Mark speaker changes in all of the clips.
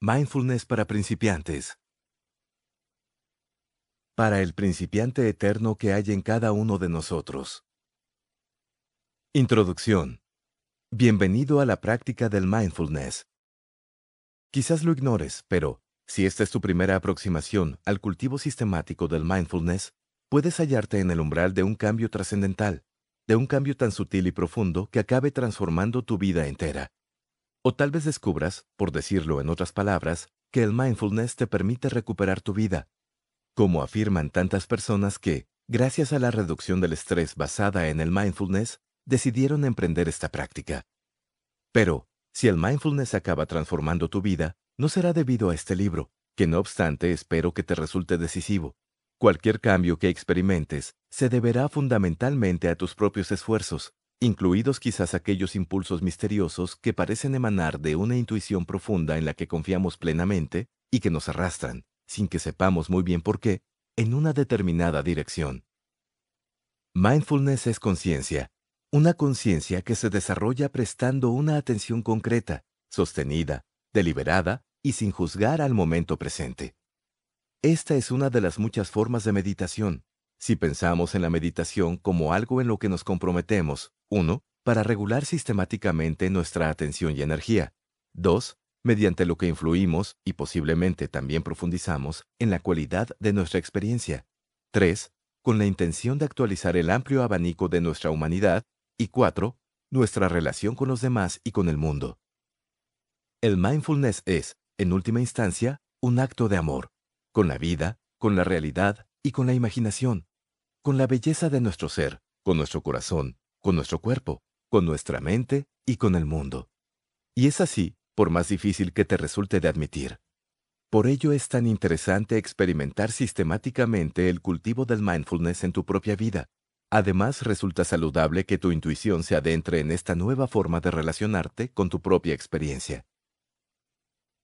Speaker 1: Mindfulness para principiantes. Para el principiante eterno que hay en cada uno de nosotros. Introducción. Bienvenido a la práctica del mindfulness. Quizás lo ignores, pero, si esta es tu primera aproximación al cultivo sistemático del mindfulness, puedes hallarte en el umbral de un cambio trascendental, de un cambio tan sutil y profundo que acabe transformando tu vida entera. O tal vez descubras, por decirlo en otras palabras, que el mindfulness te permite recuperar tu vida. Como afirman tantas personas que, gracias a la reducción del estrés basada en el mindfulness, decidieron emprender esta práctica. Pero, si el mindfulness acaba transformando tu vida, no será debido a este libro, que no obstante espero que te resulte decisivo. Cualquier cambio que experimentes se deberá fundamentalmente a tus propios esfuerzos, incluidos quizás aquellos impulsos misteriosos que parecen emanar de una intuición profunda en la que confiamos plenamente y que nos arrastran, sin que sepamos muy bien por qué, en una determinada dirección. Mindfulness es conciencia, una conciencia que se desarrolla prestando una atención concreta, sostenida, deliberada y sin juzgar al momento presente. Esta es una de las muchas formas de meditación. Si pensamos en la meditación como algo en lo que nos comprometemos, 1. Para regular sistemáticamente nuestra atención y energía. 2. Mediante lo que influimos y posiblemente también profundizamos en la cualidad de nuestra experiencia. 3. Con la intención de actualizar el amplio abanico de nuestra humanidad. Y 4. Nuestra relación con los demás y con el mundo. El mindfulness es, en última instancia, un acto de amor, con la vida, con la realidad y con la imaginación, con la belleza de nuestro ser, con nuestro corazón, con nuestro cuerpo, con nuestra mente y con el mundo. Y es así, por más difícil que te resulte de admitir. Por ello es tan interesante experimentar sistemáticamente el cultivo del mindfulness en tu propia vida. Además, resulta saludable que tu intuición se adentre en esta nueva forma de relacionarte con tu propia experiencia.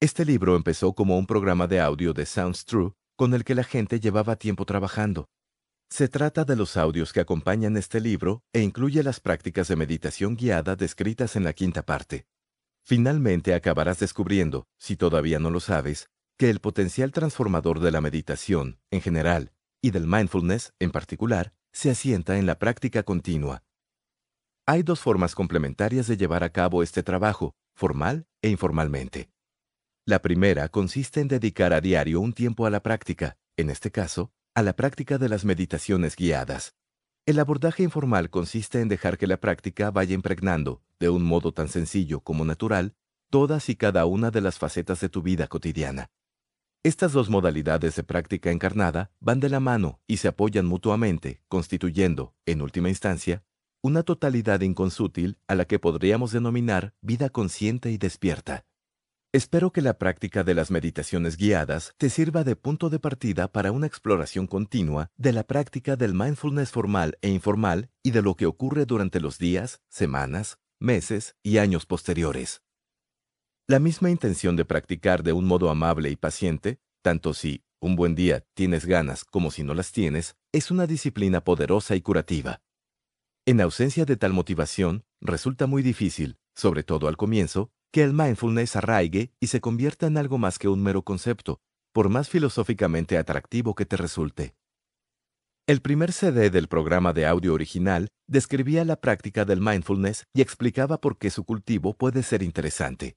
Speaker 1: Este libro empezó como un programa de audio de Sounds True, con el que la gente llevaba tiempo trabajando, se trata de los audios que acompañan este libro e incluye las prácticas de meditación guiada descritas en la quinta parte. Finalmente acabarás descubriendo, si todavía no lo sabes, que el potencial transformador de la meditación, en general, y del mindfulness, en particular, se asienta en la práctica continua. Hay dos formas complementarias de llevar a cabo este trabajo, formal e informalmente. La primera consiste en dedicar a diario un tiempo a la práctica, en este caso, a la práctica de las meditaciones guiadas. El abordaje informal consiste en dejar que la práctica vaya impregnando, de un modo tan sencillo como natural, todas y cada una de las facetas de tu vida cotidiana. Estas dos modalidades de práctica encarnada van de la mano y se apoyan mutuamente, constituyendo, en última instancia, una totalidad inconsútil a la que podríamos denominar vida consciente y despierta. Espero que la práctica de las meditaciones guiadas te sirva de punto de partida para una exploración continua de la práctica del mindfulness formal e informal y de lo que ocurre durante los días, semanas, meses y años posteriores. La misma intención de practicar de un modo amable y paciente, tanto si un buen día tienes ganas como si no las tienes, es una disciplina poderosa y curativa. En ausencia de tal motivación, resulta muy difícil, sobre todo al comienzo, que el mindfulness arraigue y se convierta en algo más que un mero concepto, por más filosóficamente atractivo que te resulte. El primer CD del programa de audio original describía la práctica del mindfulness y explicaba por qué su cultivo puede ser interesante.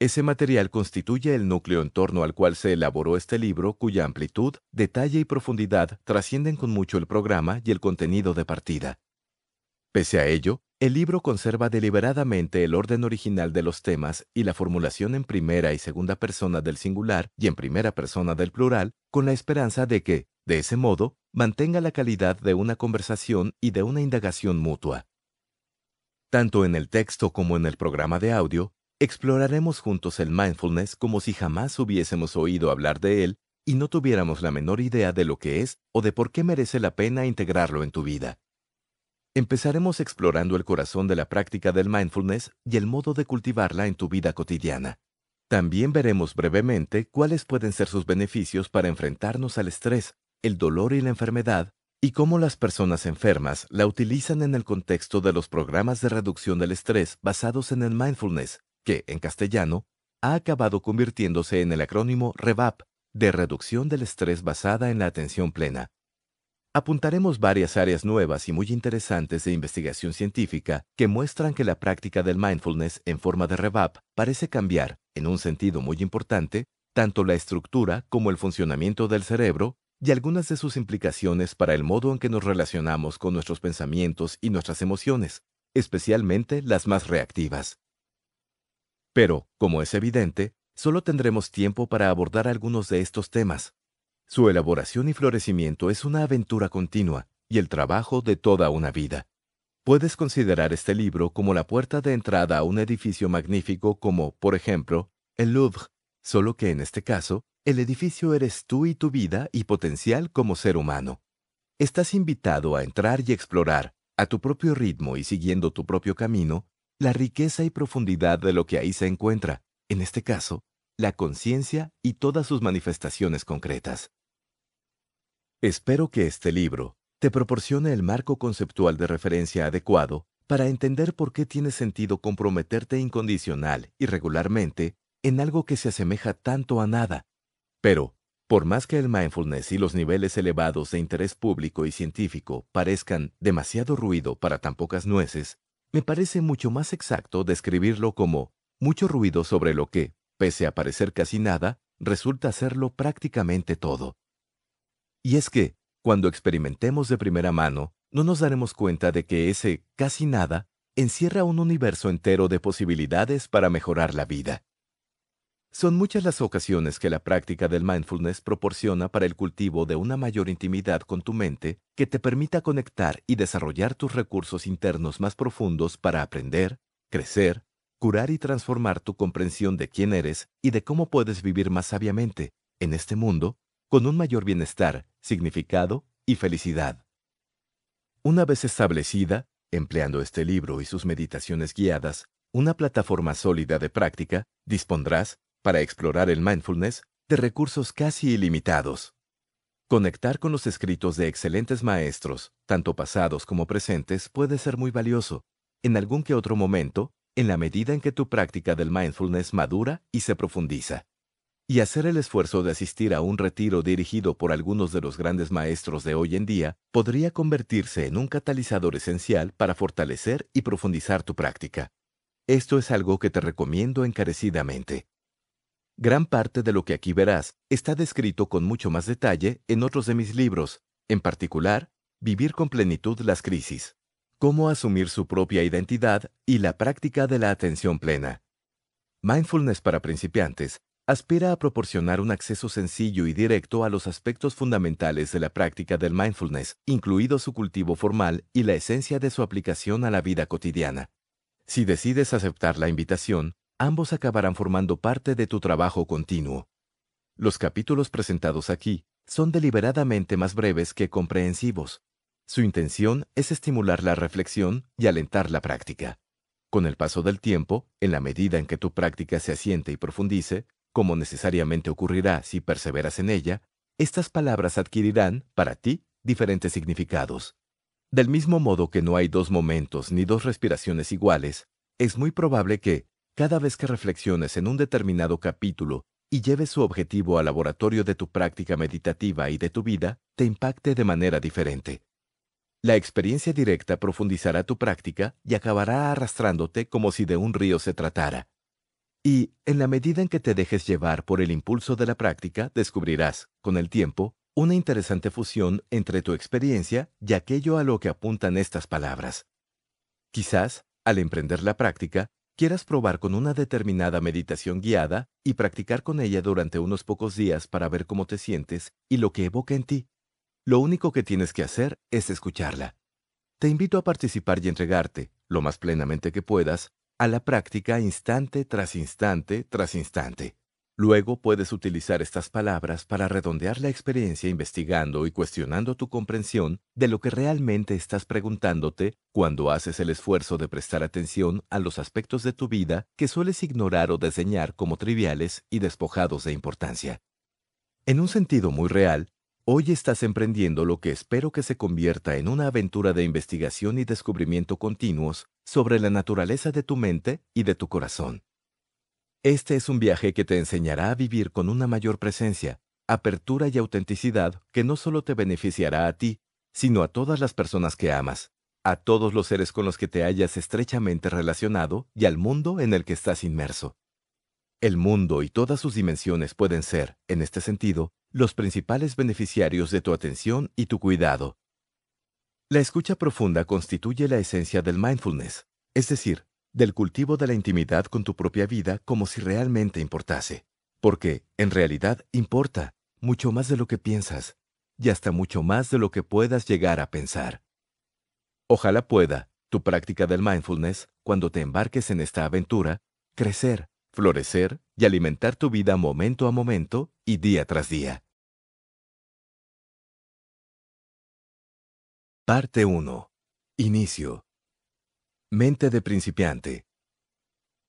Speaker 1: Ese material constituye el núcleo en torno al cual se elaboró este libro cuya amplitud, detalle y profundidad trascienden con mucho el programa y el contenido de partida. Pese a ello, el libro conserva deliberadamente el orden original de los temas y la formulación en primera y segunda persona del singular y en primera persona del plural, con la esperanza de que, de ese modo, mantenga la calidad de una conversación y de una indagación mutua. Tanto en el texto como en el programa de audio, exploraremos juntos el mindfulness como si jamás hubiésemos oído hablar de él y no tuviéramos la menor idea de lo que es o de por qué merece la pena integrarlo en tu vida. Empezaremos explorando el corazón de la práctica del mindfulness y el modo de cultivarla en tu vida cotidiana. También veremos brevemente cuáles pueden ser sus beneficios para enfrentarnos al estrés, el dolor y la enfermedad, y cómo las personas enfermas la utilizan en el contexto de los programas de reducción del estrés basados en el mindfulness, que, en castellano, ha acabado convirtiéndose en el acrónimo REVAP, de reducción del estrés basada en la atención plena apuntaremos varias áreas nuevas y muy interesantes de investigación científica que muestran que la práctica del mindfulness en forma de revap parece cambiar, en un sentido muy importante, tanto la estructura como el funcionamiento del cerebro y algunas de sus implicaciones para el modo en que nos relacionamos con nuestros pensamientos y nuestras emociones, especialmente las más reactivas. Pero, como es evidente, solo tendremos tiempo para abordar algunos de estos temas, su elaboración y florecimiento es una aventura continua y el trabajo de toda una vida. Puedes considerar este libro como la puerta de entrada a un edificio magnífico como, por ejemplo, el Louvre, solo que en este caso, el edificio eres tú y tu vida y potencial como ser humano. Estás invitado a entrar y explorar, a tu propio ritmo y siguiendo tu propio camino, la riqueza y profundidad de lo que ahí se encuentra, en este caso, la conciencia y todas sus manifestaciones concretas. Espero que este libro te proporcione el marco conceptual de referencia adecuado para entender por qué tiene sentido comprometerte incondicional y regularmente en algo que se asemeja tanto a nada. Pero, por más que el mindfulness y los niveles elevados de interés público y científico parezcan demasiado ruido para tan pocas nueces, me parece mucho más exacto describirlo como mucho ruido sobre lo que, pese a parecer casi nada, resulta serlo prácticamente todo. Y es que, cuando experimentemos de primera mano, no nos daremos cuenta de que ese casi nada encierra un universo entero de posibilidades para mejorar la vida. Son muchas las ocasiones que la práctica del mindfulness proporciona para el cultivo de una mayor intimidad con tu mente que te permita conectar y desarrollar tus recursos internos más profundos para aprender, crecer, curar y transformar tu comprensión de quién eres y de cómo puedes vivir más sabiamente, en este mundo, con un mayor bienestar, significado y felicidad. Una vez establecida, empleando este libro y sus meditaciones guiadas, una plataforma sólida de práctica, dispondrás, para explorar el mindfulness, de recursos casi ilimitados. Conectar con los escritos de excelentes maestros, tanto pasados como presentes, puede ser muy valioso. En algún que otro momento, en la medida en que tu práctica del mindfulness madura y se profundiza. Y hacer el esfuerzo de asistir a un retiro dirigido por algunos de los grandes maestros de hoy en día podría convertirse en un catalizador esencial para fortalecer y profundizar tu práctica. Esto es algo que te recomiendo encarecidamente. Gran parte de lo que aquí verás está descrito con mucho más detalle en otros de mis libros, en particular, Vivir con plenitud las crisis, cómo asumir su propia identidad y la práctica de la atención plena. Mindfulness para principiantes aspira a proporcionar un acceso sencillo y directo a los aspectos fundamentales de la práctica del mindfulness, incluido su cultivo formal y la esencia de su aplicación a la vida cotidiana. Si decides aceptar la invitación, ambos acabarán formando parte de tu trabajo continuo. Los capítulos presentados aquí son deliberadamente más breves que comprensivos. Su intención es estimular la reflexión y alentar la práctica. Con el paso del tiempo, en la medida en que tu práctica se asiente y profundice, como necesariamente ocurrirá si perseveras en ella, estas palabras adquirirán, para ti, diferentes significados. Del mismo modo que no hay dos momentos ni dos respiraciones iguales, es muy probable que, cada vez que reflexiones en un determinado capítulo y lleves su objetivo al laboratorio de tu práctica meditativa y de tu vida, te impacte de manera diferente. La experiencia directa profundizará tu práctica y acabará arrastrándote como si de un río se tratara. Y, en la medida en que te dejes llevar por el impulso de la práctica, descubrirás, con el tiempo, una interesante fusión entre tu experiencia y aquello a lo que apuntan estas palabras. Quizás, al emprender la práctica, quieras probar con una determinada meditación guiada y practicar con ella durante unos pocos días para ver cómo te sientes y lo que evoca en ti. Lo único que tienes que hacer es escucharla. Te invito a participar y entregarte, lo más plenamente que puedas, a la práctica instante tras instante tras instante. Luego puedes utilizar estas palabras para redondear la experiencia investigando y cuestionando tu comprensión de lo que realmente estás preguntándote cuando haces el esfuerzo de prestar atención a los aspectos de tu vida que sueles ignorar o diseñar como triviales y despojados de importancia. En un sentido muy real, Hoy estás emprendiendo lo que espero que se convierta en una aventura de investigación y descubrimiento continuos sobre la naturaleza de tu mente y de tu corazón. Este es un viaje que te enseñará a vivir con una mayor presencia, apertura y autenticidad que no solo te beneficiará a ti, sino a todas las personas que amas, a todos los seres con los que te hayas estrechamente relacionado y al mundo en el que estás inmerso. El mundo y todas sus dimensiones pueden ser, en este sentido, los principales beneficiarios de tu atención y tu cuidado. La escucha profunda constituye la esencia del mindfulness, es decir, del cultivo de la intimidad con tu propia vida como si realmente importase, porque, en realidad, importa mucho más de lo que piensas y hasta mucho más de lo que puedas llegar a pensar. Ojalá pueda, tu práctica del mindfulness, cuando te embarques en esta aventura, crecer, florecer y alimentar tu vida momento a momento y día tras día. Parte 1. Inicio. Mente de principiante.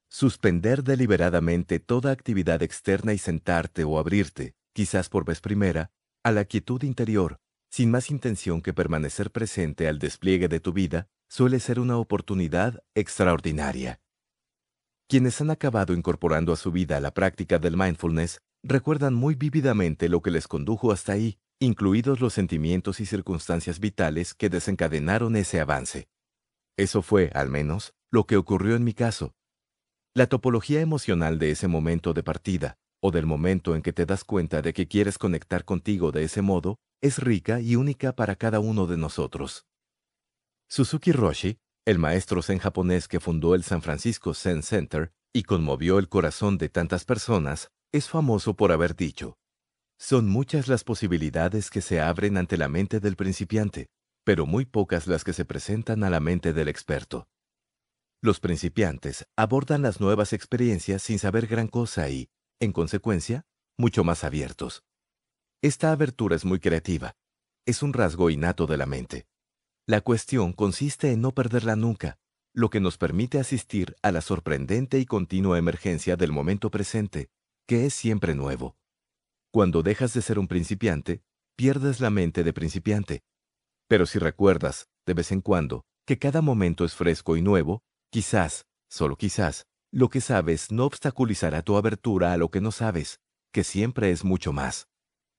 Speaker 1: Suspender deliberadamente toda actividad externa y sentarte o abrirte, quizás por vez primera, a la quietud interior, sin más intención que permanecer presente al despliegue de tu vida, suele ser una oportunidad extraordinaria. Quienes han acabado incorporando a su vida la práctica del mindfulness recuerdan muy vívidamente lo que les condujo hasta ahí, incluidos los sentimientos y circunstancias vitales que desencadenaron ese avance. Eso fue, al menos, lo que ocurrió en mi caso. La topología emocional de ese momento de partida, o del momento en que te das cuenta de que quieres conectar contigo de ese modo, es rica y única para cada uno de nosotros. Suzuki Roshi, el maestro zen japonés que fundó el San Francisco Zen Center y conmovió el corazón de tantas personas, es famoso por haber dicho, son muchas las posibilidades que se abren ante la mente del principiante, pero muy pocas las que se presentan a la mente del experto. Los principiantes abordan las nuevas experiencias sin saber gran cosa y, en consecuencia, mucho más abiertos. Esta abertura es muy creativa. Es un rasgo innato de la mente. La cuestión consiste en no perderla nunca, lo que nos permite asistir a la sorprendente y continua emergencia del momento presente, que es siempre nuevo. Cuando dejas de ser un principiante, pierdes la mente de principiante. Pero si recuerdas, de vez en cuando, que cada momento es fresco y nuevo, quizás, solo quizás, lo que sabes no obstaculizará tu abertura a lo que no sabes, que siempre es mucho más.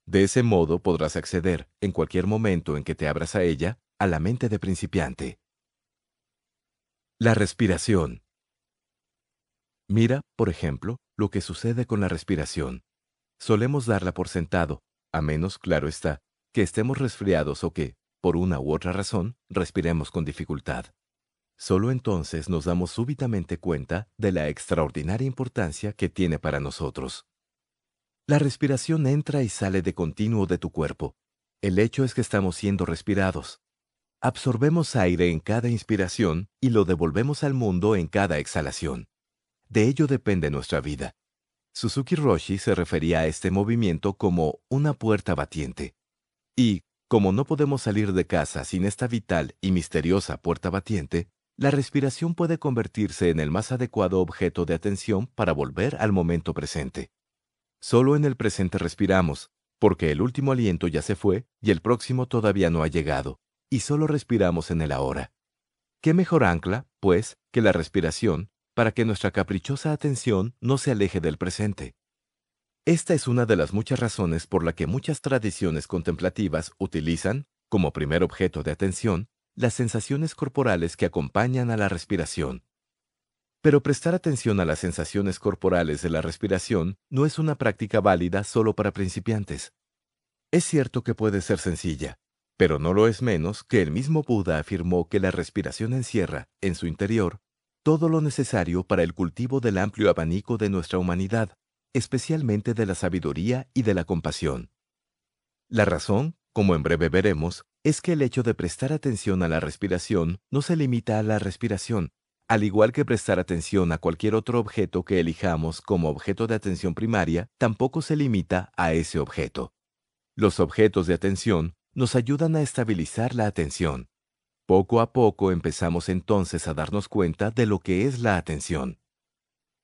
Speaker 1: De ese modo podrás acceder, en cualquier momento en que te abras a ella, a la mente de principiante. La respiración. Mira, por ejemplo, lo que sucede con la respiración. Solemos darla por sentado, a menos, claro está, que estemos resfriados o que, por una u otra razón, respiremos con dificultad. Solo entonces nos damos súbitamente cuenta de la extraordinaria importancia que tiene para nosotros. La respiración entra y sale de continuo de tu cuerpo. El hecho es que estamos siendo respirados. Absorbemos aire en cada inspiración y lo devolvemos al mundo en cada exhalación. De ello depende nuestra vida. Suzuki Roshi se refería a este movimiento como una puerta batiente. Y, como no podemos salir de casa sin esta vital y misteriosa puerta batiente, la respiración puede convertirse en el más adecuado objeto de atención para volver al momento presente. Solo en el presente respiramos, porque el último aliento ya se fue y el próximo todavía no ha llegado, y solo respiramos en el ahora. ¿Qué mejor ancla, pues, que la respiración para que nuestra caprichosa atención no se aleje del presente. Esta es una de las muchas razones por la que muchas tradiciones contemplativas utilizan, como primer objeto de atención, las sensaciones corporales que acompañan a la respiración. Pero prestar atención a las sensaciones corporales de la respiración no es una práctica válida solo para principiantes. Es cierto que puede ser sencilla, pero no lo es menos que el mismo Buda afirmó que la respiración encierra, en su interior, todo lo necesario para el cultivo del amplio abanico de nuestra humanidad, especialmente de la sabiduría y de la compasión. La razón, como en breve veremos, es que el hecho de prestar atención a la respiración no se limita a la respiración, al igual que prestar atención a cualquier otro objeto que elijamos como objeto de atención primaria, tampoco se limita a ese objeto. Los objetos de atención nos ayudan a estabilizar la atención. Poco a poco empezamos entonces a darnos cuenta de lo que es la atención.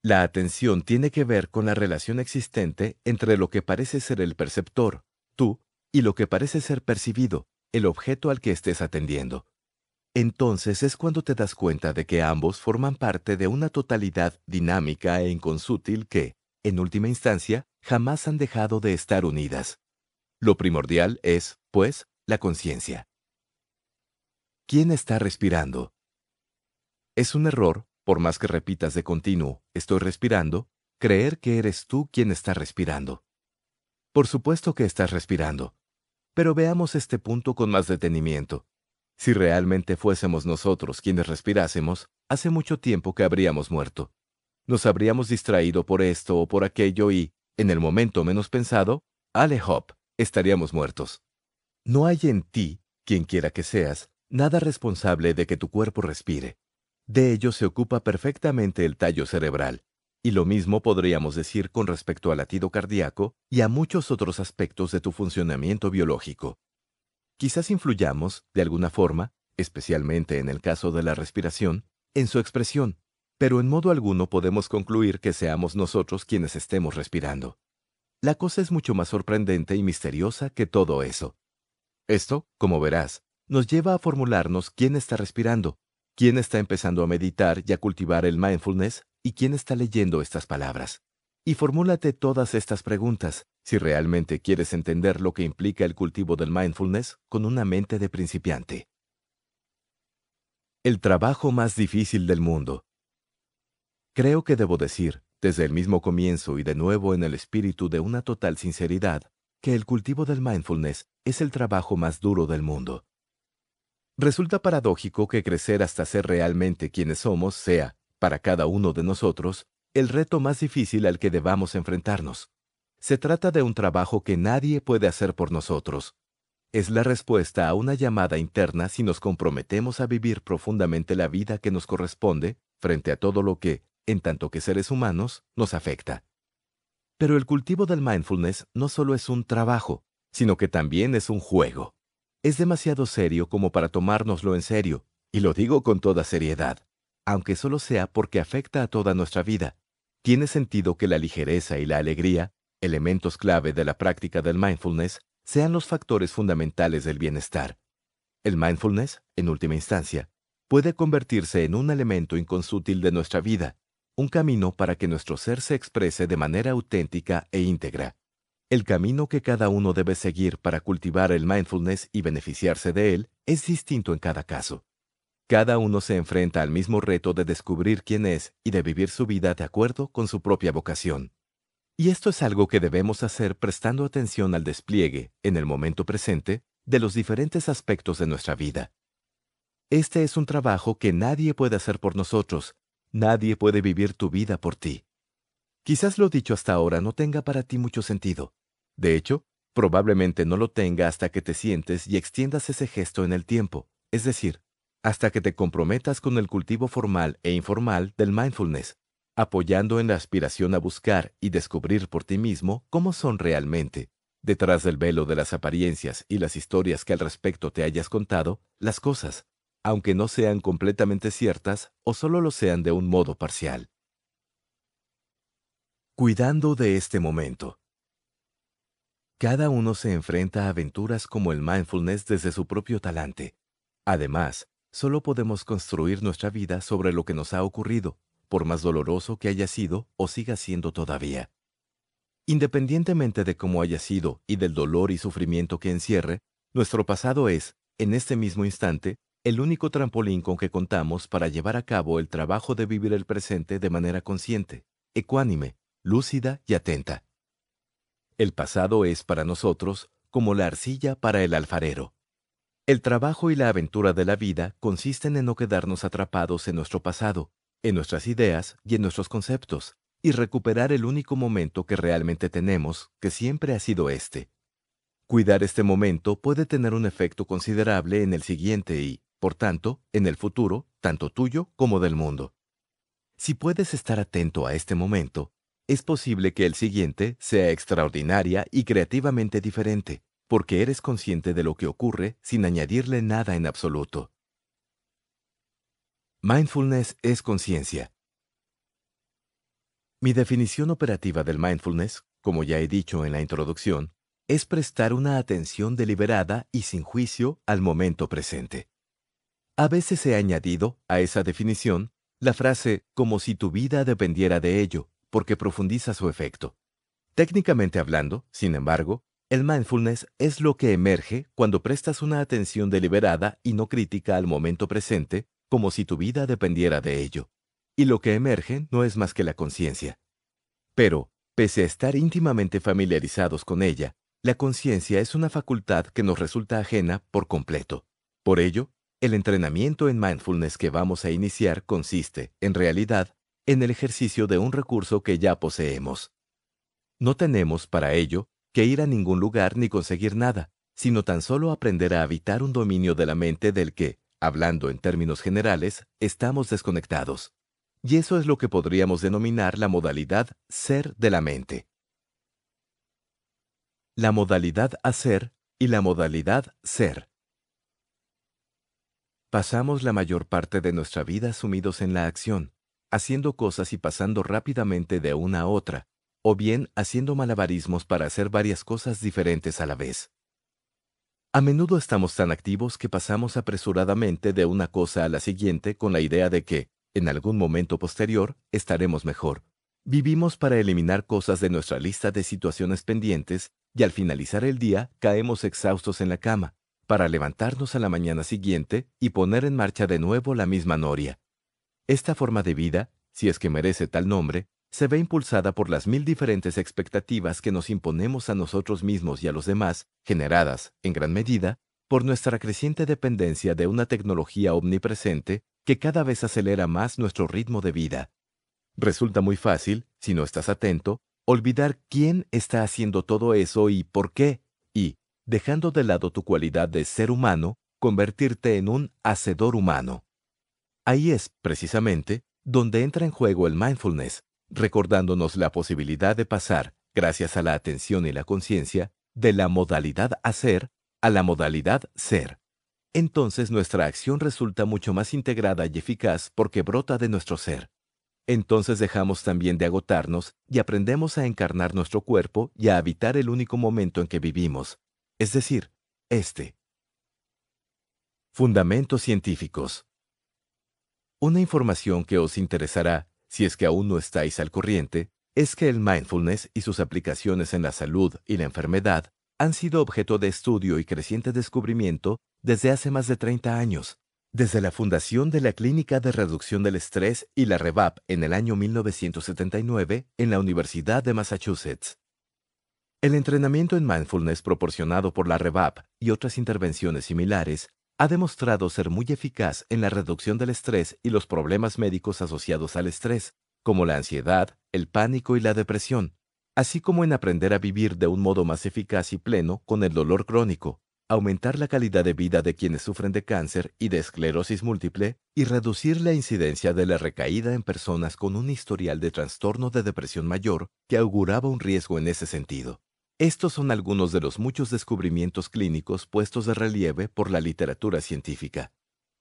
Speaker 1: La atención tiene que ver con la relación existente entre lo que parece ser el perceptor, tú, y lo que parece ser percibido, el objeto al que estés atendiendo. Entonces es cuando te das cuenta de que ambos forman parte de una totalidad dinámica e inconsútil que, en última instancia, jamás han dejado de estar unidas. Lo primordial es, pues, la conciencia. ¿Quién está respirando? Es un error, por más que repitas de continuo, estoy respirando, creer que eres tú quien está respirando. Por supuesto que estás respirando. Pero veamos este punto con más detenimiento. Si realmente fuésemos nosotros quienes respirásemos, hace mucho tiempo que habríamos muerto. Nos habríamos distraído por esto o por aquello y, en el momento menos pensado, ale hop, estaríamos muertos. No hay en ti, quien quiera que seas, nada responsable de que tu cuerpo respire. De ello se ocupa perfectamente el tallo cerebral, y lo mismo podríamos decir con respecto al latido cardíaco y a muchos otros aspectos de tu funcionamiento biológico. Quizás influyamos, de alguna forma, especialmente en el caso de la respiración, en su expresión, pero en modo alguno podemos concluir que seamos nosotros quienes estemos respirando. La cosa es mucho más sorprendente y misteriosa que todo eso. Esto, como verás, nos lleva a formularnos quién está respirando, quién está empezando a meditar y a cultivar el mindfulness y quién está leyendo estas palabras. Y formúlate todas estas preguntas si realmente quieres entender lo que implica el cultivo del mindfulness con una mente de principiante. El trabajo más difícil del mundo. Creo que debo decir, desde el mismo comienzo y de nuevo en el espíritu de una total sinceridad, que el cultivo del mindfulness es el trabajo más duro del mundo. Resulta paradójico que crecer hasta ser realmente quienes somos sea, para cada uno de nosotros, el reto más difícil al que debamos enfrentarnos. Se trata de un trabajo que nadie puede hacer por nosotros. Es la respuesta a una llamada interna si nos comprometemos a vivir profundamente la vida que nos corresponde frente a todo lo que, en tanto que seres humanos, nos afecta. Pero el cultivo del mindfulness no solo es un trabajo, sino que también es un juego. Es demasiado serio como para tomárnoslo en serio, y lo digo con toda seriedad, aunque solo sea porque afecta a toda nuestra vida. Tiene sentido que la ligereza y la alegría, elementos clave de la práctica del mindfulness, sean los factores fundamentales del bienestar. El mindfulness, en última instancia, puede convertirse en un elemento inconsútil de nuestra vida, un camino para que nuestro ser se exprese de manera auténtica e íntegra. El camino que cada uno debe seguir para cultivar el mindfulness y beneficiarse de él es distinto en cada caso. Cada uno se enfrenta al mismo reto de descubrir quién es y de vivir su vida de acuerdo con su propia vocación. Y esto es algo que debemos hacer prestando atención al despliegue, en el momento presente, de los diferentes aspectos de nuestra vida. Este es un trabajo que nadie puede hacer por nosotros, nadie puede vivir tu vida por ti. Quizás lo dicho hasta ahora no tenga para ti mucho sentido, de hecho, probablemente no lo tenga hasta que te sientes y extiendas ese gesto en el tiempo, es decir, hasta que te comprometas con el cultivo formal e informal del mindfulness, apoyando en la aspiración a buscar y descubrir por ti mismo cómo son realmente. Detrás del velo de las apariencias y las historias que al respecto te hayas contado, las cosas, aunque no sean completamente ciertas o solo lo sean de un modo parcial. Cuidando de este momento. Cada uno se enfrenta a aventuras como el mindfulness desde su propio talante. Además, solo podemos construir nuestra vida sobre lo que nos ha ocurrido, por más doloroso que haya sido o siga siendo todavía. Independientemente de cómo haya sido y del dolor y sufrimiento que encierre, nuestro pasado es, en este mismo instante, el único trampolín con que contamos para llevar a cabo el trabajo de vivir el presente de manera consciente, ecuánime, lúcida y atenta. El pasado es para nosotros como la arcilla para el alfarero. El trabajo y la aventura de la vida consisten en no quedarnos atrapados en nuestro pasado, en nuestras ideas y en nuestros conceptos, y recuperar el único momento que realmente tenemos, que siempre ha sido este. Cuidar este momento puede tener un efecto considerable en el siguiente y, por tanto, en el futuro, tanto tuyo como del mundo. Si puedes estar atento a este momento, es posible que el siguiente sea extraordinaria y creativamente diferente, porque eres consciente de lo que ocurre sin añadirle nada en absoluto. Mindfulness es conciencia. Mi definición operativa del mindfulness, como ya he dicho en la introducción, es prestar una atención deliberada y sin juicio al momento presente. A veces he añadido a esa definición la frase como si tu vida dependiera de ello, porque profundiza su efecto. Técnicamente hablando, sin embargo, el mindfulness es lo que emerge cuando prestas una atención deliberada y no crítica al momento presente, como si tu vida dependiera de ello. Y lo que emerge no es más que la conciencia. Pero, pese a estar íntimamente familiarizados con ella, la conciencia es una facultad que nos resulta ajena por completo. Por ello, el entrenamiento en mindfulness que vamos a iniciar consiste, en realidad, en el ejercicio de un recurso que ya poseemos. No tenemos, para ello, que ir a ningún lugar ni conseguir nada, sino tan solo aprender a habitar un dominio de la mente del que, hablando en términos generales, estamos desconectados. Y eso es lo que podríamos denominar la modalidad ser de la mente. La modalidad hacer y la modalidad ser. Pasamos la mayor parte de nuestra vida sumidos en la acción, haciendo cosas y pasando rápidamente de una a otra, o bien haciendo malabarismos para hacer varias cosas diferentes a la vez. A menudo estamos tan activos que pasamos apresuradamente de una cosa a la siguiente con la idea de que, en algún momento posterior, estaremos mejor. Vivimos para eliminar cosas de nuestra lista de situaciones pendientes y al finalizar el día caemos exhaustos en la cama, para levantarnos a la mañana siguiente y poner en marcha de nuevo la misma noria. Esta forma de vida, si es que merece tal nombre, se ve impulsada por las mil diferentes expectativas que nos imponemos a nosotros mismos y a los demás, generadas, en gran medida, por nuestra creciente dependencia de una tecnología omnipresente que cada vez acelera más nuestro ritmo de vida. Resulta muy fácil, si no estás atento, olvidar quién está haciendo todo eso y por qué, y, dejando de lado tu cualidad de ser humano, convertirte en un hacedor humano. Ahí es, precisamente, donde entra en juego el mindfulness, recordándonos la posibilidad de pasar, gracias a la atención y la conciencia, de la modalidad hacer a la modalidad ser. Entonces nuestra acción resulta mucho más integrada y eficaz porque brota de nuestro ser. Entonces dejamos también de agotarnos y aprendemos a encarnar nuestro cuerpo y a habitar el único momento en que vivimos, es decir, este. Fundamentos científicos. Una información que os interesará, si es que aún no estáis al corriente, es que el mindfulness y sus aplicaciones en la salud y la enfermedad han sido objeto de estudio y creciente descubrimiento desde hace más de 30 años, desde la fundación de la Clínica de Reducción del Estrés y la REVAP en el año 1979 en la Universidad de Massachusetts. El entrenamiento en mindfulness proporcionado por la REVAP y otras intervenciones similares ha demostrado ser muy eficaz en la reducción del estrés y los problemas médicos asociados al estrés, como la ansiedad, el pánico y la depresión, así como en aprender a vivir de un modo más eficaz y pleno con el dolor crónico, aumentar la calidad de vida de quienes sufren de cáncer y de esclerosis múltiple y reducir la incidencia de la recaída en personas con un historial de trastorno de depresión mayor que auguraba un riesgo en ese sentido. Estos son algunos de los muchos descubrimientos clínicos puestos de relieve por la literatura científica.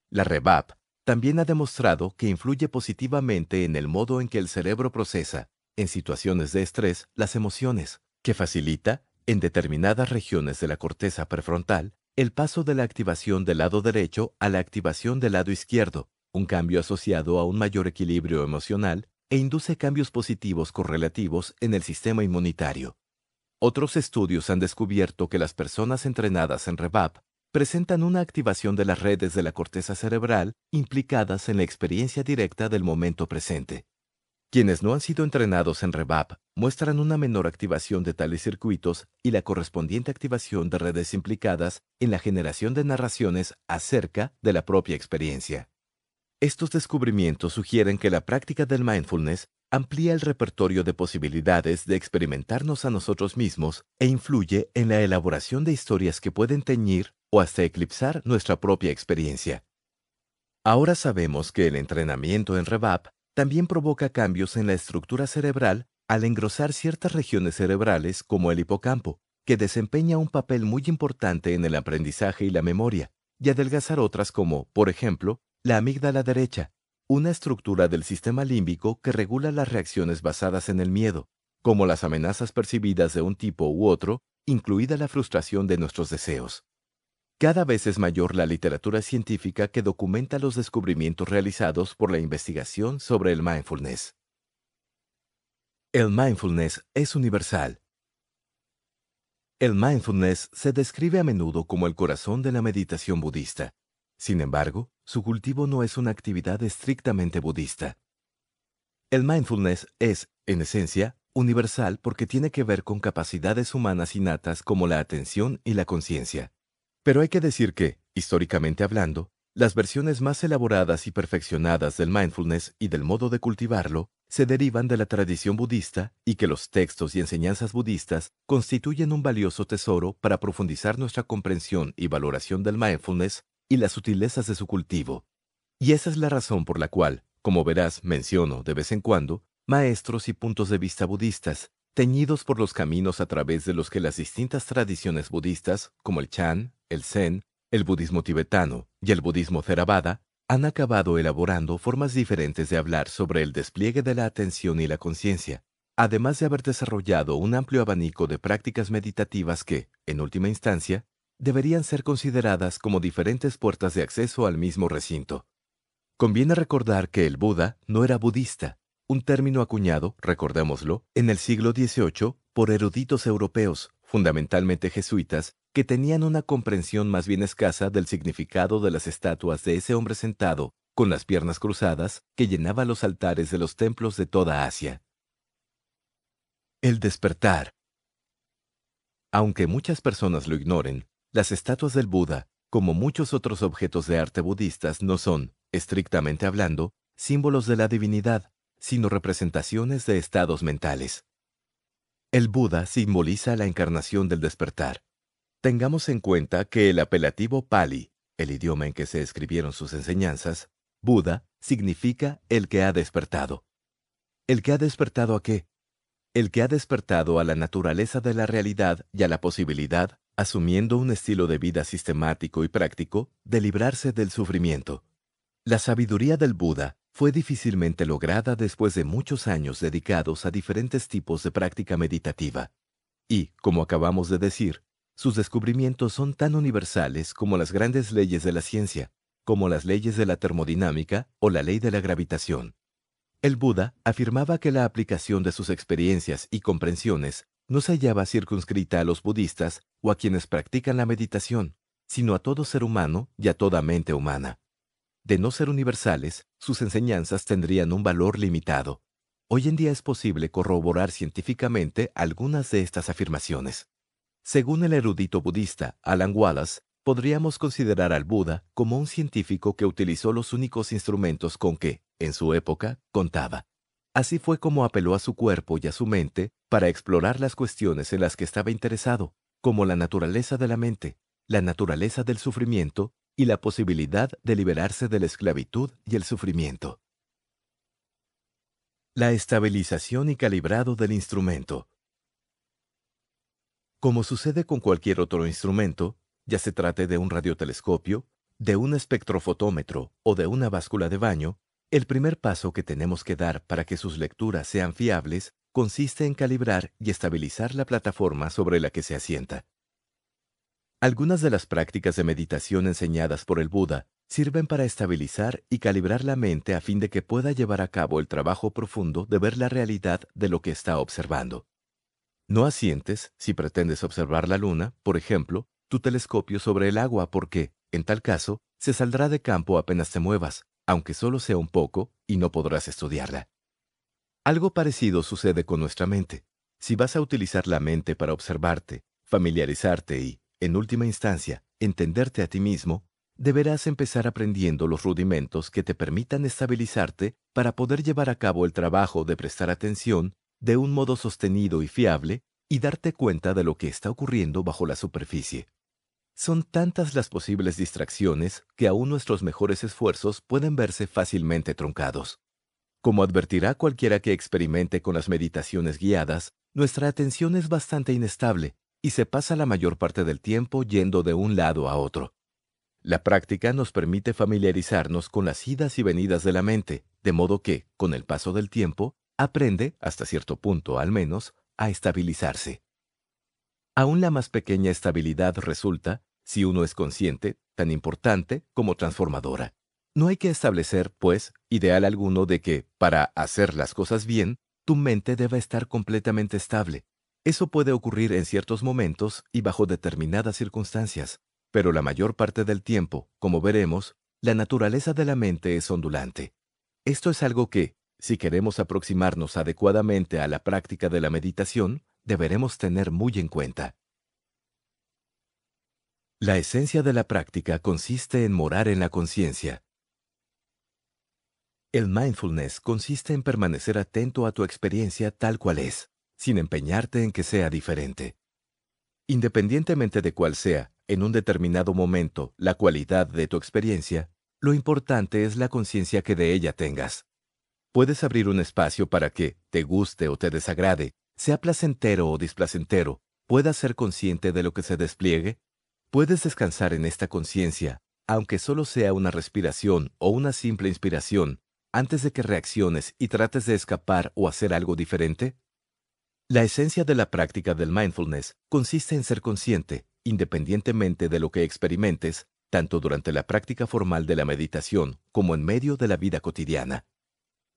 Speaker 1: La REVAP también ha demostrado que influye positivamente en el modo en que el cerebro procesa, en situaciones de estrés, las emociones, que facilita, en determinadas regiones de la corteza prefrontal, el paso de la activación del lado derecho a la activación del lado izquierdo, un cambio asociado a un mayor equilibrio emocional e induce cambios positivos correlativos en el sistema inmunitario. Otros estudios han descubierto que las personas entrenadas en REVAP presentan una activación de las redes de la corteza cerebral implicadas en la experiencia directa del momento presente. Quienes no han sido entrenados en REVAP muestran una menor activación de tales circuitos y la correspondiente activación de redes implicadas en la generación de narraciones acerca de la propia experiencia. Estos descubrimientos sugieren que la práctica del mindfulness amplía el repertorio de posibilidades de experimentarnos a nosotros mismos e influye en la elaboración de historias que pueden teñir o hasta eclipsar nuestra propia experiencia. Ahora sabemos que el entrenamiento en REVAP también provoca cambios en la estructura cerebral al engrosar ciertas regiones cerebrales como el hipocampo, que desempeña un papel muy importante en el aprendizaje y la memoria, y adelgazar otras como, por ejemplo, la amígdala derecha, una estructura del sistema límbico que regula las reacciones basadas en el miedo, como las amenazas percibidas de un tipo u otro, incluida la frustración de nuestros deseos. Cada vez es mayor la literatura científica que documenta los descubrimientos realizados por la investigación sobre el mindfulness. El mindfulness es universal. El mindfulness se describe a menudo como el corazón de la meditación budista, sin embargo, su cultivo no es una actividad estrictamente budista. El mindfulness es, en esencia, universal porque tiene que ver con capacidades humanas innatas como la atención y la conciencia. Pero hay que decir que, históricamente hablando, las versiones más elaboradas y perfeccionadas del mindfulness y del modo de cultivarlo se derivan de la tradición budista y que los textos y enseñanzas budistas constituyen un valioso tesoro para profundizar nuestra comprensión y valoración del mindfulness y las sutilezas de su cultivo. Y esa es la razón por la cual, como verás, menciono de vez en cuando, maestros y puntos de vista budistas, teñidos por los caminos a través de los que las distintas tradiciones budistas, como el Chan, el Zen, el budismo tibetano y el budismo Theravada, han acabado elaborando formas diferentes de hablar sobre el despliegue de la atención y la conciencia, además de haber desarrollado un amplio abanico de prácticas meditativas que, en última instancia, deberían ser consideradas como diferentes puertas de acceso al mismo recinto. Conviene recordar que el Buda no era budista, un término acuñado, recordémoslo, en el siglo XVIII por eruditos europeos, fundamentalmente jesuitas, que tenían una comprensión más bien escasa del significado de las estatuas de ese hombre sentado, con las piernas cruzadas, que llenaba los altares de los templos de toda Asia. El despertar. Aunque muchas personas lo ignoren, las estatuas del Buda, como muchos otros objetos de arte budistas, no son, estrictamente hablando, símbolos de la divinidad, sino representaciones de estados mentales. El Buda simboliza la encarnación del despertar. Tengamos en cuenta que el apelativo Pali, el idioma en que se escribieron sus enseñanzas, Buda, significa el que ha despertado. ¿El que ha despertado a qué? El que ha despertado a la naturaleza de la realidad y a la posibilidad asumiendo un estilo de vida sistemático y práctico de librarse del sufrimiento. La sabiduría del Buda fue difícilmente lograda después de muchos años dedicados a diferentes tipos de práctica meditativa. Y, como acabamos de decir, sus descubrimientos son tan universales como las grandes leyes de la ciencia, como las leyes de la termodinámica o la ley de la gravitación. El Buda afirmaba que la aplicación de sus experiencias y comprensiones no se hallaba circunscrita a los budistas o a quienes practican la meditación, sino a todo ser humano y a toda mente humana. De no ser universales, sus enseñanzas tendrían un valor limitado. Hoy en día es posible corroborar científicamente algunas de estas afirmaciones. Según el erudito budista Alan Wallace, podríamos considerar al Buda como un científico que utilizó los únicos instrumentos con que, en su época, contaba, Así fue como apeló a su cuerpo y a su mente para explorar las cuestiones en las que estaba interesado, como la naturaleza de la mente, la naturaleza del sufrimiento y la posibilidad de liberarse de la esclavitud y el sufrimiento. La estabilización y calibrado del instrumento. Como sucede con cualquier otro instrumento, ya se trate de un radiotelescopio, de un espectrofotómetro o de una báscula de baño, el primer paso que tenemos que dar para que sus lecturas sean fiables consiste en calibrar y estabilizar la plataforma sobre la que se asienta. Algunas de las prácticas de meditación enseñadas por el Buda sirven para estabilizar y calibrar la mente a fin de que pueda llevar a cabo el trabajo profundo de ver la realidad de lo que está observando. No asientes, si pretendes observar la luna, por ejemplo, tu telescopio sobre el agua porque, en tal caso, se saldrá de campo apenas te muevas, aunque solo sea un poco, y no podrás estudiarla. Algo parecido sucede con nuestra mente. Si vas a utilizar la mente para observarte, familiarizarte y, en última instancia, entenderte a ti mismo, deberás empezar aprendiendo los rudimentos que te permitan estabilizarte para poder llevar a cabo el trabajo de prestar atención de un modo sostenido y fiable y darte cuenta de lo que está ocurriendo bajo la superficie. Son tantas las posibles distracciones que aún nuestros mejores esfuerzos pueden verse fácilmente truncados. Como advertirá cualquiera que experimente con las meditaciones guiadas, nuestra atención es bastante inestable y se pasa la mayor parte del tiempo yendo de un lado a otro. La práctica nos permite familiarizarnos con las idas y venidas de la mente, de modo que, con el paso del tiempo, aprende, hasta cierto punto al menos, a estabilizarse. Aún la más pequeña estabilidad resulta, si uno es consciente, tan importante como transformadora. No hay que establecer, pues, ideal alguno de que, para hacer las cosas bien, tu mente deba estar completamente estable. Eso puede ocurrir en ciertos momentos y bajo determinadas circunstancias, pero la mayor parte del tiempo, como veremos, la naturaleza de la mente es ondulante. Esto es algo que, si queremos aproximarnos adecuadamente a la práctica de la meditación, deberemos tener muy en cuenta. La esencia de la práctica consiste en morar en la conciencia. El mindfulness consiste en permanecer atento a tu experiencia tal cual es, sin empeñarte en que sea diferente. Independientemente de cuál sea, en un determinado momento, la cualidad de tu experiencia, lo importante es la conciencia que de ella tengas. Puedes abrir un espacio para que, te guste o te desagrade, sea placentero o displacentero, puedas ser consciente de lo que se despliegue, puedes descansar en esta conciencia, aunque solo sea una respiración o una simple inspiración, antes de que reacciones y trates de escapar o hacer algo diferente? La esencia de la práctica del mindfulness consiste en ser consciente, independientemente de lo que experimentes, tanto durante la práctica formal de la meditación como en medio de la vida cotidiana.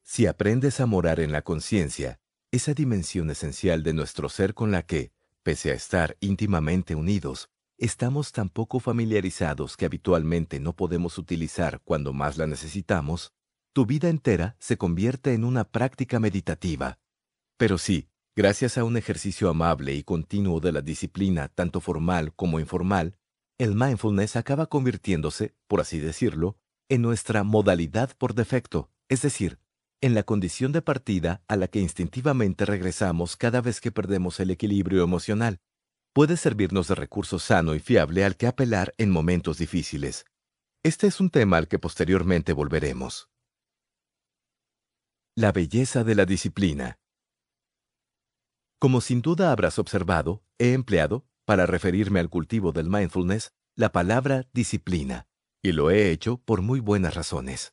Speaker 1: Si aprendes a morar en la conciencia, esa dimensión esencial de nuestro ser con la que, pese a estar íntimamente unidos, estamos tan poco familiarizados que habitualmente no podemos utilizar cuando más la necesitamos, tu vida entera se convierte en una práctica meditativa. Pero sí, gracias a un ejercicio amable y continuo de la disciplina, tanto formal como informal, el mindfulness acaba convirtiéndose, por así decirlo, en nuestra modalidad por defecto, es decir, en la condición de partida a la que instintivamente regresamos cada vez que perdemos el equilibrio emocional. Puede servirnos de recurso sano y fiable al que apelar en momentos difíciles. Este es un tema al que posteriormente volveremos. La belleza de la disciplina. Como sin duda habrás observado, he empleado, para referirme al cultivo del mindfulness, la palabra disciplina, y lo he hecho por muy buenas razones.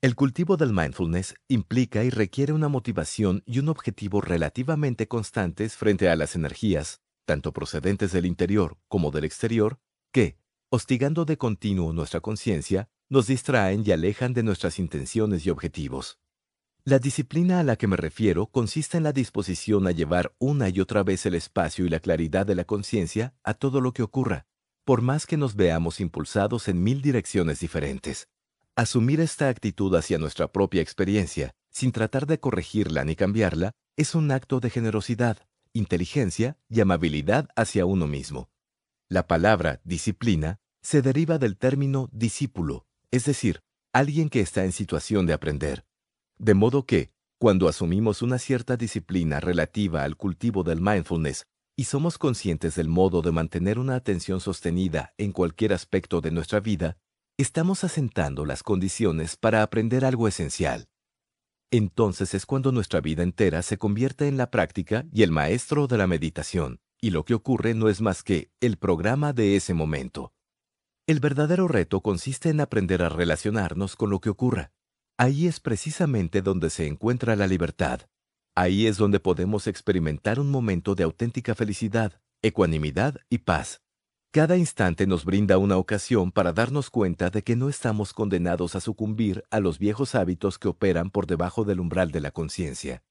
Speaker 1: El cultivo del mindfulness implica y requiere una motivación y un objetivo relativamente constantes frente a las energías, tanto procedentes del interior como del exterior, que, hostigando de continuo nuestra conciencia, nos distraen y alejan de nuestras intenciones y objetivos. La disciplina a la que me refiero consiste en la disposición a llevar una y otra vez el espacio y la claridad de la conciencia a todo lo que ocurra, por más que nos veamos impulsados en mil direcciones diferentes. Asumir esta actitud hacia nuestra propia experiencia, sin tratar de corregirla ni cambiarla, es un acto de generosidad, inteligencia y amabilidad hacia uno mismo. La palabra disciplina se deriva del término discípulo, es decir, alguien que está en situación de aprender. De modo que, cuando asumimos una cierta disciplina relativa al cultivo del mindfulness y somos conscientes del modo de mantener una atención sostenida en cualquier aspecto de nuestra vida, estamos asentando las condiciones para aprender algo esencial. Entonces es cuando nuestra vida entera se convierte en la práctica y el maestro de la meditación, y lo que ocurre no es más que el programa de ese momento. El verdadero reto consiste en aprender a relacionarnos con lo que ocurra. Ahí es precisamente donde se encuentra la libertad. Ahí es donde podemos experimentar un momento de auténtica felicidad, ecuanimidad y paz. Cada instante nos brinda una ocasión para darnos cuenta de que no estamos condenados a sucumbir a los viejos hábitos que operan por debajo del umbral de la conciencia.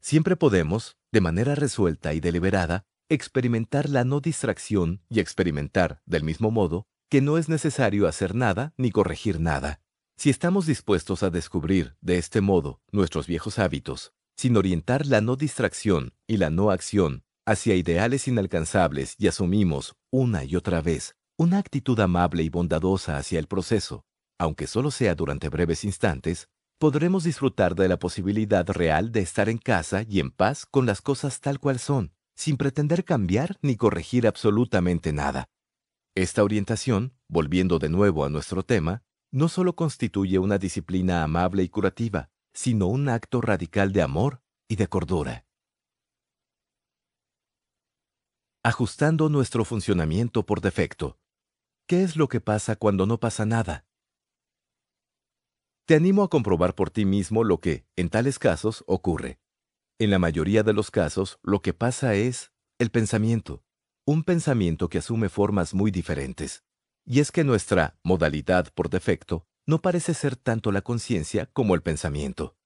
Speaker 1: Siempre podemos, de manera resuelta y deliberada, experimentar la no distracción y experimentar, del mismo modo, que no es necesario hacer nada ni corregir nada. Si estamos dispuestos a descubrir, de este modo, nuestros viejos hábitos, sin orientar la no distracción y la no acción hacia ideales inalcanzables y asumimos, una y otra vez, una actitud amable y bondadosa hacia el proceso, aunque solo sea durante breves instantes, podremos disfrutar de la posibilidad real de estar en casa y en paz con las cosas tal cual son, sin pretender cambiar ni corregir absolutamente nada. Esta orientación, volviendo de nuevo a nuestro tema, no solo constituye una disciplina amable y curativa, sino un acto radical de amor y de cordura. ajustando nuestro funcionamiento por defecto. ¿Qué es lo que pasa cuando no pasa nada? Te animo a comprobar por ti mismo lo que, en tales casos, ocurre. En la mayoría de los casos, lo que pasa es el pensamiento, un pensamiento que asume formas muy diferentes. Y es que nuestra modalidad por defecto no parece ser tanto la conciencia como el pensamiento.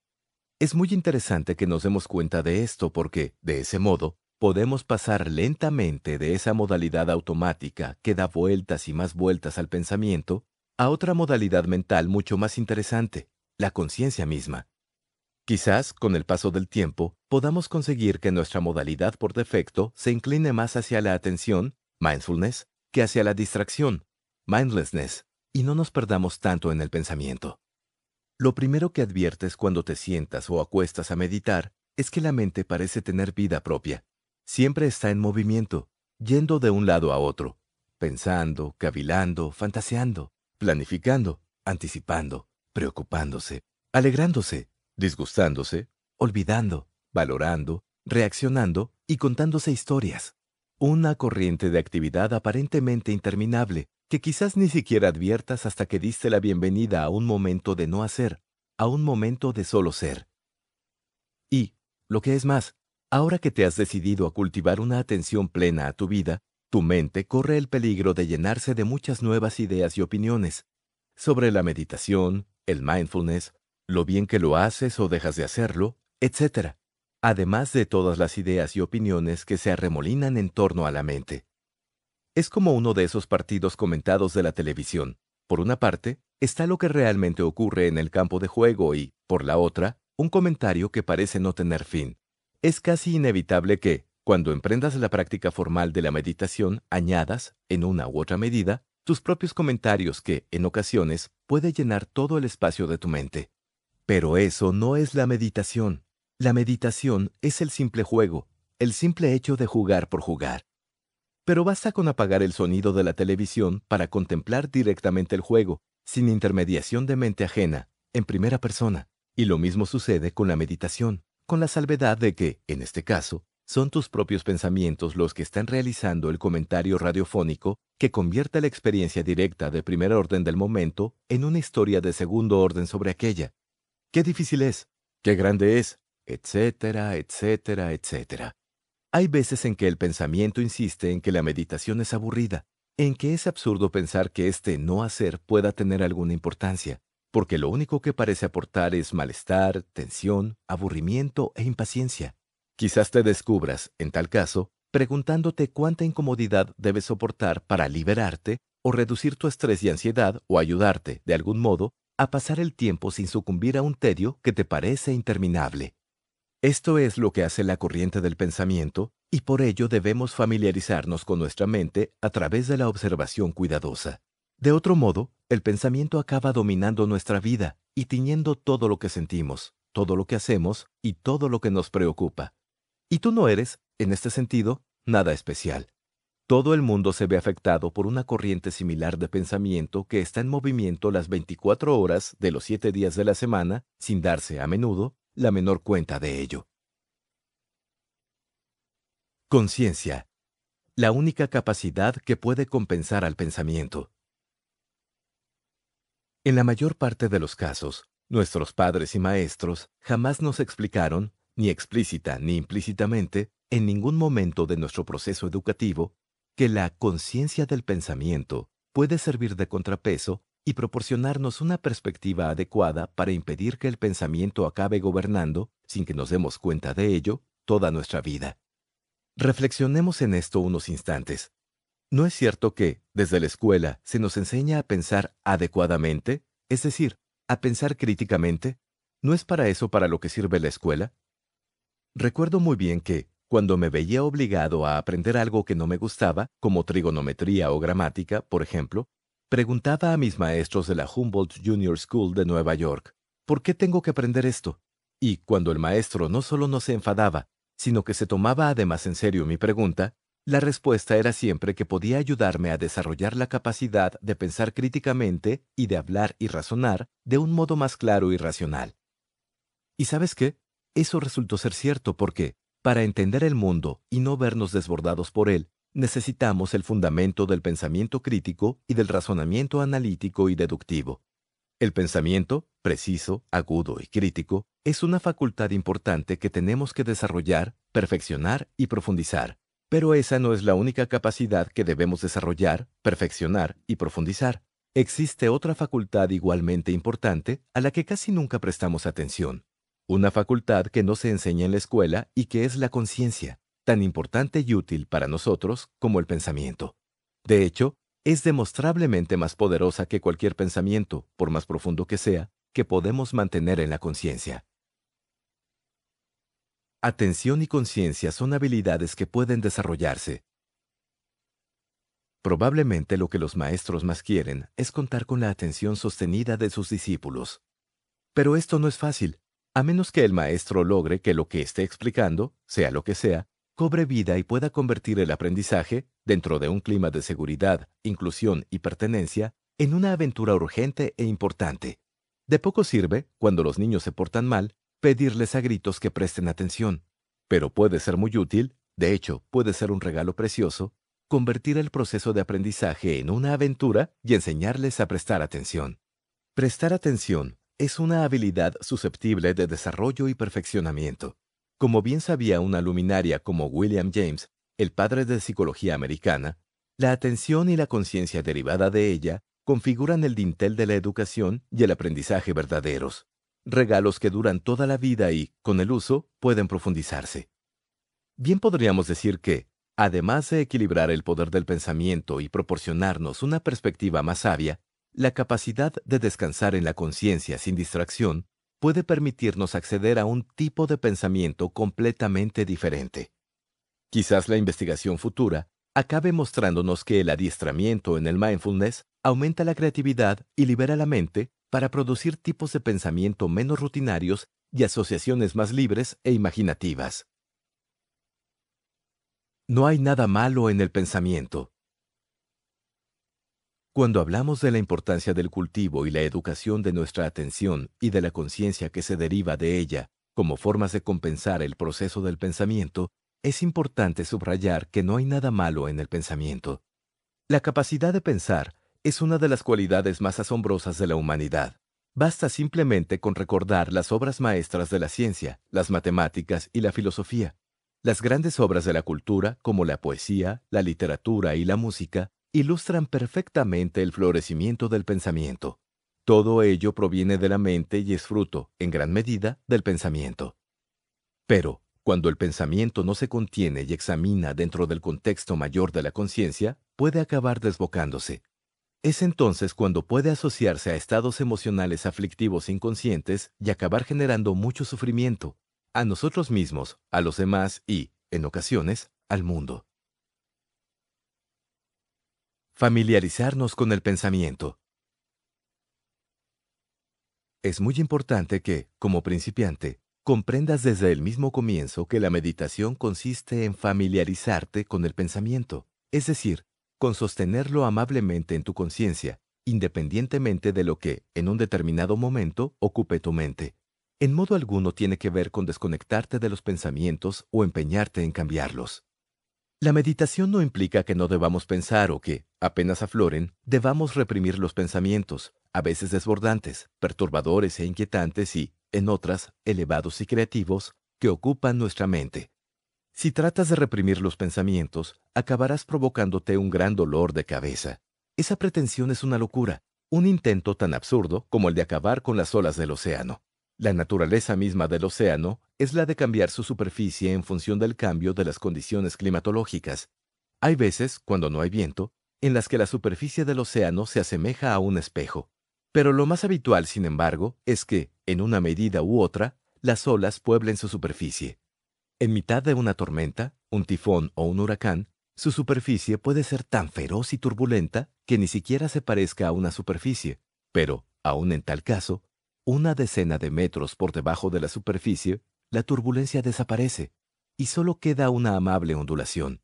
Speaker 1: Es muy interesante que nos demos cuenta de esto porque, de ese modo, podemos pasar lentamente de esa modalidad automática que da vueltas y más vueltas al pensamiento a otra modalidad mental mucho más interesante, la conciencia misma. Quizás, con el paso del tiempo, podamos conseguir que nuestra modalidad por defecto se incline más hacia la atención, mindfulness, que hacia la distracción, mindlessness, y no nos perdamos tanto en el pensamiento. Lo primero que adviertes cuando te sientas o acuestas a meditar es que la mente parece tener vida propia, Siempre está en movimiento, yendo de un lado a otro, pensando, cavilando, fantaseando, planificando, anticipando, preocupándose, alegrándose, disgustándose, olvidando, valorando, reaccionando y contándose historias. Una corriente de actividad aparentemente interminable que quizás ni siquiera adviertas hasta que diste la bienvenida a un momento de no hacer, a un momento de solo ser. Y, lo que es más, Ahora que te has decidido a cultivar una atención plena a tu vida, tu mente corre el peligro de llenarse de muchas nuevas ideas y opiniones sobre la meditación, el mindfulness, lo bien que lo haces o dejas de hacerlo, etc. Además de todas las ideas y opiniones que se arremolinan en torno a la mente. Es como uno de esos partidos comentados de la televisión. Por una parte, está lo que realmente ocurre en el campo de juego y, por la otra, un comentario que parece no tener fin. Es casi inevitable que, cuando emprendas la práctica formal de la meditación, añadas, en una u otra medida, tus propios comentarios que, en ocasiones, puede llenar todo el espacio de tu mente. Pero eso no es la meditación. La meditación es el simple juego, el simple hecho de jugar por jugar. Pero basta con apagar el sonido de la televisión para contemplar directamente el juego, sin intermediación de mente ajena, en primera persona. Y lo mismo sucede con la meditación con la salvedad de que, en este caso, son tus propios pensamientos los que están realizando el comentario radiofónico que convierta la experiencia directa de primer orden del momento en una historia de segundo orden sobre aquella. Qué difícil es, qué grande es, etcétera, etcétera, etcétera. Hay veces en que el pensamiento insiste en que la meditación es aburrida, en que es absurdo pensar que este no hacer pueda tener alguna importancia porque lo único que parece aportar es malestar, tensión, aburrimiento e impaciencia. Quizás te descubras, en tal caso, preguntándote cuánta incomodidad debes soportar para liberarte o reducir tu estrés y ansiedad o ayudarte, de algún modo, a pasar el tiempo sin sucumbir a un tedio que te parece interminable. Esto es lo que hace la corriente del pensamiento y por ello debemos familiarizarnos con nuestra mente a través de la observación cuidadosa. De otro modo, el pensamiento acaba dominando nuestra vida y tiñendo todo lo que sentimos, todo lo que hacemos y todo lo que nos preocupa. Y tú no eres, en este sentido, nada especial. Todo el mundo se ve afectado por una corriente similar de pensamiento que está en movimiento las 24 horas de los 7 días de la semana, sin darse a menudo la menor cuenta de ello. Conciencia. La única capacidad que puede compensar al pensamiento. En la mayor parte de los casos, nuestros padres y maestros jamás nos explicaron, ni explícita ni implícitamente, en ningún momento de nuestro proceso educativo, que la conciencia del pensamiento puede servir de contrapeso y proporcionarnos una perspectiva adecuada para impedir que el pensamiento acabe gobernando, sin que nos demos cuenta de ello, toda nuestra vida. Reflexionemos en esto unos instantes. ¿No es cierto que, desde la escuela se nos enseña a pensar adecuadamente, es decir, a pensar críticamente. ¿No es para eso para lo que sirve la escuela? Recuerdo muy bien que, cuando me veía obligado a aprender algo que no me gustaba, como trigonometría o gramática, por ejemplo, preguntaba a mis maestros de la Humboldt Junior School de Nueva York, ¿por qué tengo que aprender esto? Y cuando el maestro no solo no se enfadaba, sino que se tomaba además en serio mi pregunta, la respuesta era siempre que podía ayudarme a desarrollar la capacidad de pensar críticamente y de hablar y razonar de un modo más claro y racional. ¿Y sabes qué? Eso resultó ser cierto porque, para entender el mundo y no vernos desbordados por él, necesitamos el fundamento del pensamiento crítico y del razonamiento analítico y deductivo. El pensamiento, preciso, agudo y crítico, es una facultad importante que tenemos que desarrollar, perfeccionar y profundizar. Pero esa no es la única capacidad que debemos desarrollar, perfeccionar y profundizar. Existe otra facultad igualmente importante a la que casi nunca prestamos atención. Una facultad que no se enseña en la escuela y que es la conciencia, tan importante y útil para nosotros como el pensamiento. De hecho, es demostrablemente más poderosa que cualquier pensamiento, por más profundo que sea, que podemos mantener en la conciencia. Atención y conciencia son habilidades que pueden desarrollarse. Probablemente lo que los maestros más quieren es contar con la atención sostenida de sus discípulos. Pero esto no es fácil, a menos que el maestro logre que lo que esté explicando, sea lo que sea, cobre vida y pueda convertir el aprendizaje, dentro de un clima de seguridad, inclusión y pertenencia, en una aventura urgente e importante. De poco sirve, cuando los niños se portan mal, pedirles a gritos que presten atención. Pero puede ser muy útil, de hecho, puede ser un regalo precioso, convertir el proceso de aprendizaje en una aventura y enseñarles a prestar atención. Prestar atención es una habilidad susceptible de desarrollo y perfeccionamiento. Como bien sabía una luminaria como William James, el padre de psicología americana, la atención y la conciencia derivada de ella configuran el dintel de la educación y el aprendizaje verdaderos regalos que duran toda la vida y, con el uso, pueden profundizarse. Bien podríamos decir que, además de equilibrar el poder del pensamiento y proporcionarnos una perspectiva más sabia, la capacidad de descansar en la conciencia sin distracción puede permitirnos acceder a un tipo de pensamiento completamente diferente. Quizás la investigación futura acabe mostrándonos que el adiestramiento en el mindfulness aumenta la creatividad y libera la mente para producir tipos de pensamiento menos rutinarios y asociaciones más libres e imaginativas. No hay nada malo en el pensamiento. Cuando hablamos de la importancia del cultivo y la educación de nuestra atención y de la conciencia que se deriva de ella como formas de compensar el proceso del pensamiento, es importante subrayar que no hay nada malo en el pensamiento. La capacidad de pensar es una de las cualidades más asombrosas de la humanidad. Basta simplemente con recordar las obras maestras de la ciencia, las matemáticas y la filosofía. Las grandes obras de la cultura, como la poesía, la literatura y la música, ilustran perfectamente el florecimiento del pensamiento. Todo ello proviene de la mente y es fruto, en gran medida, del pensamiento. Pero, cuando el pensamiento no se contiene y examina dentro del contexto mayor de la conciencia, puede acabar desbocándose. Es entonces cuando puede asociarse a estados emocionales aflictivos inconscientes y acabar generando mucho sufrimiento, a nosotros mismos, a los demás y, en ocasiones, al mundo. Familiarizarnos con el pensamiento. Es muy importante que, como principiante, comprendas desde el mismo comienzo que la meditación consiste en familiarizarte con el pensamiento, es decir, con sostenerlo amablemente en tu conciencia, independientemente de lo que, en un determinado momento, ocupe tu mente. En modo alguno tiene que ver con desconectarte de los pensamientos o empeñarte en cambiarlos. La meditación no implica que no debamos pensar o que, apenas afloren, debamos reprimir los pensamientos, a veces desbordantes, perturbadores e inquietantes y, en otras, elevados y creativos, que ocupan nuestra mente. Si tratas de reprimir los pensamientos, acabarás provocándote un gran dolor de cabeza. Esa pretensión es una locura, un intento tan absurdo como el de acabar con las olas del océano. La naturaleza misma del océano es la de cambiar su superficie en función del cambio de las condiciones climatológicas. Hay veces, cuando no hay viento, en las que la superficie del océano se asemeja a un espejo. Pero lo más habitual, sin embargo, es que, en una medida u otra, las olas pueblen su superficie. En mitad de una tormenta, un tifón o un huracán, su superficie puede ser tan feroz y turbulenta que ni siquiera se parezca a una superficie, pero, aun en tal caso, una decena de metros por debajo de la superficie, la turbulencia desaparece y solo queda una amable ondulación.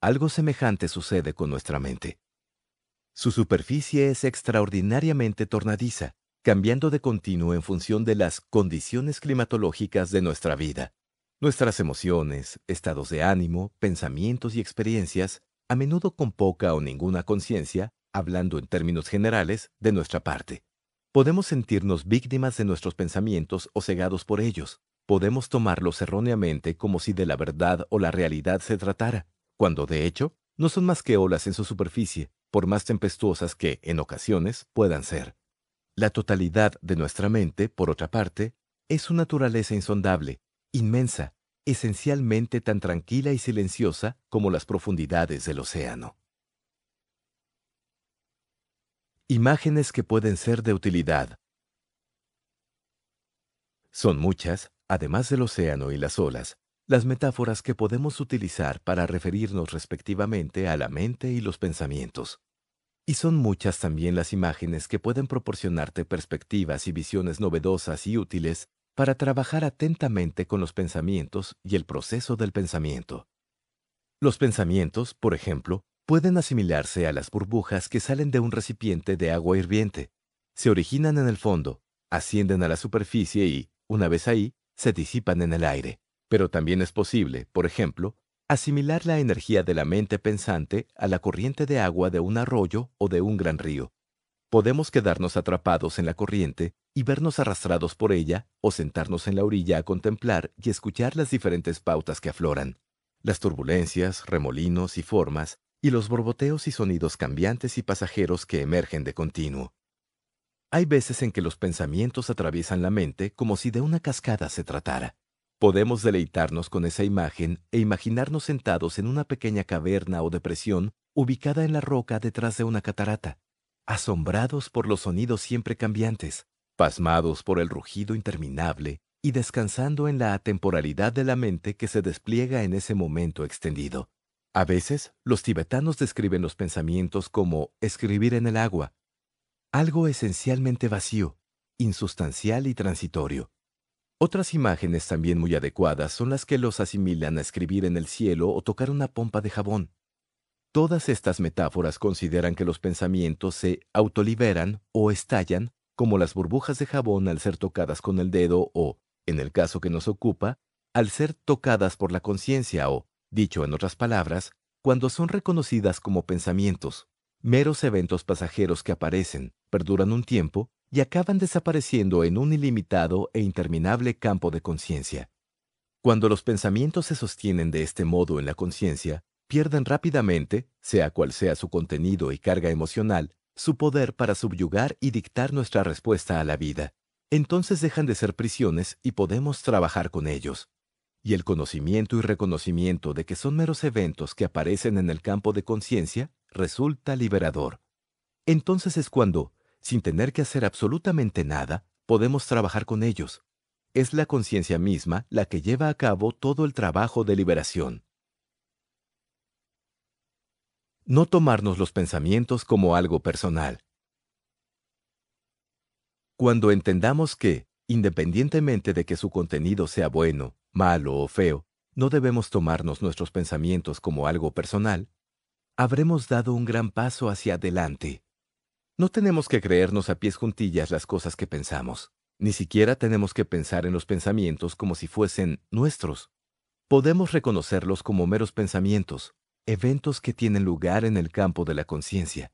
Speaker 1: Algo semejante sucede con nuestra mente. Su superficie es extraordinariamente tornadiza, cambiando de continuo en función de las condiciones climatológicas de nuestra vida. Nuestras emociones, estados de ánimo, pensamientos y experiencias, a menudo con poca o ninguna conciencia, hablando en términos generales, de nuestra parte. Podemos sentirnos víctimas de nuestros pensamientos o cegados por ellos. Podemos tomarlos erróneamente como si de la verdad o la realidad se tratara, cuando de hecho no son más que olas en su superficie, por más tempestuosas que, en ocasiones, puedan ser. La totalidad de nuestra mente, por otra parte, es su naturaleza insondable, inmensa, esencialmente tan tranquila y silenciosa como las profundidades del océano. Imágenes que pueden ser de utilidad. Son muchas, además del océano y las olas, las metáforas que podemos utilizar para referirnos respectivamente a la mente y los pensamientos. Y son muchas también las imágenes que pueden proporcionarte perspectivas y visiones novedosas y útiles para trabajar atentamente con los pensamientos y el proceso del pensamiento. Los pensamientos, por ejemplo, pueden asimilarse a las burbujas que salen de un recipiente de agua hirviente. Se originan en el fondo, ascienden a la superficie y, una vez ahí, se disipan en el aire. Pero también es posible, por ejemplo, asimilar la energía de la mente pensante a la corriente de agua de un arroyo o de un gran río podemos quedarnos atrapados en la corriente y vernos arrastrados por ella o sentarnos en la orilla a contemplar y escuchar las diferentes pautas que afloran, las turbulencias, remolinos y formas, y los borboteos y sonidos cambiantes y pasajeros que emergen de continuo. Hay veces en que los pensamientos atraviesan la mente como si de una cascada se tratara. Podemos deleitarnos con esa imagen e imaginarnos sentados en una pequeña caverna o depresión ubicada en la roca detrás de una catarata, asombrados por los sonidos siempre cambiantes, pasmados por el rugido interminable y descansando en la atemporalidad de la mente que se despliega en ese momento extendido. A veces, los tibetanos describen los pensamientos como escribir en el agua, algo esencialmente vacío, insustancial y transitorio. Otras imágenes también muy adecuadas son las que los asimilan a escribir en el cielo o tocar una pompa de jabón. Todas estas metáforas consideran que los pensamientos se autoliberan o estallan como las burbujas de jabón al ser tocadas con el dedo o, en el caso que nos ocupa, al ser tocadas por la conciencia o, dicho en otras palabras, cuando son reconocidas como pensamientos, meros eventos pasajeros que aparecen, perduran un tiempo y acaban desapareciendo en un ilimitado e interminable campo de conciencia. Cuando los pensamientos se sostienen de este modo en la conciencia, pierden rápidamente, sea cual sea su contenido y carga emocional, su poder para subyugar y dictar nuestra respuesta a la vida. Entonces dejan de ser prisiones y podemos trabajar con ellos. Y el conocimiento y reconocimiento de que son meros eventos que aparecen en el campo de conciencia resulta liberador. Entonces es cuando, sin tener que hacer absolutamente nada, podemos trabajar con ellos. Es la conciencia misma la que lleva a cabo todo el trabajo de liberación no tomarnos los pensamientos como algo personal. Cuando entendamos que, independientemente de que su contenido sea bueno, malo o feo, no debemos tomarnos nuestros pensamientos como algo personal, habremos dado un gran paso hacia adelante. No tenemos que creernos a pies juntillas las cosas que pensamos. Ni siquiera tenemos que pensar en los pensamientos como si fuesen nuestros. Podemos reconocerlos como meros pensamientos, eventos que tienen lugar en el campo de la conciencia.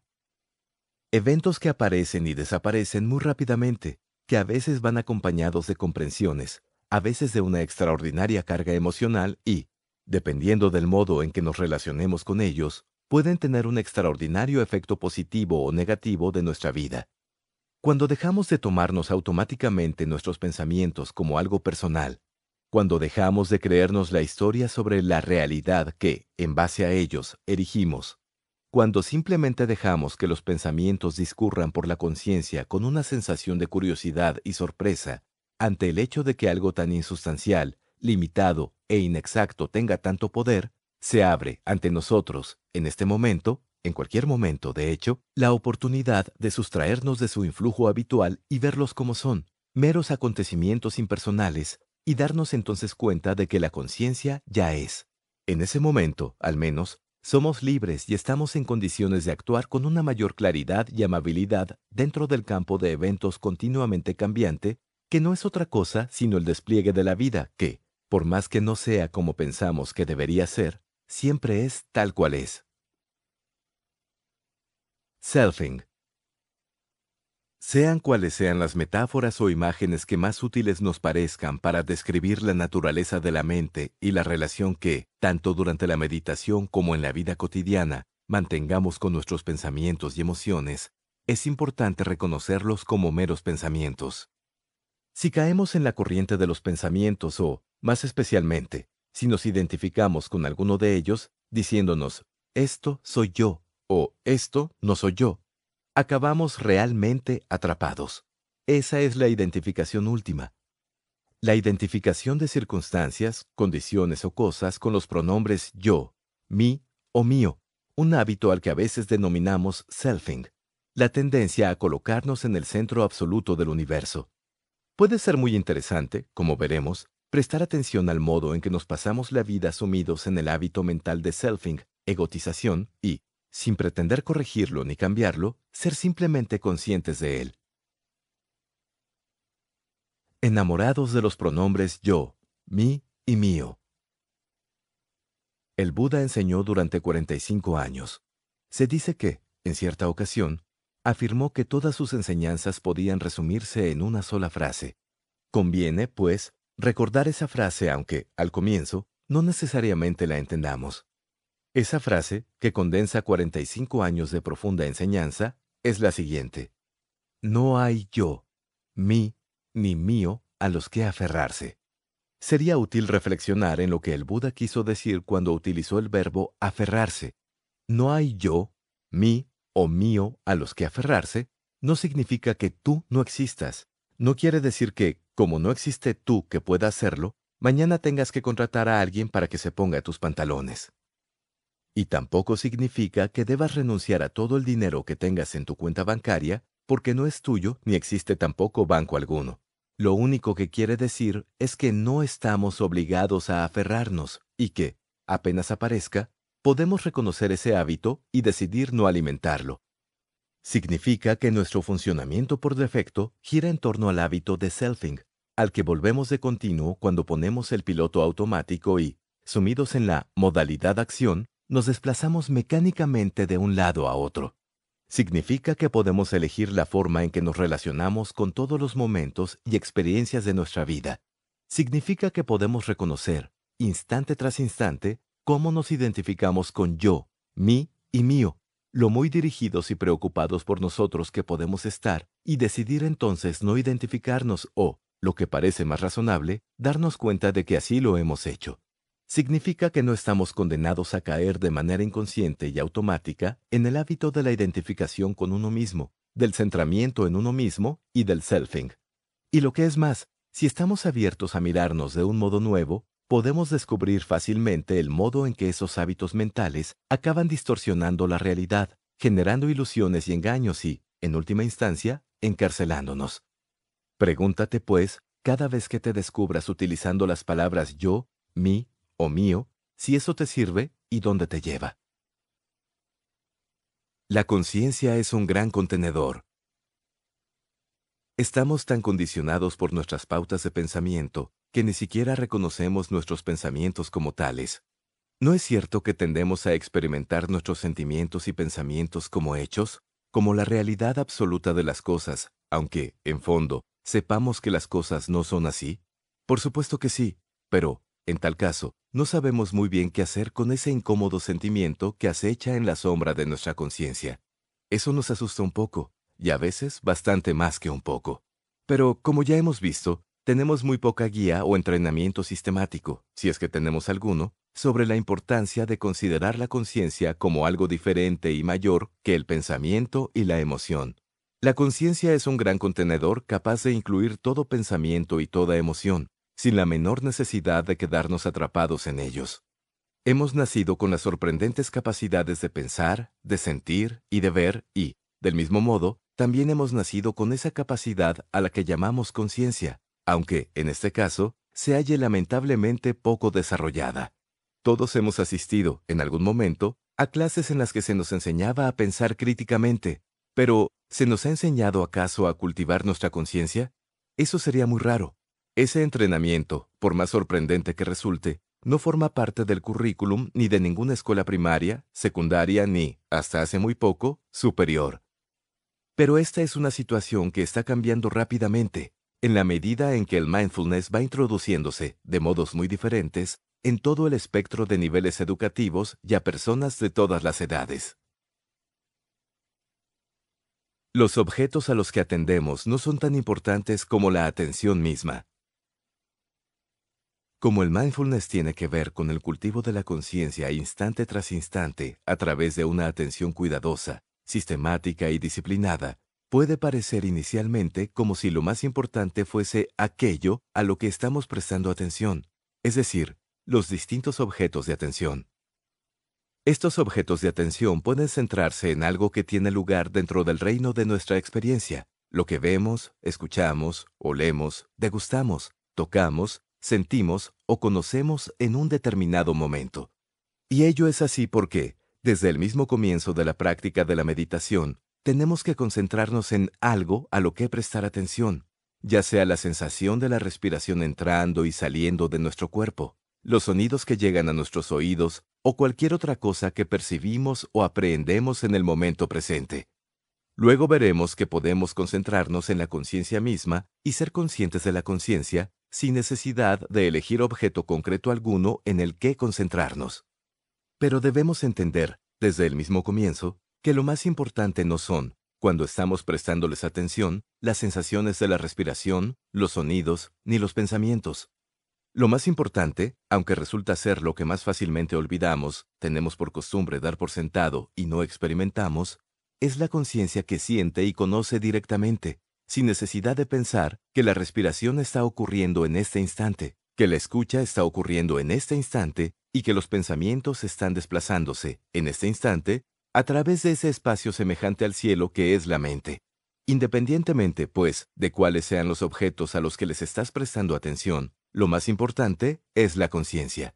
Speaker 1: Eventos que aparecen y desaparecen muy rápidamente, que a veces van acompañados de comprensiones, a veces de una extraordinaria carga emocional y, dependiendo del modo en que nos relacionemos con ellos, pueden tener un extraordinario efecto positivo o negativo de nuestra vida. Cuando dejamos de tomarnos automáticamente nuestros pensamientos como algo personal, cuando dejamos de creernos la historia sobre la realidad que, en base a ellos, erigimos, cuando simplemente dejamos que los pensamientos discurran por la conciencia con una sensación de curiosidad y sorpresa ante el hecho de que algo tan insustancial, limitado e inexacto tenga tanto poder, se abre ante nosotros, en este momento, en cualquier momento de hecho, la oportunidad de sustraernos de su influjo habitual y verlos como son, meros acontecimientos impersonales, y darnos entonces cuenta de que la conciencia ya es. En ese momento, al menos, somos libres y estamos en condiciones de actuar con una mayor claridad y amabilidad dentro del campo de eventos continuamente cambiante, que no es otra cosa sino el despliegue de la vida, que, por más que no sea como pensamos que debería ser, siempre es tal cual es. Selfing. Sean cuales sean las metáforas o imágenes que más útiles nos parezcan para describir la naturaleza de la mente y la relación que, tanto durante la meditación como en la vida cotidiana, mantengamos con nuestros pensamientos y emociones, es importante reconocerlos como meros pensamientos. Si caemos en la corriente de los pensamientos o, más especialmente, si nos identificamos con alguno de ellos, diciéndonos, esto soy yo o esto no soy yo, acabamos realmente atrapados. Esa es la identificación última. La identificación de circunstancias, condiciones o cosas con los pronombres yo, mí o mío, un hábito al que a veces denominamos selfing, la tendencia a colocarnos en el centro absoluto del universo. Puede ser muy interesante, como veremos, prestar atención al modo en que nos pasamos la vida sumidos en el hábito mental de selfing, egotización y, sin pretender corregirlo ni cambiarlo, ser simplemente conscientes de él. Enamorados de los pronombres yo, mí y mío. El Buda enseñó durante 45 años. Se dice que, en cierta ocasión, afirmó que todas sus enseñanzas podían resumirse en una sola frase. Conviene, pues, recordar esa frase aunque, al comienzo, no necesariamente la entendamos. Esa frase, que condensa 45 años de profunda enseñanza, es la siguiente. No hay yo, mí, ni mío a los que aferrarse. Sería útil reflexionar en lo que el Buda quiso decir cuando utilizó el verbo aferrarse. No hay yo, mí o mío a los que aferrarse, no significa que tú no existas. No quiere decir que, como no existe tú que pueda hacerlo, mañana tengas que contratar a alguien para que se ponga tus pantalones. Y tampoco significa que debas renunciar a todo el dinero que tengas en tu cuenta bancaria, porque no es tuyo ni existe tampoco banco alguno. Lo único que quiere decir es que no estamos obligados a aferrarnos y que, apenas aparezca, podemos reconocer ese hábito y decidir no alimentarlo. Significa que nuestro funcionamiento por defecto gira en torno al hábito de selfing, al que volvemos de continuo cuando ponemos el piloto automático y, sumidos en la modalidad acción, nos desplazamos mecánicamente de un lado a otro. Significa que podemos elegir la forma en que nos relacionamos con todos los momentos y experiencias de nuestra vida. Significa que podemos reconocer, instante tras instante, cómo nos identificamos con yo, mí y mío, lo muy dirigidos y preocupados por nosotros que podemos estar y decidir entonces no identificarnos o, lo que parece más razonable, darnos cuenta de que así lo hemos hecho significa que no estamos condenados a caer de manera inconsciente y automática en el hábito de la identificación con uno mismo, del centramiento en uno mismo y del selfing. Y lo que es más, si estamos abiertos a mirarnos de un modo nuevo, podemos descubrir fácilmente el modo en que esos hábitos mentales acaban distorsionando la realidad, generando ilusiones y engaños y, en última instancia, encarcelándonos. Pregúntate, pues, cada vez que te descubras utilizando las palabras yo, mí o mío, si eso te sirve y dónde te lleva. La conciencia es un gran contenedor. Estamos tan condicionados por nuestras pautas de pensamiento que ni siquiera reconocemos nuestros pensamientos como tales. ¿No es cierto que tendemos a experimentar nuestros sentimientos y pensamientos como hechos, como la realidad absoluta de las cosas, aunque, en fondo, sepamos que las cosas no son así? Por supuesto que sí, pero, en tal caso, no sabemos muy bien qué hacer con ese incómodo sentimiento que acecha en la sombra de nuestra conciencia. Eso nos asusta un poco, y a veces bastante más que un poco. Pero, como ya hemos visto, tenemos muy poca guía o entrenamiento sistemático, si es que tenemos alguno, sobre la importancia de considerar la conciencia como algo diferente y mayor que el pensamiento y la emoción. La conciencia es un gran contenedor capaz de incluir todo pensamiento y toda emoción, sin la menor necesidad de quedarnos atrapados en ellos. Hemos nacido con las sorprendentes capacidades de pensar, de sentir y de ver y, del mismo modo, también hemos nacido con esa capacidad a la que llamamos conciencia, aunque, en este caso, se halle lamentablemente poco desarrollada. Todos hemos asistido, en algún momento, a clases en las que se nos enseñaba a pensar críticamente, pero ¿se nos ha enseñado acaso a cultivar nuestra conciencia? Eso sería muy raro. Ese entrenamiento, por más sorprendente que resulte, no forma parte del currículum ni de ninguna escuela primaria, secundaria ni, hasta hace muy poco, superior. Pero esta es una situación que está cambiando rápidamente, en la medida en que el mindfulness va introduciéndose, de modos muy diferentes, en todo el espectro de niveles educativos y a personas de todas las edades. Los objetos a los que atendemos no son tan importantes como la atención misma. Como el mindfulness tiene que ver con el cultivo de la conciencia instante tras instante a través de una atención cuidadosa, sistemática y disciplinada, puede parecer inicialmente como si lo más importante fuese aquello a lo que estamos prestando atención, es decir, los distintos objetos de atención. Estos objetos de atención pueden centrarse en algo que tiene lugar dentro del reino de nuestra experiencia, lo que vemos, escuchamos, olemos, degustamos, tocamos, sentimos o conocemos en un determinado momento. Y ello es así porque, desde el mismo comienzo de la práctica de la meditación, tenemos que concentrarnos en algo a lo que prestar atención, ya sea la sensación de la respiración entrando y saliendo de nuestro cuerpo, los sonidos que llegan a nuestros oídos o cualquier otra cosa que percibimos o aprehendemos en el momento presente. Luego veremos que podemos concentrarnos en la conciencia misma y ser conscientes de la conciencia sin necesidad de elegir objeto concreto alguno en el que concentrarnos. Pero debemos entender, desde el mismo comienzo, que lo más importante no son, cuando estamos prestándoles atención, las sensaciones de la respiración, los sonidos, ni los pensamientos. Lo más importante, aunque resulta ser lo que más fácilmente olvidamos, tenemos por costumbre dar por sentado y no experimentamos, es la conciencia que siente y conoce directamente, sin necesidad de pensar, que la respiración está ocurriendo en este instante, que la escucha está ocurriendo en este instante y que los pensamientos están desplazándose, en este instante, a través de ese espacio semejante al cielo que es la mente. Independientemente, pues, de cuáles sean los objetos a los que les estás prestando atención, lo más importante es la conciencia.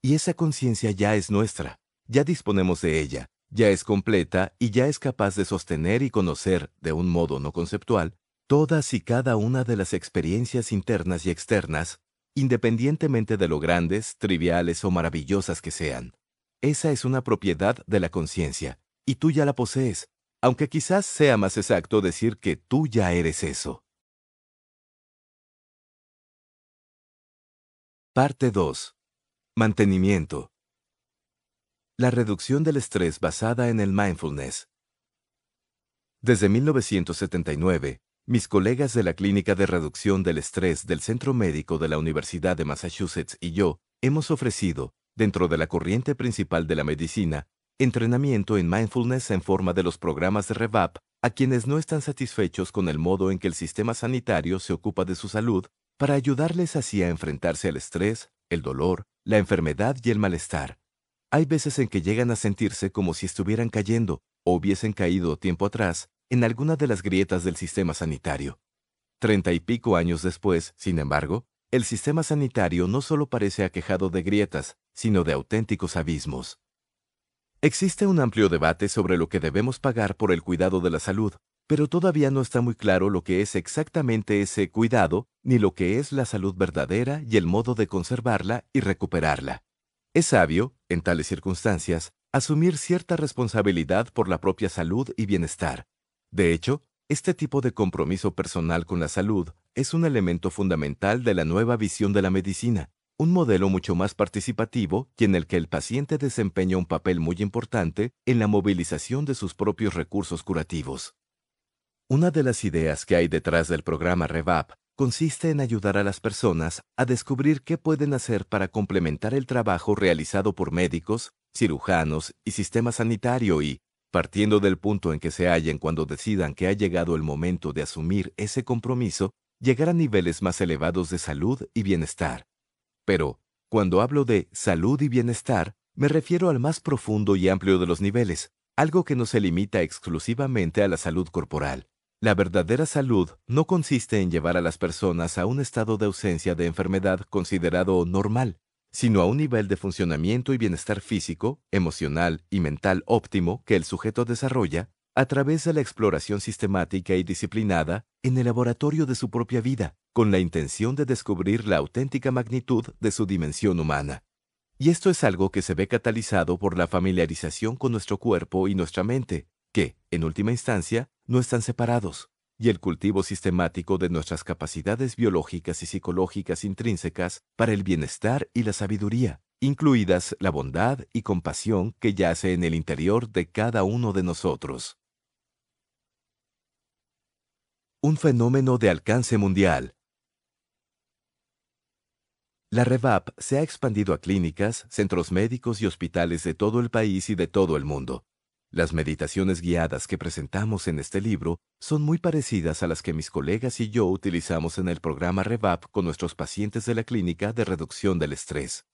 Speaker 1: Y esa conciencia ya es nuestra, ya disponemos de ella, ya es completa y ya es capaz de sostener y conocer, de un modo no conceptual, todas y cada una de las experiencias internas y externas, independientemente de lo grandes, triviales o maravillosas que sean. Esa es una propiedad de la conciencia, y tú ya la posees, aunque quizás sea más exacto decir que tú ya eres eso. Parte 2. Mantenimiento. La reducción del estrés basada en el mindfulness. Desde 1979, mis colegas de la Clínica de Reducción del Estrés del Centro Médico de la Universidad de Massachusetts y yo hemos ofrecido, dentro de la corriente principal de la medicina, entrenamiento en mindfulness en forma de los programas de REVAP a quienes no están satisfechos con el modo en que el sistema sanitario se ocupa de su salud para ayudarles así a enfrentarse al estrés, el dolor, la enfermedad y el malestar. Hay veces en que llegan a sentirse como si estuvieran cayendo, o hubiesen caído tiempo atrás, en alguna de las grietas del sistema sanitario. Treinta y pico años después, sin embargo, el sistema sanitario no solo parece aquejado de grietas, sino de auténticos abismos. Existe un amplio debate sobre lo que debemos pagar por el cuidado de la salud, pero todavía no está muy claro lo que es exactamente ese cuidado, ni lo que es la salud verdadera y el modo de conservarla y recuperarla. Es sabio, en tales circunstancias, asumir cierta responsabilidad por la propia salud y bienestar. De hecho, este tipo de compromiso personal con la salud es un elemento fundamental de la nueva visión de la medicina, un modelo mucho más participativo y en el que el paciente desempeña un papel muy importante en la movilización de sus propios recursos curativos. Una de las ideas que hay detrás del programa REVAP consiste en ayudar a las personas a descubrir qué pueden hacer para complementar el trabajo realizado por médicos, cirujanos y sistema sanitario y, partiendo del punto en que se hallen cuando decidan que ha llegado el momento de asumir ese compromiso, llegar a niveles más elevados de salud y bienestar. Pero, cuando hablo de salud y bienestar, me refiero al más profundo y amplio de los niveles, algo que no se limita exclusivamente a la salud corporal. La verdadera salud no consiste en llevar a las personas a un estado de ausencia de enfermedad considerado normal, sino a un nivel de funcionamiento y bienestar físico, emocional y mental óptimo que el sujeto desarrolla a través de la exploración sistemática y disciplinada en el laboratorio de su propia vida, con la intención de descubrir la auténtica magnitud de su dimensión humana. Y esto es algo que se ve catalizado por la familiarización con nuestro cuerpo y nuestra mente, que, en última instancia, no están separados, y el cultivo sistemático de nuestras capacidades biológicas y psicológicas intrínsecas para el bienestar y la sabiduría, incluidas la bondad y compasión que yace en el interior de cada uno de nosotros. Un fenómeno de alcance mundial. La REVAP se ha expandido a clínicas, centros médicos y hospitales de todo el país y de todo el mundo las meditaciones guiadas que presentamos en este libro son muy parecidas a las que mis colegas y yo utilizamos en el programa REVAP con nuestros pacientes de la clínica de reducción del estrés.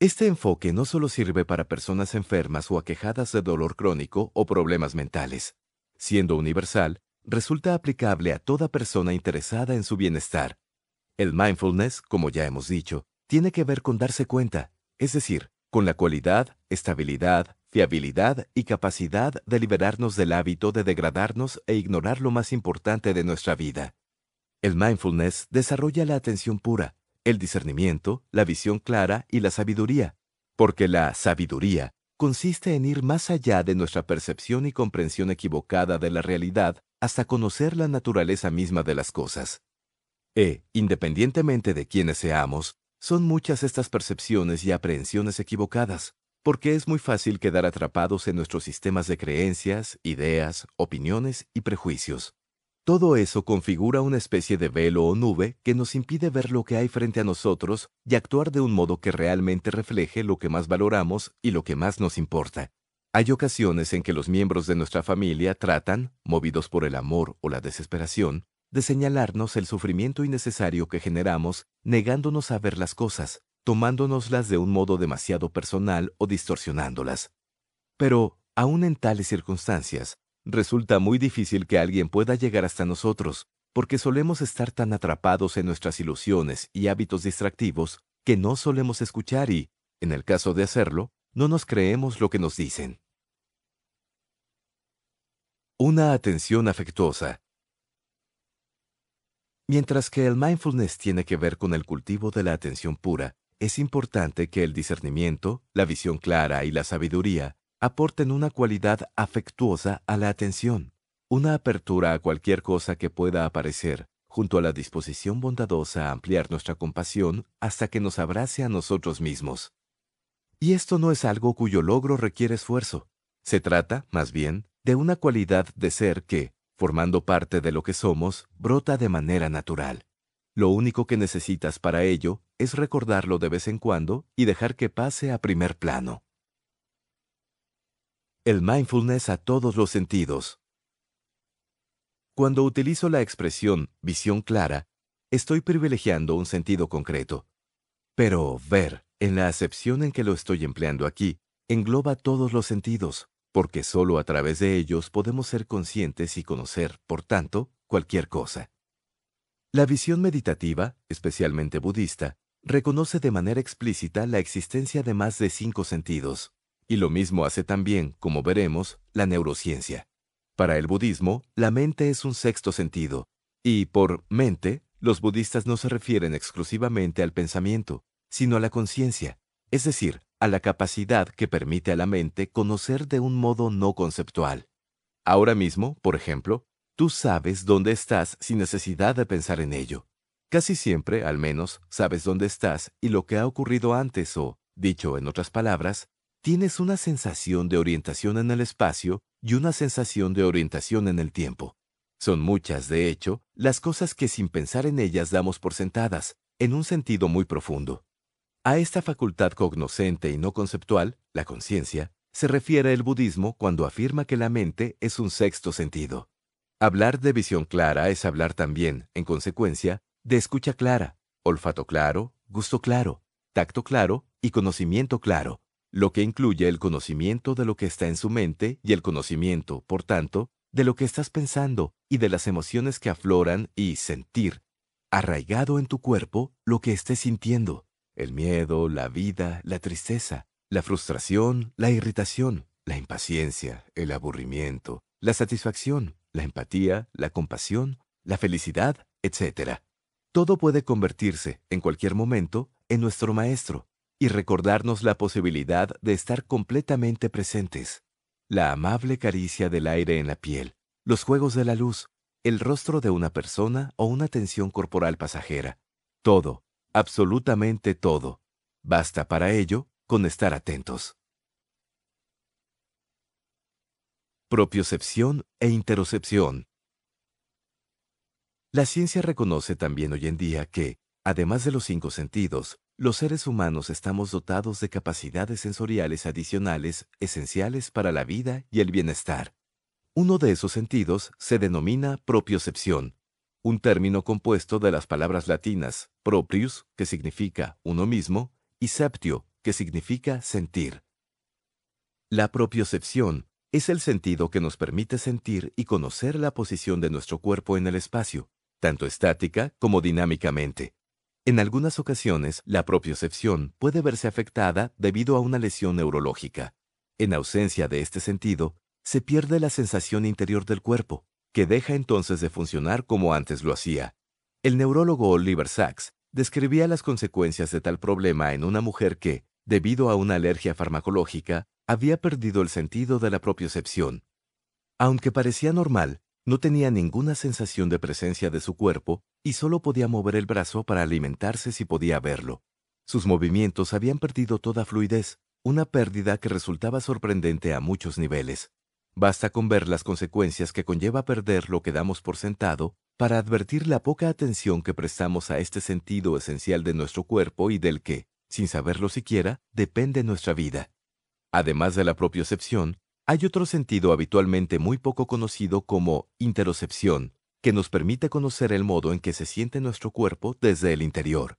Speaker 1: Este enfoque no solo sirve para personas enfermas o aquejadas de dolor crónico o problemas mentales. Siendo universal, resulta aplicable a toda persona interesada en su bienestar. El mindfulness, como ya hemos dicho, tiene que ver con darse cuenta, es decir, con la cualidad, estabilidad, fiabilidad y capacidad de liberarnos del hábito de degradarnos e ignorar lo más importante de nuestra vida. El mindfulness desarrolla la atención pura, el discernimiento, la visión clara y la sabiduría, porque la sabiduría consiste en ir más allá de nuestra percepción y comprensión equivocada de la realidad hasta conocer la naturaleza misma de las cosas. E, independientemente de quienes seamos, son muchas estas percepciones y aprehensiones equivocadas, porque es muy fácil quedar atrapados en nuestros sistemas de creencias, ideas, opiniones y prejuicios. Todo eso configura una especie de velo o nube que nos impide ver lo que hay frente a nosotros y actuar de un modo que realmente refleje lo que más valoramos y lo que más nos importa. Hay ocasiones en que los miembros de nuestra familia tratan, movidos por el amor o la desesperación, de señalarnos el sufrimiento innecesario que generamos negándonos a ver las cosas, tomándonoslas de un modo demasiado personal o distorsionándolas. Pero, aun en tales circunstancias, resulta muy difícil que alguien pueda llegar hasta nosotros, porque solemos estar tan atrapados en nuestras ilusiones y hábitos distractivos que no solemos escuchar y, en el caso de hacerlo, no nos creemos lo que nos dicen. Una atención afectuosa. Mientras que el mindfulness tiene que ver con el cultivo de la atención pura, es importante que el discernimiento, la visión clara y la sabiduría aporten una cualidad afectuosa a la atención, una apertura a cualquier cosa que pueda aparecer, junto a la disposición bondadosa a ampliar nuestra compasión hasta que nos abrace a nosotros mismos. Y esto no es algo cuyo logro requiere esfuerzo. Se trata, más bien, de una cualidad de ser que, formando parte de lo que somos, brota de manera natural. Lo único que necesitas para ello es recordarlo de vez en cuando y dejar que pase a primer plano. El mindfulness a todos los sentidos. Cuando utilizo la expresión visión clara, estoy privilegiando un sentido concreto. Pero ver, en la acepción en que lo estoy empleando aquí, engloba todos los sentidos, porque solo a través de ellos podemos ser conscientes y conocer, por tanto, cualquier cosa. La visión meditativa, especialmente budista, reconoce de manera explícita la existencia de más de cinco sentidos, y lo mismo hace también, como veremos, la neurociencia. Para el budismo, la mente es un sexto sentido, y por mente, los budistas no se refieren exclusivamente al pensamiento, sino a la conciencia, es decir, a la capacidad que permite a la mente conocer de un modo no conceptual. Ahora mismo, por ejemplo, Tú sabes dónde estás sin necesidad de pensar en ello. Casi siempre, al menos, sabes dónde estás y lo que ha ocurrido antes o, dicho en otras palabras, tienes una sensación de orientación en el espacio y una sensación de orientación en el tiempo. Son muchas, de hecho, las cosas que sin pensar en ellas damos por sentadas, en un sentido muy profundo. A esta facultad cognoscente y no conceptual, la conciencia, se refiere el budismo cuando afirma que la mente es un sexto sentido. Hablar de visión clara es hablar también, en consecuencia, de escucha clara, olfato claro, gusto claro, tacto claro y conocimiento claro, lo que incluye el conocimiento de lo que está en su mente y el conocimiento, por tanto, de lo que estás pensando y de las emociones que afloran y sentir, arraigado en tu cuerpo, lo que estés sintiendo, el miedo, la vida, la tristeza, la frustración, la irritación, la impaciencia, el aburrimiento, la satisfacción, la empatía, la compasión, la felicidad, etc. Todo puede convertirse, en cualquier momento, en nuestro maestro y recordarnos la posibilidad de estar completamente presentes. La amable caricia del aire en la piel, los juegos de la luz, el rostro de una persona o una tensión corporal pasajera. Todo, absolutamente todo. Basta para ello con estar atentos. propiocepción e interocepción. La ciencia reconoce también hoy en día que, además de los cinco sentidos, los seres humanos estamos dotados de capacidades sensoriales adicionales esenciales para la vida y el bienestar. Uno de esos sentidos se denomina propiocepción, un término compuesto de las palabras latinas proprius, que significa uno mismo, y septio, que significa sentir. La propiocepción es el sentido que nos permite sentir y conocer la posición de nuestro cuerpo en el espacio, tanto estática como dinámicamente. En algunas ocasiones, la propiocepción puede verse afectada debido a una lesión neurológica. En ausencia de este sentido, se pierde la sensación interior del cuerpo, que deja entonces de funcionar como antes lo hacía. El neurólogo Oliver Sachs describía las consecuencias de tal problema en una mujer que, debido a una alergia farmacológica, había perdido el sentido de la propiocepción. Aunque parecía normal, no tenía ninguna sensación de presencia de su cuerpo y solo podía mover el brazo para alimentarse si podía verlo. Sus movimientos habían perdido toda fluidez, una pérdida que resultaba sorprendente a muchos niveles. Basta con ver las consecuencias que conlleva perder lo que damos por sentado para advertir la poca atención que prestamos a este sentido esencial de nuestro cuerpo y del que, sin saberlo siquiera, depende nuestra vida. Además de la propiocepción, hay otro sentido habitualmente muy poco conocido como interocepción, que nos permite conocer el modo en que se siente nuestro cuerpo desde el interior.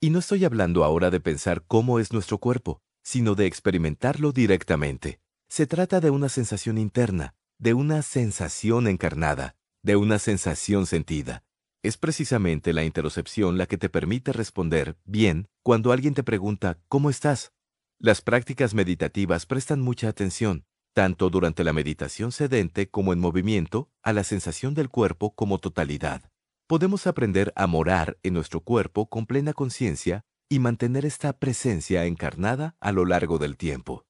Speaker 1: Y no estoy hablando ahora de pensar cómo es nuestro cuerpo, sino de experimentarlo directamente. Se trata de una sensación interna, de una sensación encarnada, de una sensación sentida. Es precisamente la interocepción la que te permite responder bien cuando alguien te pregunta ¿cómo estás? Las prácticas meditativas prestan mucha atención, tanto durante la meditación sedente como en movimiento, a la sensación del cuerpo como totalidad. Podemos aprender a morar en nuestro cuerpo con plena conciencia y mantener esta presencia encarnada a lo largo del tiempo.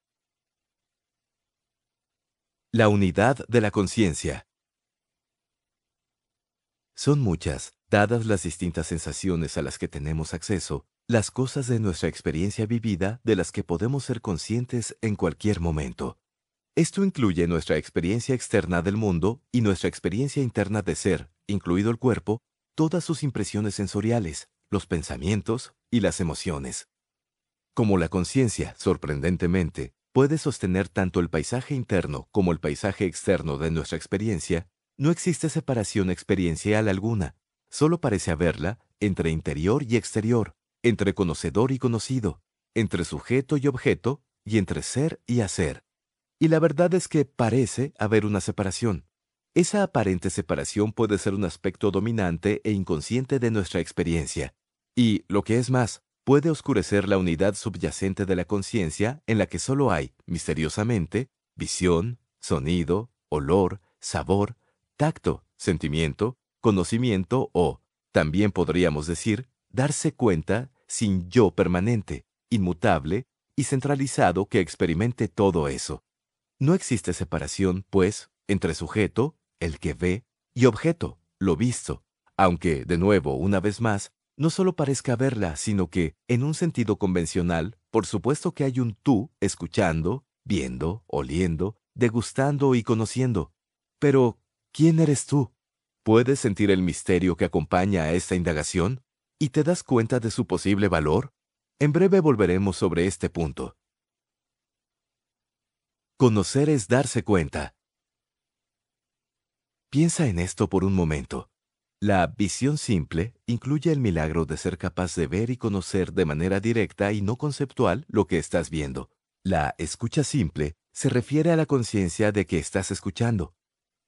Speaker 1: La unidad de la conciencia. Son muchas, dadas las distintas sensaciones a las que tenemos acceso, las cosas de nuestra experiencia vivida de las que podemos ser conscientes en cualquier momento. Esto incluye nuestra experiencia externa del mundo y nuestra experiencia interna de ser, incluido el cuerpo, todas sus impresiones sensoriales, los pensamientos y las emociones. Como la conciencia, sorprendentemente, puede sostener tanto el paisaje interno como el paisaje externo de nuestra experiencia, no existe separación experiencial alguna, solo parece haberla entre interior y exterior, entre conocedor y conocido, entre sujeto y objeto, y entre ser y hacer. Y la verdad es que parece haber una separación. Esa aparente separación puede ser un aspecto dominante e inconsciente de nuestra experiencia. Y, lo que es más, puede oscurecer la unidad subyacente de la conciencia en la que solo hay, misteriosamente, visión, sonido, olor, sabor, tacto, sentimiento, conocimiento o, también podríamos decir, darse cuenta, sin yo permanente, inmutable y centralizado que experimente todo eso. No existe separación, pues, entre sujeto, el que ve, y objeto, lo visto, aunque, de nuevo, una vez más, no solo parezca verla, sino que, en un sentido convencional, por supuesto que hay un tú escuchando, viendo, oliendo, degustando y conociendo. Pero, ¿quién eres tú? ¿Puedes sentir el misterio que acompaña a esta indagación? ¿Y te das cuenta de su posible valor? En breve volveremos sobre este punto. Conocer es darse cuenta. Piensa en esto por un momento. La visión simple incluye el milagro de ser capaz de ver y conocer de manera directa y no conceptual lo que estás viendo. La escucha simple se refiere a la conciencia de que estás escuchando.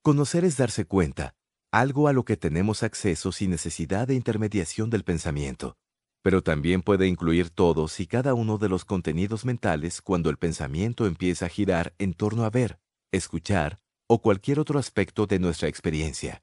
Speaker 1: Conocer es darse cuenta, algo a lo que tenemos acceso sin necesidad de intermediación del pensamiento. Pero también puede incluir todos y cada uno de los contenidos mentales cuando el pensamiento empieza a girar en torno a ver, escuchar o cualquier otro aspecto de nuestra experiencia.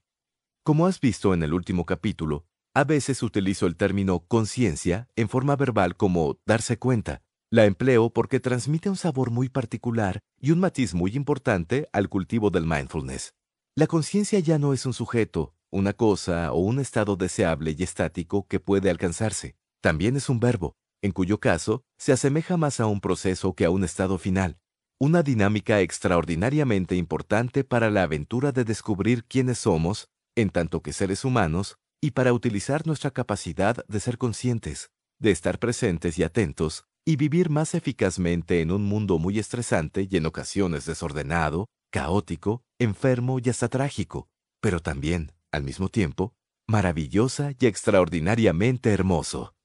Speaker 1: Como has visto en el último capítulo, a veces utilizo el término conciencia en forma verbal como darse cuenta. La empleo porque transmite un sabor muy particular y un matiz muy importante al cultivo del mindfulness. La conciencia ya no es un sujeto, una cosa o un estado deseable y estático que puede alcanzarse. También es un verbo, en cuyo caso se asemeja más a un proceso que a un estado final. Una dinámica extraordinariamente importante para la aventura de descubrir quiénes somos, en tanto que seres humanos, y para utilizar nuestra capacidad de ser conscientes, de estar presentes y atentos, y vivir más eficazmente en un mundo muy estresante y en ocasiones desordenado, caótico, enfermo y hasta trágico, pero también, al mismo tiempo, maravillosa y extraordinariamente hermoso.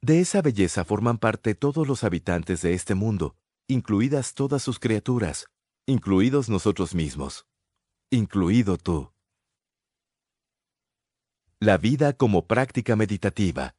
Speaker 1: De esa belleza forman parte todos los habitantes de este mundo, incluidas todas sus criaturas, incluidos nosotros mismos, incluido tú. La vida como práctica meditativa.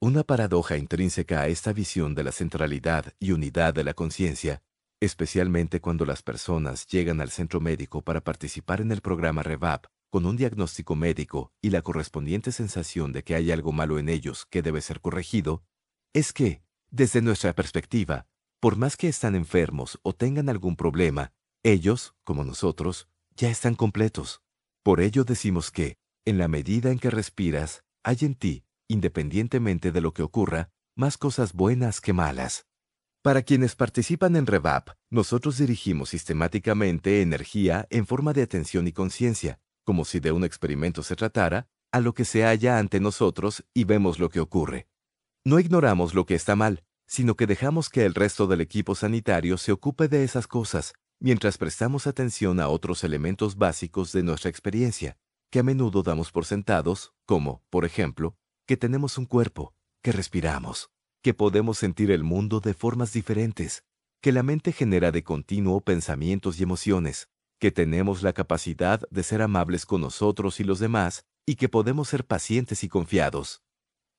Speaker 1: Una paradoja intrínseca a esta visión de la centralidad y unidad de la conciencia especialmente cuando las personas llegan al centro médico para participar en el programa REVAP con un diagnóstico médico y la correspondiente sensación de que hay algo malo en ellos que debe ser corregido, es que, desde nuestra perspectiva, por más que están enfermos o tengan algún problema, ellos, como nosotros, ya están completos. Por ello decimos que, en la medida en que respiras, hay en ti, independientemente de lo que ocurra, más cosas buenas que malas. Para quienes participan en Revap, nosotros dirigimos sistemáticamente energía en forma de atención y conciencia, como si de un experimento se tratara, a lo que se halla ante nosotros y vemos lo que ocurre. No ignoramos lo que está mal, sino que dejamos que el resto del equipo sanitario se ocupe de esas cosas, mientras prestamos atención a otros elementos básicos de nuestra experiencia, que a menudo damos por sentados, como, por ejemplo, que tenemos un cuerpo, que respiramos, que podemos sentir el mundo de formas diferentes, que la mente genera de continuo pensamientos y emociones, que tenemos la capacidad de ser amables con nosotros y los demás, y que podemos ser pacientes y confiados.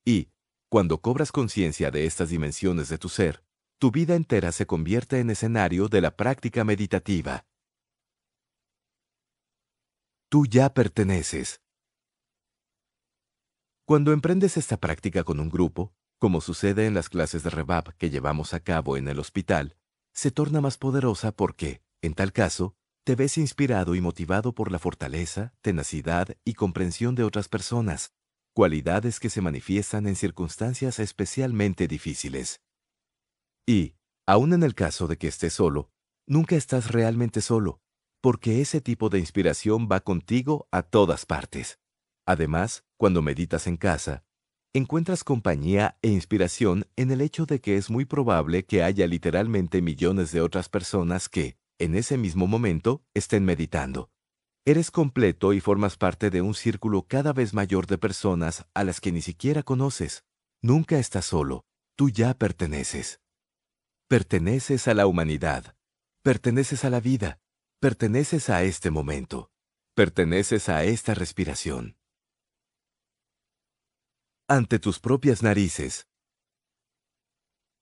Speaker 1: Y, cuando cobras conciencia de estas dimensiones de tu ser, tu vida entera se convierte en escenario de la práctica meditativa. Tú ya perteneces. Cuando emprendes esta práctica con un grupo, como sucede en las clases de rebab que llevamos a cabo en el hospital, se torna más poderosa porque, en tal caso, te ves inspirado y motivado por la fortaleza, tenacidad y comprensión de otras personas, cualidades que se manifiestan en circunstancias especialmente difíciles. Y, aun en el caso de que estés solo, nunca estás realmente solo, porque ese tipo de inspiración va contigo a todas partes. Además, cuando meditas en casa, encuentras compañía e inspiración en el hecho de que es muy probable que haya literalmente millones de otras personas que, en ese mismo momento, estén meditando. Eres completo y formas parte de un círculo cada vez mayor de personas a las que ni siquiera conoces. Nunca estás solo, tú ya perteneces. Perteneces a la humanidad, perteneces a la vida, perteneces a este momento, perteneces a esta respiración ante tus propias narices.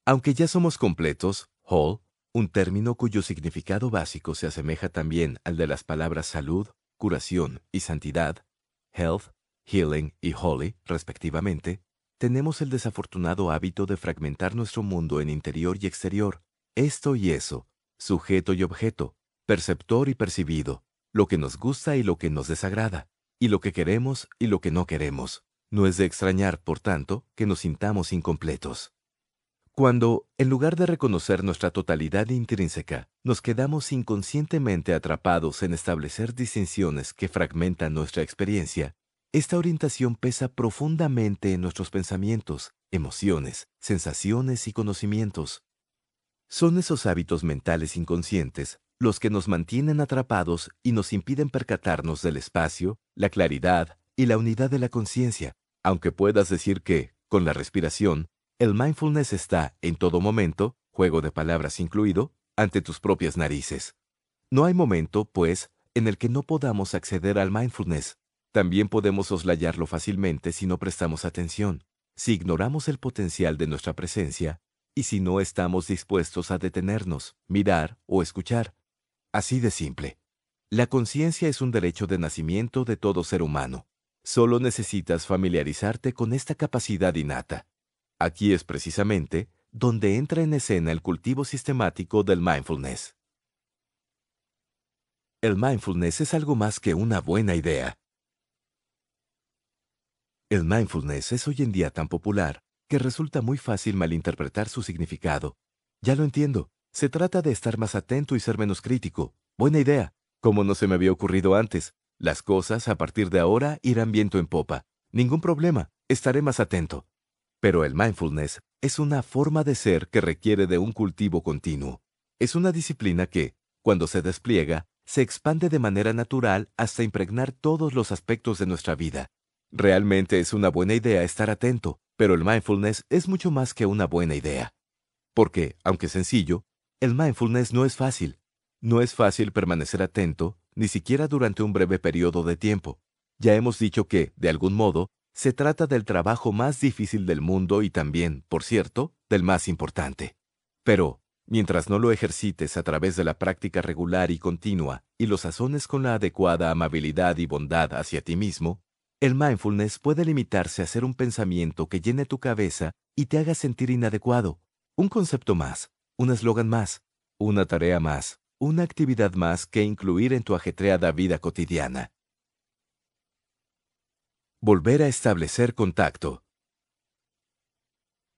Speaker 1: Aunque ya somos completos, whole, un término cuyo significado básico se asemeja también al de las palabras salud, curación y santidad, health, healing y holy, respectivamente, tenemos el desafortunado hábito de fragmentar nuestro mundo en interior y exterior, esto y eso, sujeto y objeto, perceptor y percibido, lo que nos gusta y lo que nos desagrada, y lo que queremos y lo que no queremos. No es de extrañar, por tanto, que nos sintamos incompletos. Cuando, en lugar de reconocer nuestra totalidad intrínseca, nos quedamos inconscientemente atrapados en establecer distinciones que fragmentan nuestra experiencia, esta orientación pesa profundamente en nuestros pensamientos, emociones, sensaciones y conocimientos. Son esos hábitos mentales inconscientes los que nos mantienen atrapados y nos impiden percatarnos del espacio, la claridad y la unidad de la conciencia, aunque puedas decir que, con la respiración, el mindfulness está, en todo momento, juego de palabras incluido, ante tus propias narices. No hay momento, pues, en el que no podamos acceder al mindfulness. También podemos oslayarlo fácilmente si no prestamos atención, si ignoramos el potencial de nuestra presencia y si no estamos dispuestos a detenernos, mirar o escuchar. Así de simple. La conciencia es un derecho de nacimiento de todo ser humano. Solo necesitas familiarizarte con esta capacidad innata. Aquí es precisamente donde entra en escena el cultivo sistemático del mindfulness. El mindfulness es algo más que una buena idea. El mindfulness es hoy en día tan popular que resulta muy fácil malinterpretar su significado. Ya lo entiendo, se trata de estar más atento y ser menos crítico. Buena idea, como no se me había ocurrido antes. Las cosas a partir de ahora irán viento en popa. Ningún problema, estaré más atento. Pero el mindfulness es una forma de ser que requiere de un cultivo continuo. Es una disciplina que, cuando se despliega, se expande de manera natural hasta impregnar todos los aspectos de nuestra vida. Realmente es una buena idea estar atento, pero el mindfulness es mucho más que una buena idea. Porque, aunque sencillo, el mindfulness no es fácil. No es fácil permanecer atento ni siquiera durante un breve periodo de tiempo. Ya hemos dicho que, de algún modo, se trata del trabajo más difícil del mundo y también, por cierto, del más importante. Pero, mientras no lo ejercites a través de la práctica regular y continua y lo sazones con la adecuada amabilidad y bondad hacia ti mismo, el mindfulness puede limitarse a ser un pensamiento que llene tu cabeza y te haga sentir inadecuado. Un concepto más, un eslogan más, una tarea más, una actividad más que incluir en tu ajetreada vida cotidiana. Volver a establecer contacto.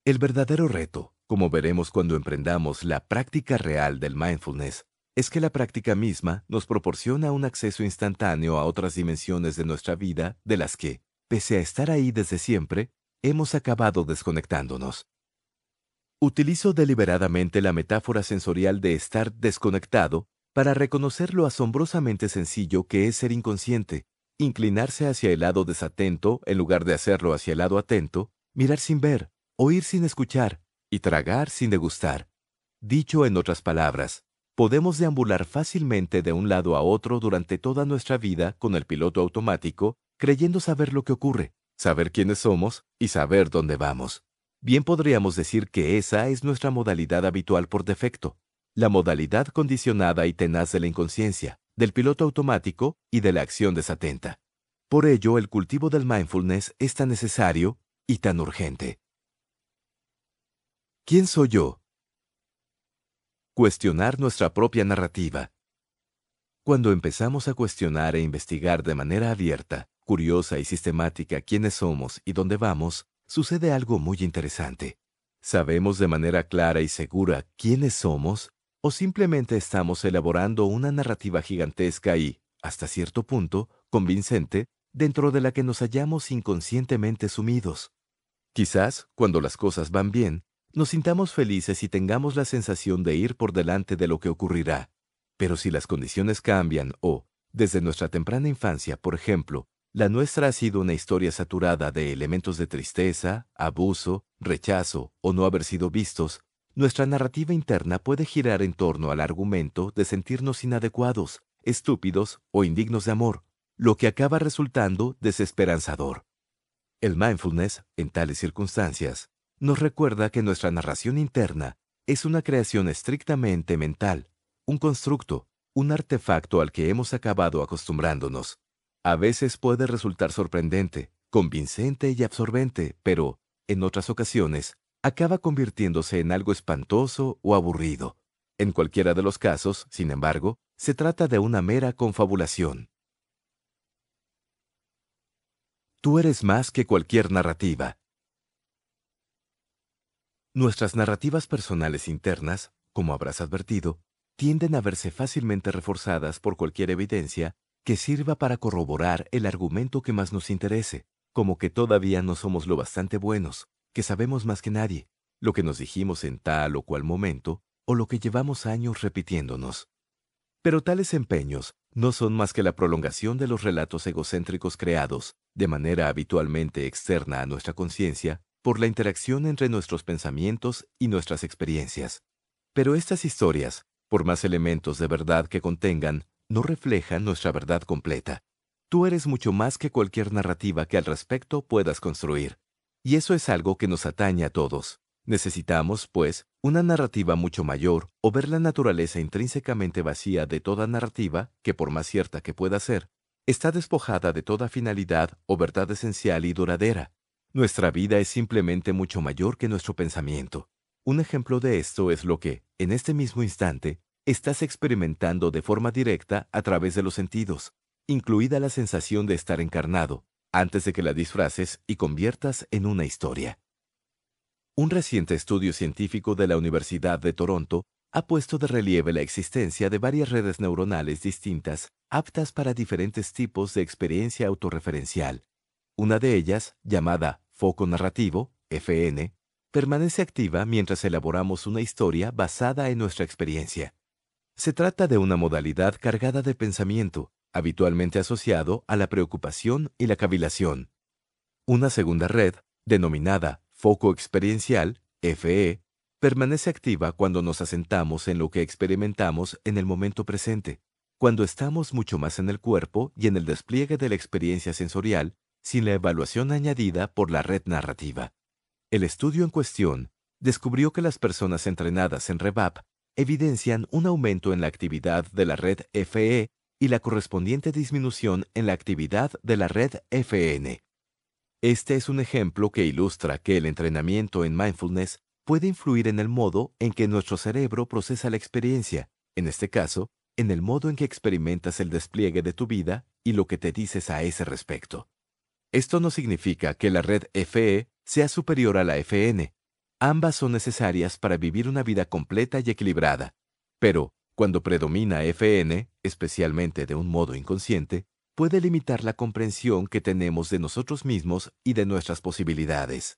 Speaker 1: El verdadero reto, como veremos cuando emprendamos la práctica real del mindfulness, es que la práctica misma nos proporciona un acceso instantáneo a otras dimensiones de nuestra vida de las que, pese a estar ahí desde siempre, hemos acabado desconectándonos. Utilizo deliberadamente la metáfora sensorial de estar desconectado para reconocer lo asombrosamente sencillo que es ser inconsciente, inclinarse hacia el lado desatento en lugar de hacerlo hacia el lado atento, mirar sin ver, oír sin escuchar y tragar sin degustar. Dicho en otras palabras, podemos deambular fácilmente de un lado a otro durante toda nuestra vida con el piloto automático, creyendo saber lo que ocurre, saber quiénes somos y saber dónde vamos. Bien podríamos decir que esa es nuestra modalidad habitual por defecto, la modalidad condicionada y tenaz de la inconsciencia, del piloto automático y de la acción desatenta. Por ello, el cultivo del mindfulness es tan necesario y tan urgente. ¿Quién soy yo? Cuestionar nuestra propia narrativa. Cuando empezamos a cuestionar e investigar de manera abierta, curiosa y sistemática quiénes somos y dónde vamos, sucede algo muy interesante. Sabemos de manera clara y segura quiénes somos o simplemente estamos elaborando una narrativa gigantesca y, hasta cierto punto, convincente, dentro de la que nos hallamos inconscientemente sumidos. Quizás, cuando las cosas van bien, nos sintamos felices y tengamos la sensación de ir por delante de lo que ocurrirá. Pero si las condiciones cambian o, desde nuestra temprana infancia, por ejemplo, la nuestra ha sido una historia saturada de elementos de tristeza, abuso, rechazo o no haber sido vistos. Nuestra narrativa interna puede girar en torno al argumento de sentirnos inadecuados, estúpidos o indignos de amor, lo que acaba resultando desesperanzador. El mindfulness, en tales circunstancias, nos recuerda que nuestra narración interna es una creación estrictamente mental, un constructo, un artefacto al que hemos acabado acostumbrándonos, a veces puede resultar sorprendente, convincente y absorbente, pero, en otras ocasiones, acaba convirtiéndose en algo espantoso o aburrido. En cualquiera de los casos, sin embargo, se trata de una mera confabulación. Tú eres más que cualquier narrativa. Nuestras narrativas personales internas, como habrás advertido, tienden a verse fácilmente reforzadas por cualquier evidencia que sirva para corroborar el argumento que más nos interese, como que todavía no somos lo bastante buenos, que sabemos más que nadie, lo que nos dijimos en tal o cual momento, o lo que llevamos años repitiéndonos. Pero tales empeños no son más que la prolongación de los relatos egocéntricos creados, de manera habitualmente externa a nuestra conciencia, por la interacción entre nuestros pensamientos y nuestras experiencias. Pero estas historias, por más elementos de verdad que contengan, no reflejan nuestra verdad completa. Tú eres mucho más que cualquier narrativa que al respecto puedas construir. Y eso es algo que nos atañe a todos. Necesitamos, pues, una narrativa mucho mayor o ver la naturaleza intrínsecamente vacía de toda narrativa, que por más cierta que pueda ser, está despojada de toda finalidad o verdad esencial y duradera. Nuestra vida es simplemente mucho mayor que nuestro pensamiento. Un ejemplo de esto es lo que, en este mismo instante, estás experimentando de forma directa a través de los sentidos, incluida la sensación de estar encarnado, antes de que la disfraces y conviertas en una historia. Un reciente estudio científico de la Universidad de Toronto ha puesto de relieve la existencia de varias redes neuronales distintas, aptas para diferentes tipos de experiencia autorreferencial. Una de ellas, llamada foco narrativo, FN, permanece activa mientras elaboramos una historia basada en nuestra experiencia. Se trata de una modalidad cargada de pensamiento, habitualmente asociado a la preocupación y la cavilación. Una segunda red, denominada foco experiencial, FE, permanece activa cuando nos asentamos en lo que experimentamos en el momento presente, cuando estamos mucho más en el cuerpo y en el despliegue de la experiencia sensorial, sin la evaluación añadida por la red narrativa. El estudio en cuestión descubrió que las personas entrenadas en REVAP evidencian un aumento en la actividad de la red FE y la correspondiente disminución en la actividad de la red FN. Este es un ejemplo que ilustra que el entrenamiento en mindfulness puede influir en el modo en que nuestro cerebro procesa la experiencia, en este caso, en el modo en que experimentas el despliegue de tu vida y lo que te dices a ese respecto. Esto no significa que la red FE sea superior a la FN, Ambas son necesarias para vivir una vida completa y equilibrada. Pero, cuando predomina FN, especialmente de un modo inconsciente, puede limitar la comprensión que tenemos de nosotros mismos y de nuestras posibilidades.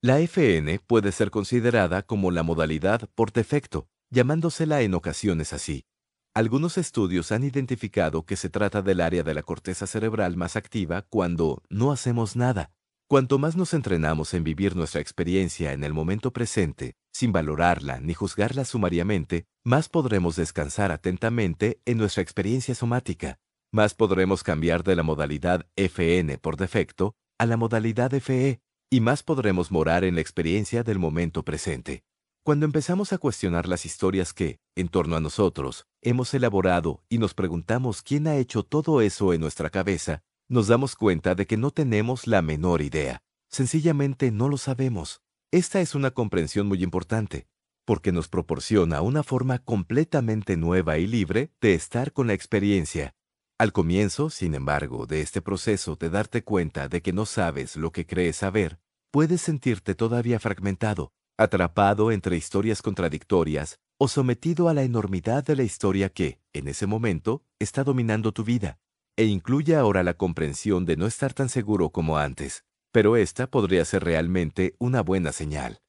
Speaker 1: La FN puede ser considerada como la modalidad por defecto, llamándosela en ocasiones así. Algunos estudios han identificado que se trata del área de la corteza cerebral más activa cuando no hacemos nada, Cuanto más nos entrenamos en vivir nuestra experiencia en el momento presente, sin valorarla ni juzgarla sumariamente, más podremos descansar atentamente en nuestra experiencia somática, más podremos cambiar de la modalidad FN por defecto a la modalidad FE, y más podremos morar en la experiencia del momento presente. Cuando empezamos a cuestionar las historias que, en torno a nosotros, hemos elaborado y nos preguntamos quién ha hecho todo eso en nuestra cabeza, nos damos cuenta de que no tenemos la menor idea. Sencillamente no lo sabemos. Esta es una comprensión muy importante, porque nos proporciona una forma completamente nueva y libre de estar con la experiencia. Al comienzo, sin embargo, de este proceso de darte cuenta de que no sabes lo que crees saber, puedes sentirte todavía fragmentado, atrapado entre historias contradictorias o sometido a la enormidad de la historia que, en ese momento, está dominando tu vida e incluye ahora la comprensión de no estar tan seguro como antes, pero esta podría ser realmente una buena señal.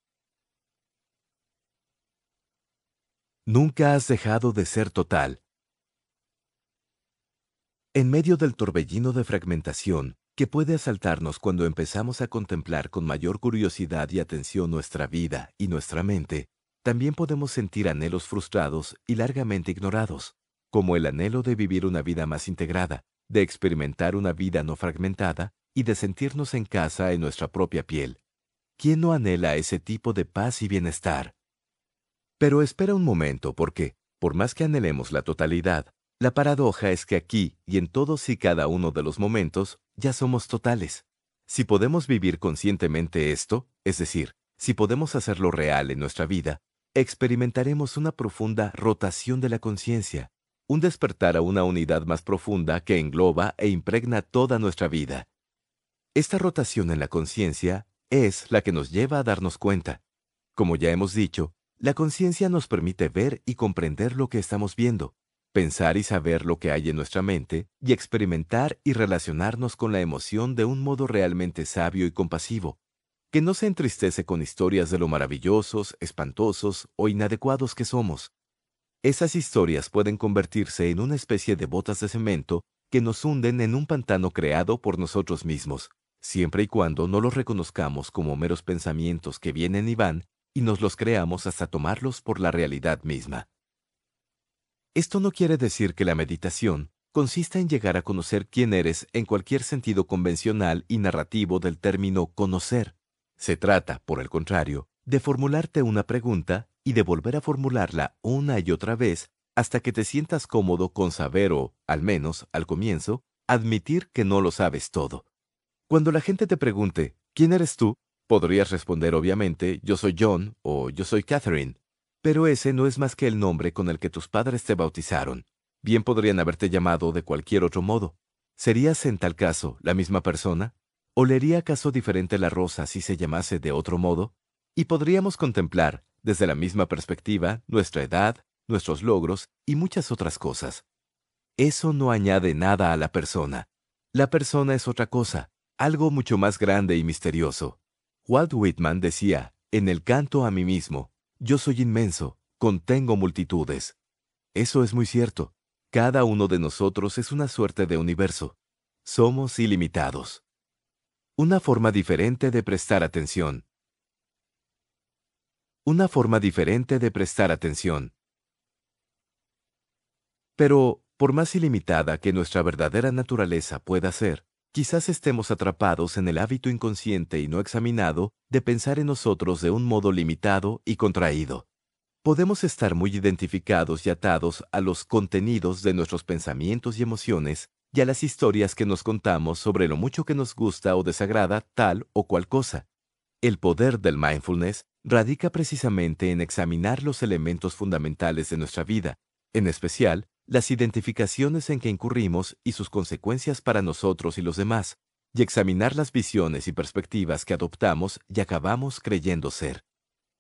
Speaker 1: Nunca has dejado de ser total. En medio del torbellino de fragmentación, que puede asaltarnos cuando empezamos a contemplar con mayor curiosidad y atención nuestra vida y nuestra mente, también podemos sentir anhelos frustrados y largamente ignorados, como el anhelo de vivir una vida más integrada, de experimentar una vida no fragmentada y de sentirnos en casa en nuestra propia piel. ¿Quién no anhela ese tipo de paz y bienestar? Pero espera un momento porque, por más que anhelemos la totalidad, la paradoja es que aquí y en todos y cada uno de los momentos ya somos totales. Si podemos vivir conscientemente esto, es decir, si podemos hacerlo real en nuestra vida, experimentaremos una profunda rotación de la conciencia, un despertar a una unidad más profunda que engloba e impregna toda nuestra vida. Esta rotación en la conciencia es la que nos lleva a darnos cuenta. Como ya hemos dicho, la conciencia nos permite ver y comprender lo que estamos viendo, pensar y saber lo que hay en nuestra mente y experimentar y relacionarnos con la emoción de un modo realmente sabio y compasivo, que no se entristece con historias de lo maravillosos, espantosos o inadecuados que somos, esas historias pueden convertirse en una especie de botas de cemento que nos hunden en un pantano creado por nosotros mismos, siempre y cuando no los reconozcamos como meros pensamientos que vienen y van, y nos los creamos hasta tomarlos por la realidad misma. Esto no quiere decir que la meditación consista en llegar a conocer quién eres en cualquier sentido convencional y narrativo del término conocer. Se trata, por el contrario, de formularte una pregunta y de volver a formularla una y otra vez hasta que te sientas cómodo con saber o, al menos, al comienzo, admitir que no lo sabes todo. Cuando la gente te pregunte, ¿quién eres tú? Podrías responder obviamente, yo soy John o yo soy Catherine, pero ese no es más que el nombre con el que tus padres te bautizaron. Bien podrían haberte llamado de cualquier otro modo. ¿Serías en tal caso la misma persona? ¿Olería acaso diferente la rosa si se llamase de otro modo? Y podríamos contemplar, desde la misma perspectiva, nuestra edad, nuestros logros y muchas otras cosas. Eso no añade nada a la persona. La persona es otra cosa, algo mucho más grande y misterioso. Walt Whitman decía, en el canto a mí mismo, yo soy inmenso, contengo multitudes. Eso es muy cierto. Cada uno de nosotros es una suerte de universo. Somos ilimitados. Una forma diferente de prestar atención una forma diferente de prestar atención. Pero, por más ilimitada que nuestra verdadera naturaleza pueda ser, quizás estemos atrapados en el hábito inconsciente y no examinado de pensar en nosotros de un modo limitado y contraído. Podemos estar muy identificados y atados a los contenidos de nuestros pensamientos y emociones y a las historias que nos contamos sobre lo mucho que nos gusta o desagrada tal o cual cosa. El poder del mindfulness radica precisamente en examinar los elementos fundamentales de nuestra vida, en especial, las identificaciones en que incurrimos y sus consecuencias para nosotros y los demás, y examinar las visiones y perspectivas que adoptamos y acabamos creyendo ser.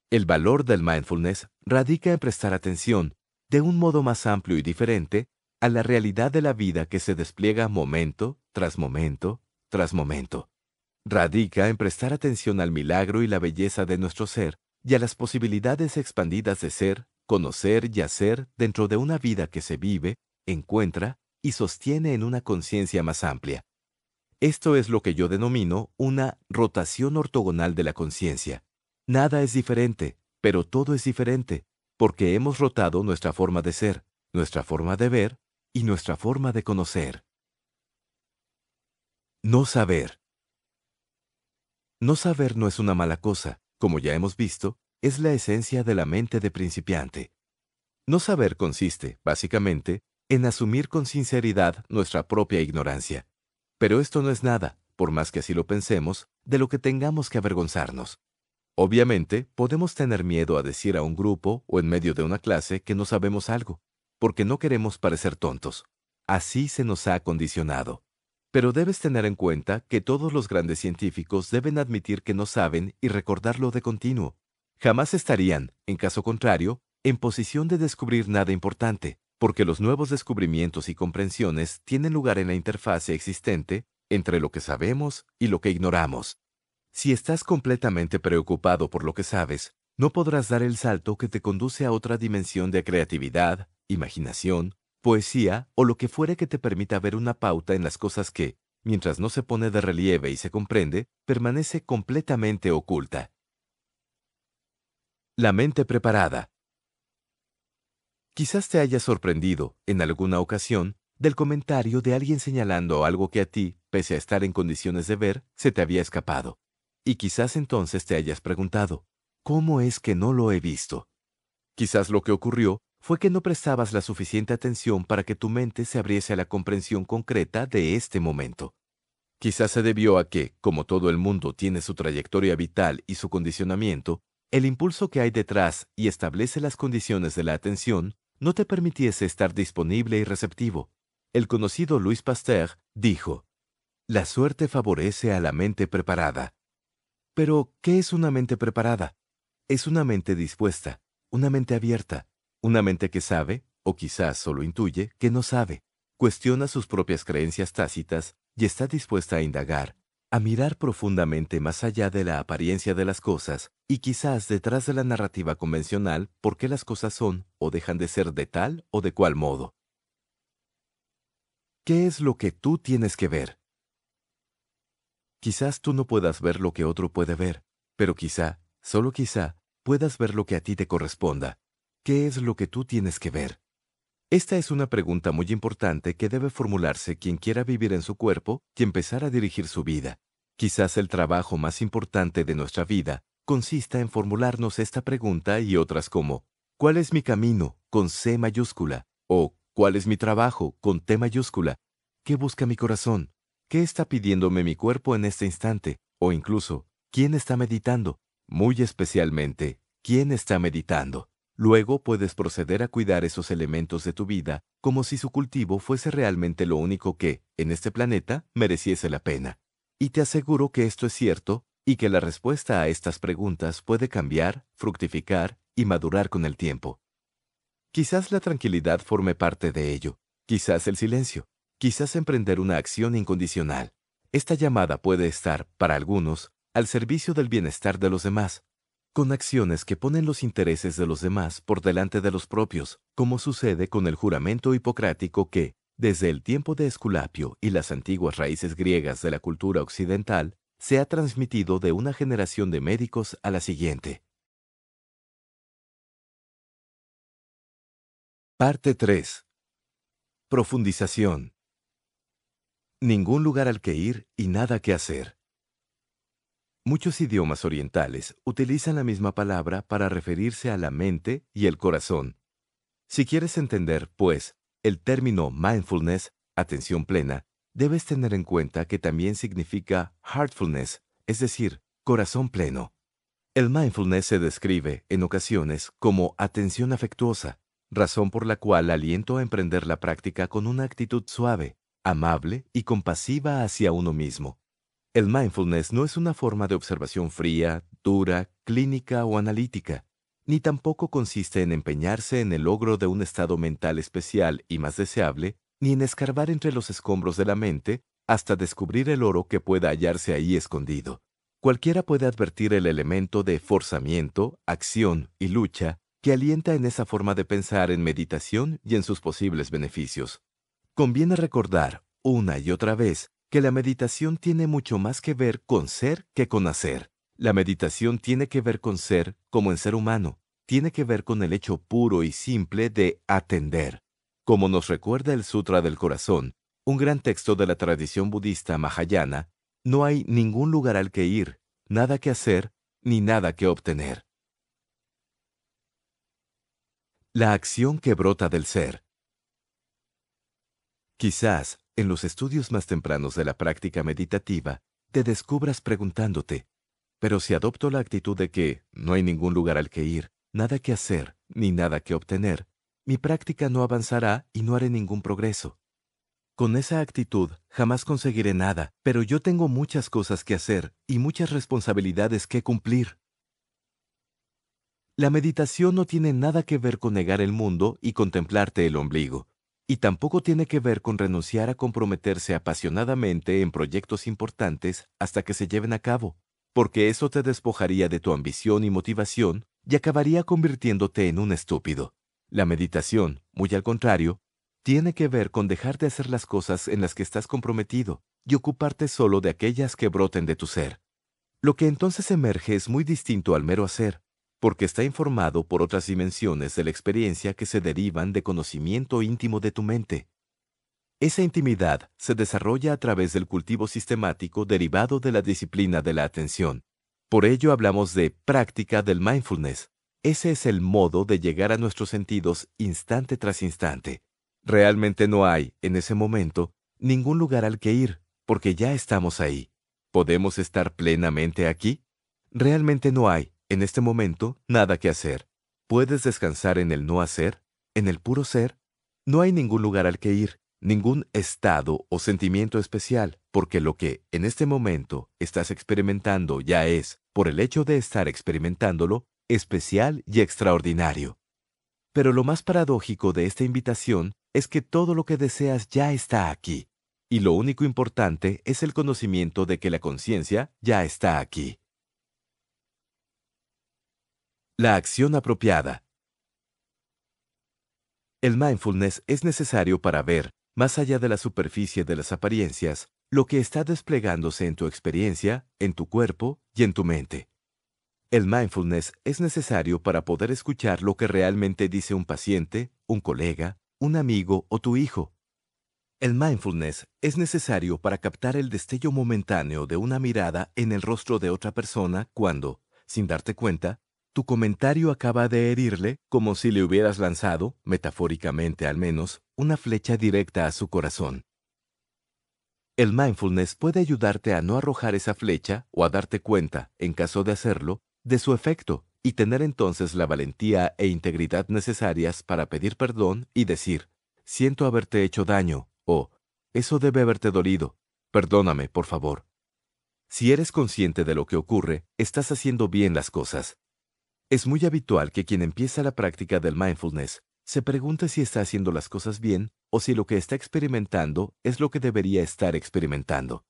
Speaker 1: El valor del mindfulness radica en prestar atención, de un modo más amplio y diferente, a la realidad de la vida que se despliega momento tras momento tras momento radica en prestar atención al milagro y la belleza de nuestro ser, y a las posibilidades expandidas de ser, conocer y hacer dentro de una vida que se vive, encuentra y sostiene en una conciencia más amplia. Esto es lo que yo denomino una rotación ortogonal de la conciencia. Nada es diferente, pero todo es diferente, porque hemos rotado nuestra forma de ser, nuestra forma de ver y nuestra forma de conocer. No saber. No saber no es una mala cosa, como ya hemos visto, es la esencia de la mente de principiante. No saber consiste, básicamente, en asumir con sinceridad nuestra propia ignorancia. Pero esto no es nada, por más que así lo pensemos, de lo que tengamos que avergonzarnos. Obviamente, podemos tener miedo a decir a un grupo o en medio de una clase que no sabemos algo, porque no queremos parecer tontos. Así se nos ha condicionado. Pero debes tener en cuenta que todos los grandes científicos deben admitir que no saben y recordarlo de continuo. Jamás estarían, en caso contrario, en posición de descubrir nada importante, porque los nuevos descubrimientos y comprensiones tienen lugar en la interfase existente entre lo que sabemos y lo que ignoramos. Si estás completamente preocupado por lo que sabes, no podrás dar el salto que te conduce a otra dimensión de creatividad, imaginación, poesía o lo que fuera que te permita ver una pauta en las cosas que, mientras no se pone de relieve y se comprende, permanece completamente oculta. La mente preparada. Quizás te hayas sorprendido, en alguna ocasión, del comentario de alguien señalando algo que a ti, pese a estar en condiciones de ver, se te había escapado. Y quizás entonces te hayas preguntado, ¿cómo es que no lo he visto? Quizás lo que ocurrió fue que no prestabas la suficiente atención para que tu mente se abriese a la comprensión concreta de este momento. Quizás se debió a que, como todo el mundo tiene su trayectoria vital y su condicionamiento, el impulso que hay detrás y establece las condiciones de la atención no te permitiese estar disponible y receptivo. El conocido Louis Pasteur dijo, La suerte favorece a la mente preparada. Pero, ¿qué es una mente preparada? Es una mente dispuesta, una mente abierta, una mente que sabe, o quizás solo intuye, que no sabe, cuestiona sus propias creencias tácitas y está dispuesta a indagar, a mirar profundamente más allá de la apariencia de las cosas y quizás detrás de la narrativa convencional por qué las cosas son o dejan de ser de tal o de cual modo. ¿Qué es lo que tú tienes que ver? Quizás tú no puedas ver lo que otro puede ver, pero quizá, solo quizá, puedas ver lo que a ti te corresponda. ¿Qué es lo que tú tienes que ver? Esta es una pregunta muy importante que debe formularse quien quiera vivir en su cuerpo y empezar a dirigir su vida. Quizás el trabajo más importante de nuestra vida consista en formularnos esta pregunta y otras como ¿Cuál es mi camino? con C mayúscula o ¿Cuál es mi trabajo? con T mayúscula. ¿Qué busca mi corazón? ¿Qué está pidiéndome mi cuerpo en este instante? O incluso, ¿quién está meditando? Muy especialmente, ¿quién está meditando? Luego puedes proceder a cuidar esos elementos de tu vida, como si su cultivo fuese realmente lo único que, en este planeta, mereciese la pena. Y te aseguro que esto es cierto, y que la respuesta a estas preguntas puede cambiar, fructificar y madurar con el tiempo. Quizás la tranquilidad forme parte de ello, quizás el silencio, quizás emprender una acción incondicional. Esta llamada puede estar, para algunos, al servicio del bienestar de los demás, con acciones que ponen los intereses de los demás por delante de los propios, como sucede con el juramento hipocrático que, desde el tiempo de Esculapio y las antiguas raíces griegas de la cultura occidental, se ha transmitido de una generación de médicos a la siguiente. Parte 3. Profundización. Ningún lugar al que ir y nada que hacer. Muchos idiomas orientales utilizan la misma palabra para referirse a la mente y el corazón. Si quieres entender, pues, el término mindfulness, atención plena, debes tener en cuenta que también significa heartfulness, es decir, corazón pleno. El mindfulness se describe, en ocasiones, como atención afectuosa, razón por la cual aliento a emprender la práctica con una actitud suave, amable y compasiva hacia uno mismo. El mindfulness no es una forma de observación fría, dura, clínica o analítica, ni tampoco consiste en empeñarse en el logro de un estado mental especial y más deseable, ni en escarbar entre los escombros de la mente hasta descubrir el oro que pueda hallarse ahí escondido. Cualquiera puede advertir el elemento de forzamiento, acción y lucha que alienta en esa forma de pensar en meditación y en sus posibles beneficios. Conviene recordar, una y otra vez, que la meditación tiene mucho más que ver con ser que con hacer. La meditación tiene que ver con ser como en ser humano, tiene que ver con el hecho puro y simple de atender. Como nos recuerda el Sutra del Corazón, un gran texto de la tradición budista Mahayana, no hay ningún lugar al que ir, nada que hacer, ni nada que obtener. La acción que brota del ser. Quizás, en los estudios más tempranos de la práctica meditativa, te descubras preguntándote, pero si adopto la actitud de que no hay ningún lugar al que ir, nada que hacer, ni nada que obtener, mi práctica no avanzará y no haré ningún progreso. Con esa actitud jamás conseguiré nada, pero yo tengo muchas cosas que hacer y muchas responsabilidades que cumplir. La meditación no tiene nada que ver con negar el mundo y contemplarte el ombligo. Y tampoco tiene que ver con renunciar a comprometerse apasionadamente en proyectos importantes hasta que se lleven a cabo, porque eso te despojaría de tu ambición y motivación y acabaría convirtiéndote en un estúpido. La meditación, muy al contrario, tiene que ver con dejarte hacer las cosas en las que estás comprometido y ocuparte solo de aquellas que broten de tu ser. Lo que entonces emerge es muy distinto al mero hacer, porque está informado por otras dimensiones de la experiencia que se derivan de conocimiento íntimo de tu mente. Esa intimidad se desarrolla a través del cultivo sistemático derivado de la disciplina de la atención. Por ello hablamos de práctica del mindfulness. Ese es el modo de llegar a nuestros sentidos instante tras instante. Realmente no hay, en ese momento, ningún lugar al que ir, porque ya estamos ahí. ¿Podemos estar plenamente aquí? Realmente no hay, en este momento, nada que hacer. Puedes descansar en el no hacer, en el puro ser. No hay ningún lugar al que ir, ningún estado o sentimiento especial, porque lo que en este momento estás experimentando ya es, por el hecho de estar experimentándolo, especial y extraordinario. Pero lo más paradójico de esta invitación es que todo lo que deseas ya está aquí, y lo único importante es el conocimiento de que la conciencia ya está aquí. La acción apropiada. El mindfulness es necesario para ver, más allá de la superficie de las apariencias, lo que está desplegándose en tu experiencia, en tu cuerpo y en tu mente. El mindfulness es necesario para poder escuchar lo que realmente dice un paciente, un colega, un amigo o tu hijo. El mindfulness es necesario para captar el destello momentáneo de una mirada en el rostro de otra persona cuando, sin darte cuenta, tu comentario acaba de herirle como si le hubieras lanzado, metafóricamente al menos, una flecha directa a su corazón. El mindfulness puede ayudarte a no arrojar esa flecha o a darte cuenta, en caso de hacerlo, de su efecto y tener entonces la valentía e integridad necesarias para pedir perdón y decir, siento haberte hecho daño o, eso debe haberte dolido, perdóname, por favor. Si eres consciente de lo que ocurre, estás haciendo bien las cosas. Es muy habitual que quien empieza la práctica del mindfulness se pregunte si está haciendo las cosas bien o si lo que está experimentando es lo que debería estar experimentando.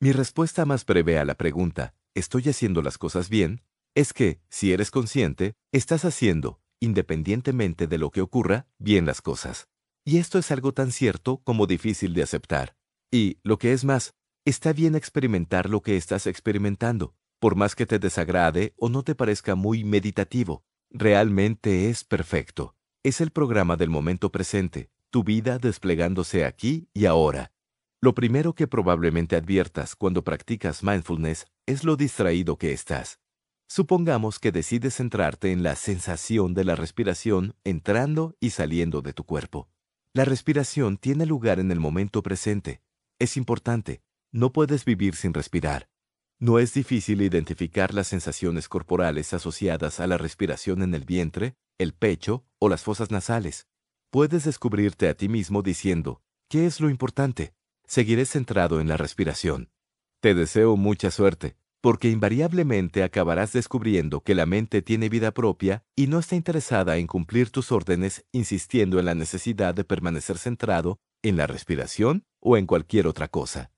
Speaker 1: Mi respuesta más breve a la pregunta, ¿estoy haciendo las cosas bien? es que, si eres consciente, estás haciendo, independientemente de lo que ocurra, bien las cosas. Y esto es algo tan cierto como difícil de aceptar. Y, lo que es más, está bien experimentar lo que estás experimentando, por más que te desagrade o no te parezca muy meditativo, realmente es perfecto. Es el programa del momento presente, tu vida desplegándose aquí y ahora. Lo primero que probablemente adviertas cuando practicas mindfulness es lo distraído que estás. Supongamos que decides centrarte en la sensación de la respiración entrando y saliendo de tu cuerpo. La respiración tiene lugar en el momento presente. Es importante. No puedes vivir sin respirar. No es difícil identificar las sensaciones corporales asociadas a la respiración en el vientre, el pecho o las fosas nasales. Puedes descubrirte a ti mismo diciendo, ¿qué es lo importante? Seguiré centrado en la respiración. Te deseo mucha suerte, porque invariablemente acabarás descubriendo que la mente tiene vida propia y no está interesada en cumplir tus órdenes insistiendo en la necesidad de permanecer centrado en la respiración o en cualquier otra cosa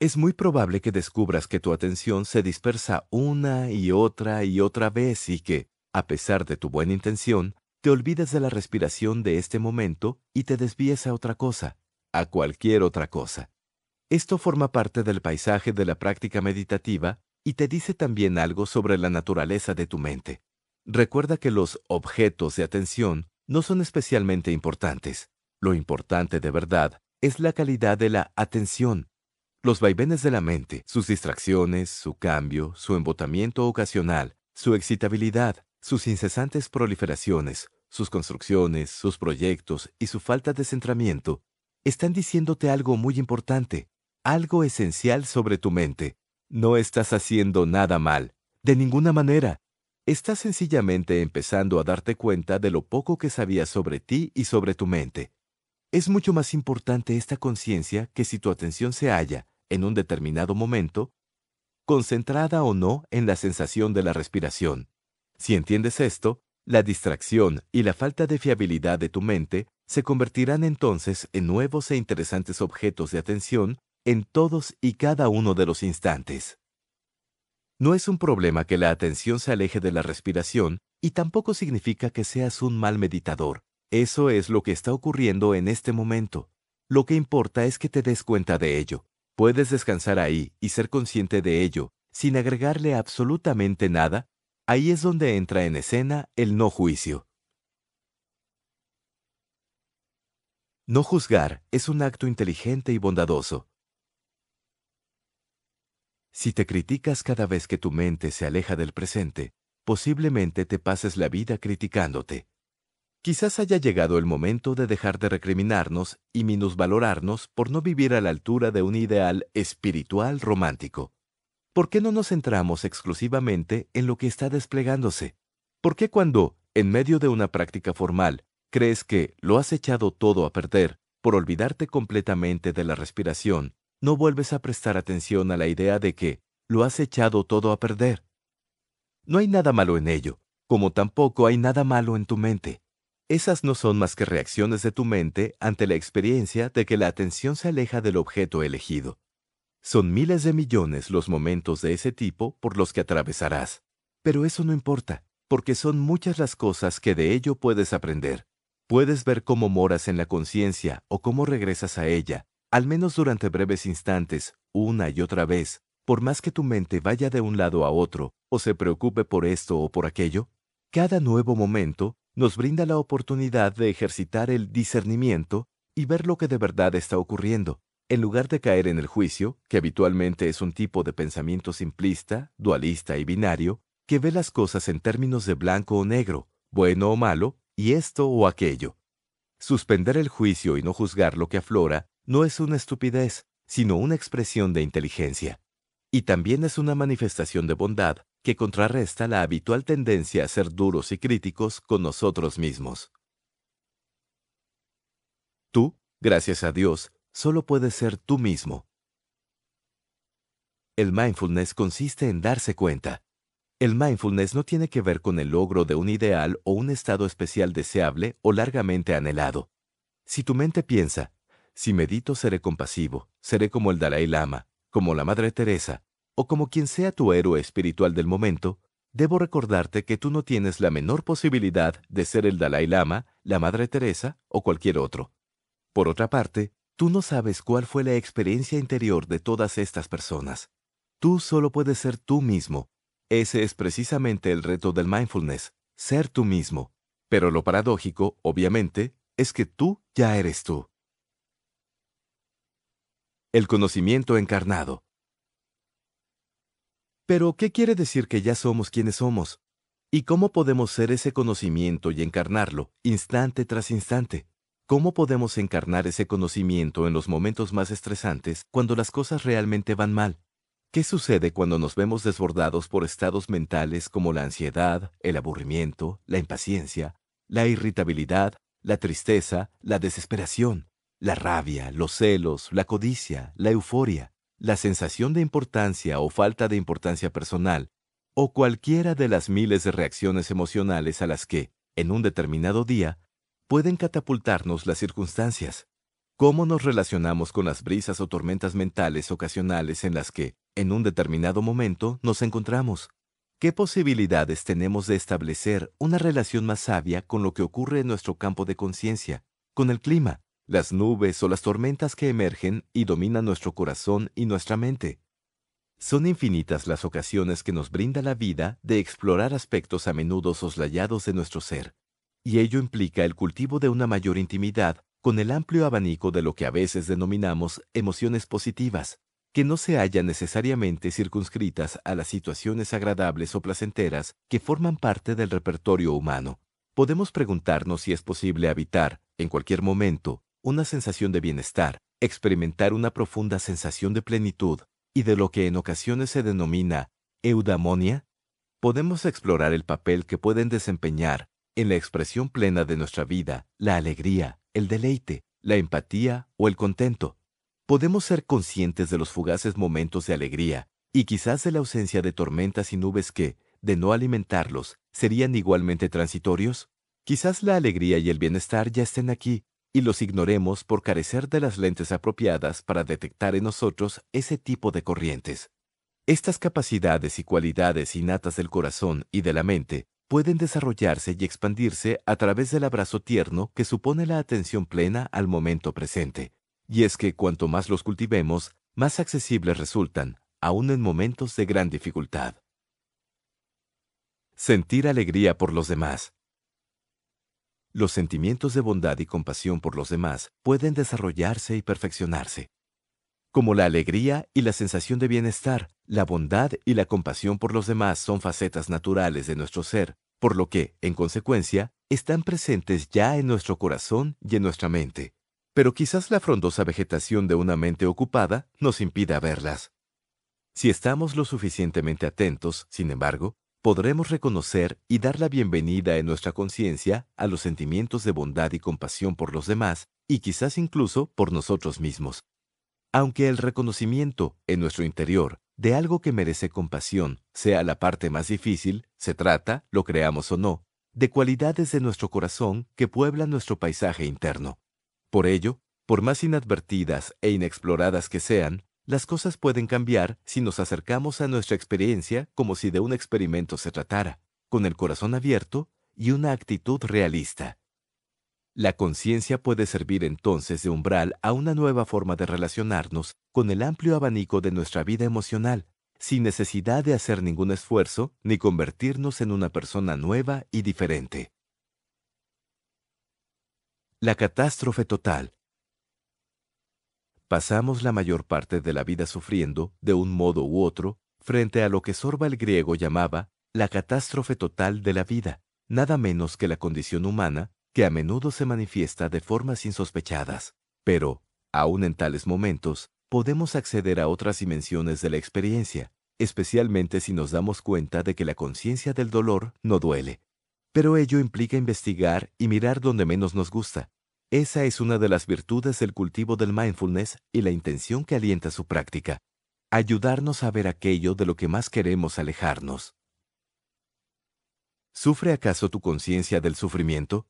Speaker 1: es muy probable que descubras que tu atención se dispersa una y otra y otra vez y que, a pesar de tu buena intención, te olvides de la respiración de este momento y te desvíes a otra cosa, a cualquier otra cosa. Esto forma parte del paisaje de la práctica meditativa y te dice también algo sobre la naturaleza de tu mente. Recuerda que los objetos de atención no son especialmente importantes. Lo importante de verdad es la calidad de la atención, los vaivenes de la mente, sus distracciones, su cambio, su embotamiento ocasional, su excitabilidad, sus incesantes proliferaciones, sus construcciones, sus proyectos y su falta de centramiento, están diciéndote algo muy importante, algo esencial sobre tu mente. No estás haciendo nada mal, de ninguna manera. Estás sencillamente empezando a darte cuenta de lo poco que sabías sobre ti y sobre tu mente. Es mucho más importante esta conciencia que si tu atención se halla, en un determinado momento, concentrada o no en la sensación de la respiración. Si entiendes esto, la distracción y la falta de fiabilidad de tu mente se convertirán entonces en nuevos e interesantes objetos de atención en todos y cada uno de los instantes. No es un problema que la atención se aleje de la respiración y tampoco significa que seas un mal meditador. Eso es lo que está ocurriendo en este momento. Lo que importa es que te des cuenta de ello. Puedes descansar ahí y ser consciente de ello, sin agregarle absolutamente nada. Ahí es donde entra en escena el no juicio. No juzgar es un acto inteligente y bondadoso. Si te criticas cada vez que tu mente se aleja del presente, posiblemente te pases la vida criticándote. Quizás haya llegado el momento de dejar de recriminarnos y minusvalorarnos por no vivir a la altura de un ideal espiritual romántico. ¿Por qué no nos centramos exclusivamente en lo que está desplegándose? ¿Por qué cuando, en medio de una práctica formal, crees que lo has echado todo a perder por olvidarte completamente de la respiración, no vuelves a prestar atención a la idea de que lo has echado todo a perder? No hay nada malo en ello, como tampoco hay nada malo en tu mente. Esas no son más que reacciones de tu mente ante la experiencia de que la atención se aleja del objeto elegido. Son miles de millones los momentos de ese tipo por los que atravesarás. Pero eso no importa, porque son muchas las cosas que de ello puedes aprender. Puedes ver cómo moras en la conciencia o cómo regresas a ella, al menos durante breves instantes, una y otra vez, por más que tu mente vaya de un lado a otro, o se preocupe por esto o por aquello, cada nuevo momento nos brinda la oportunidad de ejercitar el discernimiento y ver lo que de verdad está ocurriendo, en lugar de caer en el juicio, que habitualmente es un tipo de pensamiento simplista, dualista y binario, que ve las cosas en términos de blanco o negro, bueno o malo, y esto o aquello. Suspender el juicio y no juzgar lo que aflora no es una estupidez, sino una expresión de inteligencia. Y también es una manifestación de bondad, que contrarresta la habitual tendencia a ser duros y críticos con nosotros mismos. Tú, gracias a Dios, solo puedes ser tú mismo. El mindfulness consiste en darse cuenta. El mindfulness no tiene que ver con el logro de un ideal o un estado especial deseable o largamente anhelado. Si tu mente piensa, si medito seré compasivo, seré como el Dalai Lama, como la Madre Teresa, o como quien sea tu héroe espiritual del momento, debo recordarte que tú no tienes la menor posibilidad de ser el Dalai Lama, la Madre Teresa o cualquier otro. Por otra parte, tú no sabes cuál fue la experiencia interior de todas estas personas. Tú solo puedes ser tú mismo. Ese es precisamente el reto del mindfulness, ser tú mismo. Pero lo paradójico, obviamente, es que tú ya eres tú. El conocimiento encarnado. Pero, ¿qué quiere decir que ya somos quienes somos? ¿Y cómo podemos ser ese conocimiento y encarnarlo, instante tras instante? ¿Cómo podemos encarnar ese conocimiento en los momentos más estresantes, cuando las cosas realmente van mal? ¿Qué sucede cuando nos vemos desbordados por estados mentales como la ansiedad, el aburrimiento, la impaciencia, la irritabilidad, la tristeza, la desesperación, la rabia, los celos, la codicia, la euforia? la sensación de importancia o falta de importancia personal, o cualquiera de las miles de reacciones emocionales a las que, en un determinado día, pueden catapultarnos las circunstancias. Cómo nos relacionamos con las brisas o tormentas mentales ocasionales en las que, en un determinado momento, nos encontramos. ¿Qué posibilidades tenemos de establecer una relación más sabia con lo que ocurre en nuestro campo de conciencia, con el clima, las nubes o las tormentas que emergen y dominan nuestro corazón y nuestra mente. Son infinitas las ocasiones que nos brinda la vida de explorar aspectos a menudo soslayados de nuestro ser, y ello implica el cultivo de una mayor intimidad con el amplio abanico de lo que a veces denominamos emociones positivas, que no se hallan necesariamente circunscritas a las situaciones agradables o placenteras que forman parte del repertorio humano. Podemos preguntarnos si es posible habitar, en cualquier momento, una sensación de bienestar, experimentar una profunda sensación de plenitud, y de lo que en ocasiones se denomina eudamonia, podemos explorar el papel que pueden desempeñar en la expresión plena de nuestra vida, la alegría, el deleite, la empatía o el contento. Podemos ser conscientes de los fugaces momentos de alegría y quizás de la ausencia de tormentas y nubes que, de no alimentarlos, serían igualmente transitorios. Quizás la alegría y el bienestar ya estén aquí, y los ignoremos por carecer de las lentes apropiadas para detectar en nosotros ese tipo de corrientes. Estas capacidades y cualidades innatas del corazón y de la mente pueden desarrollarse y expandirse a través del abrazo tierno que supone la atención plena al momento presente. Y es que cuanto más los cultivemos, más accesibles resultan, aun en momentos de gran dificultad. Sentir alegría por los demás los sentimientos de bondad y compasión por los demás pueden desarrollarse y perfeccionarse. Como la alegría y la sensación de bienestar, la bondad y la compasión por los demás son facetas naturales de nuestro ser, por lo que, en consecuencia, están presentes ya en nuestro corazón y en nuestra mente. Pero quizás la frondosa vegetación de una mente ocupada nos impida verlas. Si estamos lo suficientemente atentos, sin embargo, podremos reconocer y dar la bienvenida en nuestra conciencia a los sentimientos de bondad y compasión por los demás, y quizás incluso por nosotros mismos. Aunque el reconocimiento, en nuestro interior, de algo que merece compasión, sea la parte más difícil, se trata, lo creamos o no, de cualidades de nuestro corazón que pueblan nuestro paisaje interno. Por ello, por más inadvertidas e inexploradas que sean, las cosas pueden cambiar si nos acercamos a nuestra experiencia como si de un experimento se tratara, con el corazón abierto y una actitud realista. La conciencia puede servir entonces de umbral a una nueva forma de relacionarnos con el amplio abanico de nuestra vida emocional, sin necesidad de hacer ningún esfuerzo ni convertirnos en una persona nueva y diferente. La catástrofe total pasamos la mayor parte de la vida sufriendo, de un modo u otro, frente a lo que Sorba el griego llamaba la catástrofe total de la vida, nada menos que la condición humana, que a menudo se manifiesta de formas insospechadas. Pero, aun en tales momentos, podemos acceder a otras dimensiones de la experiencia, especialmente si nos damos cuenta de que la conciencia del dolor no duele. Pero ello implica investigar y mirar donde menos nos gusta, esa es una de las virtudes del cultivo del mindfulness y la intención que alienta su práctica. Ayudarnos a ver aquello de lo que más queremos alejarnos. ¿Sufre acaso tu conciencia del sufrimiento?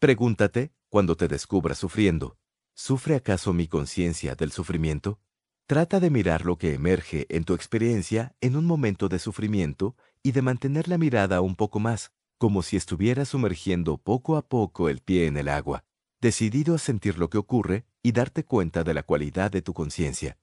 Speaker 1: Pregúntate, cuando te descubras sufriendo, ¿sufre acaso mi conciencia del sufrimiento? Trata de mirar lo que emerge en tu experiencia en un momento de sufrimiento y de mantener la mirada un poco más, como si estuvieras sumergiendo poco a poco el pie en el agua, decidido a sentir lo que ocurre y darte cuenta de la cualidad de tu conciencia.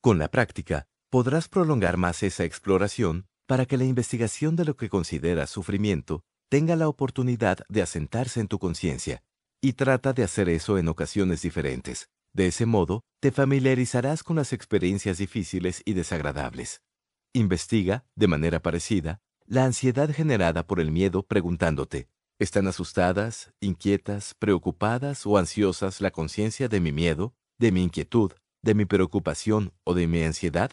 Speaker 1: Con la práctica, podrás prolongar más esa exploración para que la investigación de lo que consideras sufrimiento tenga la oportunidad de asentarse en tu conciencia. Y trata de hacer eso en ocasiones diferentes. De ese modo, te familiarizarás con las experiencias difíciles y desagradables. Investiga, de manera parecida, la ansiedad generada por el miedo preguntándote, ¿están asustadas, inquietas, preocupadas o ansiosas la conciencia de mi miedo, de mi inquietud, de mi preocupación o de mi ansiedad?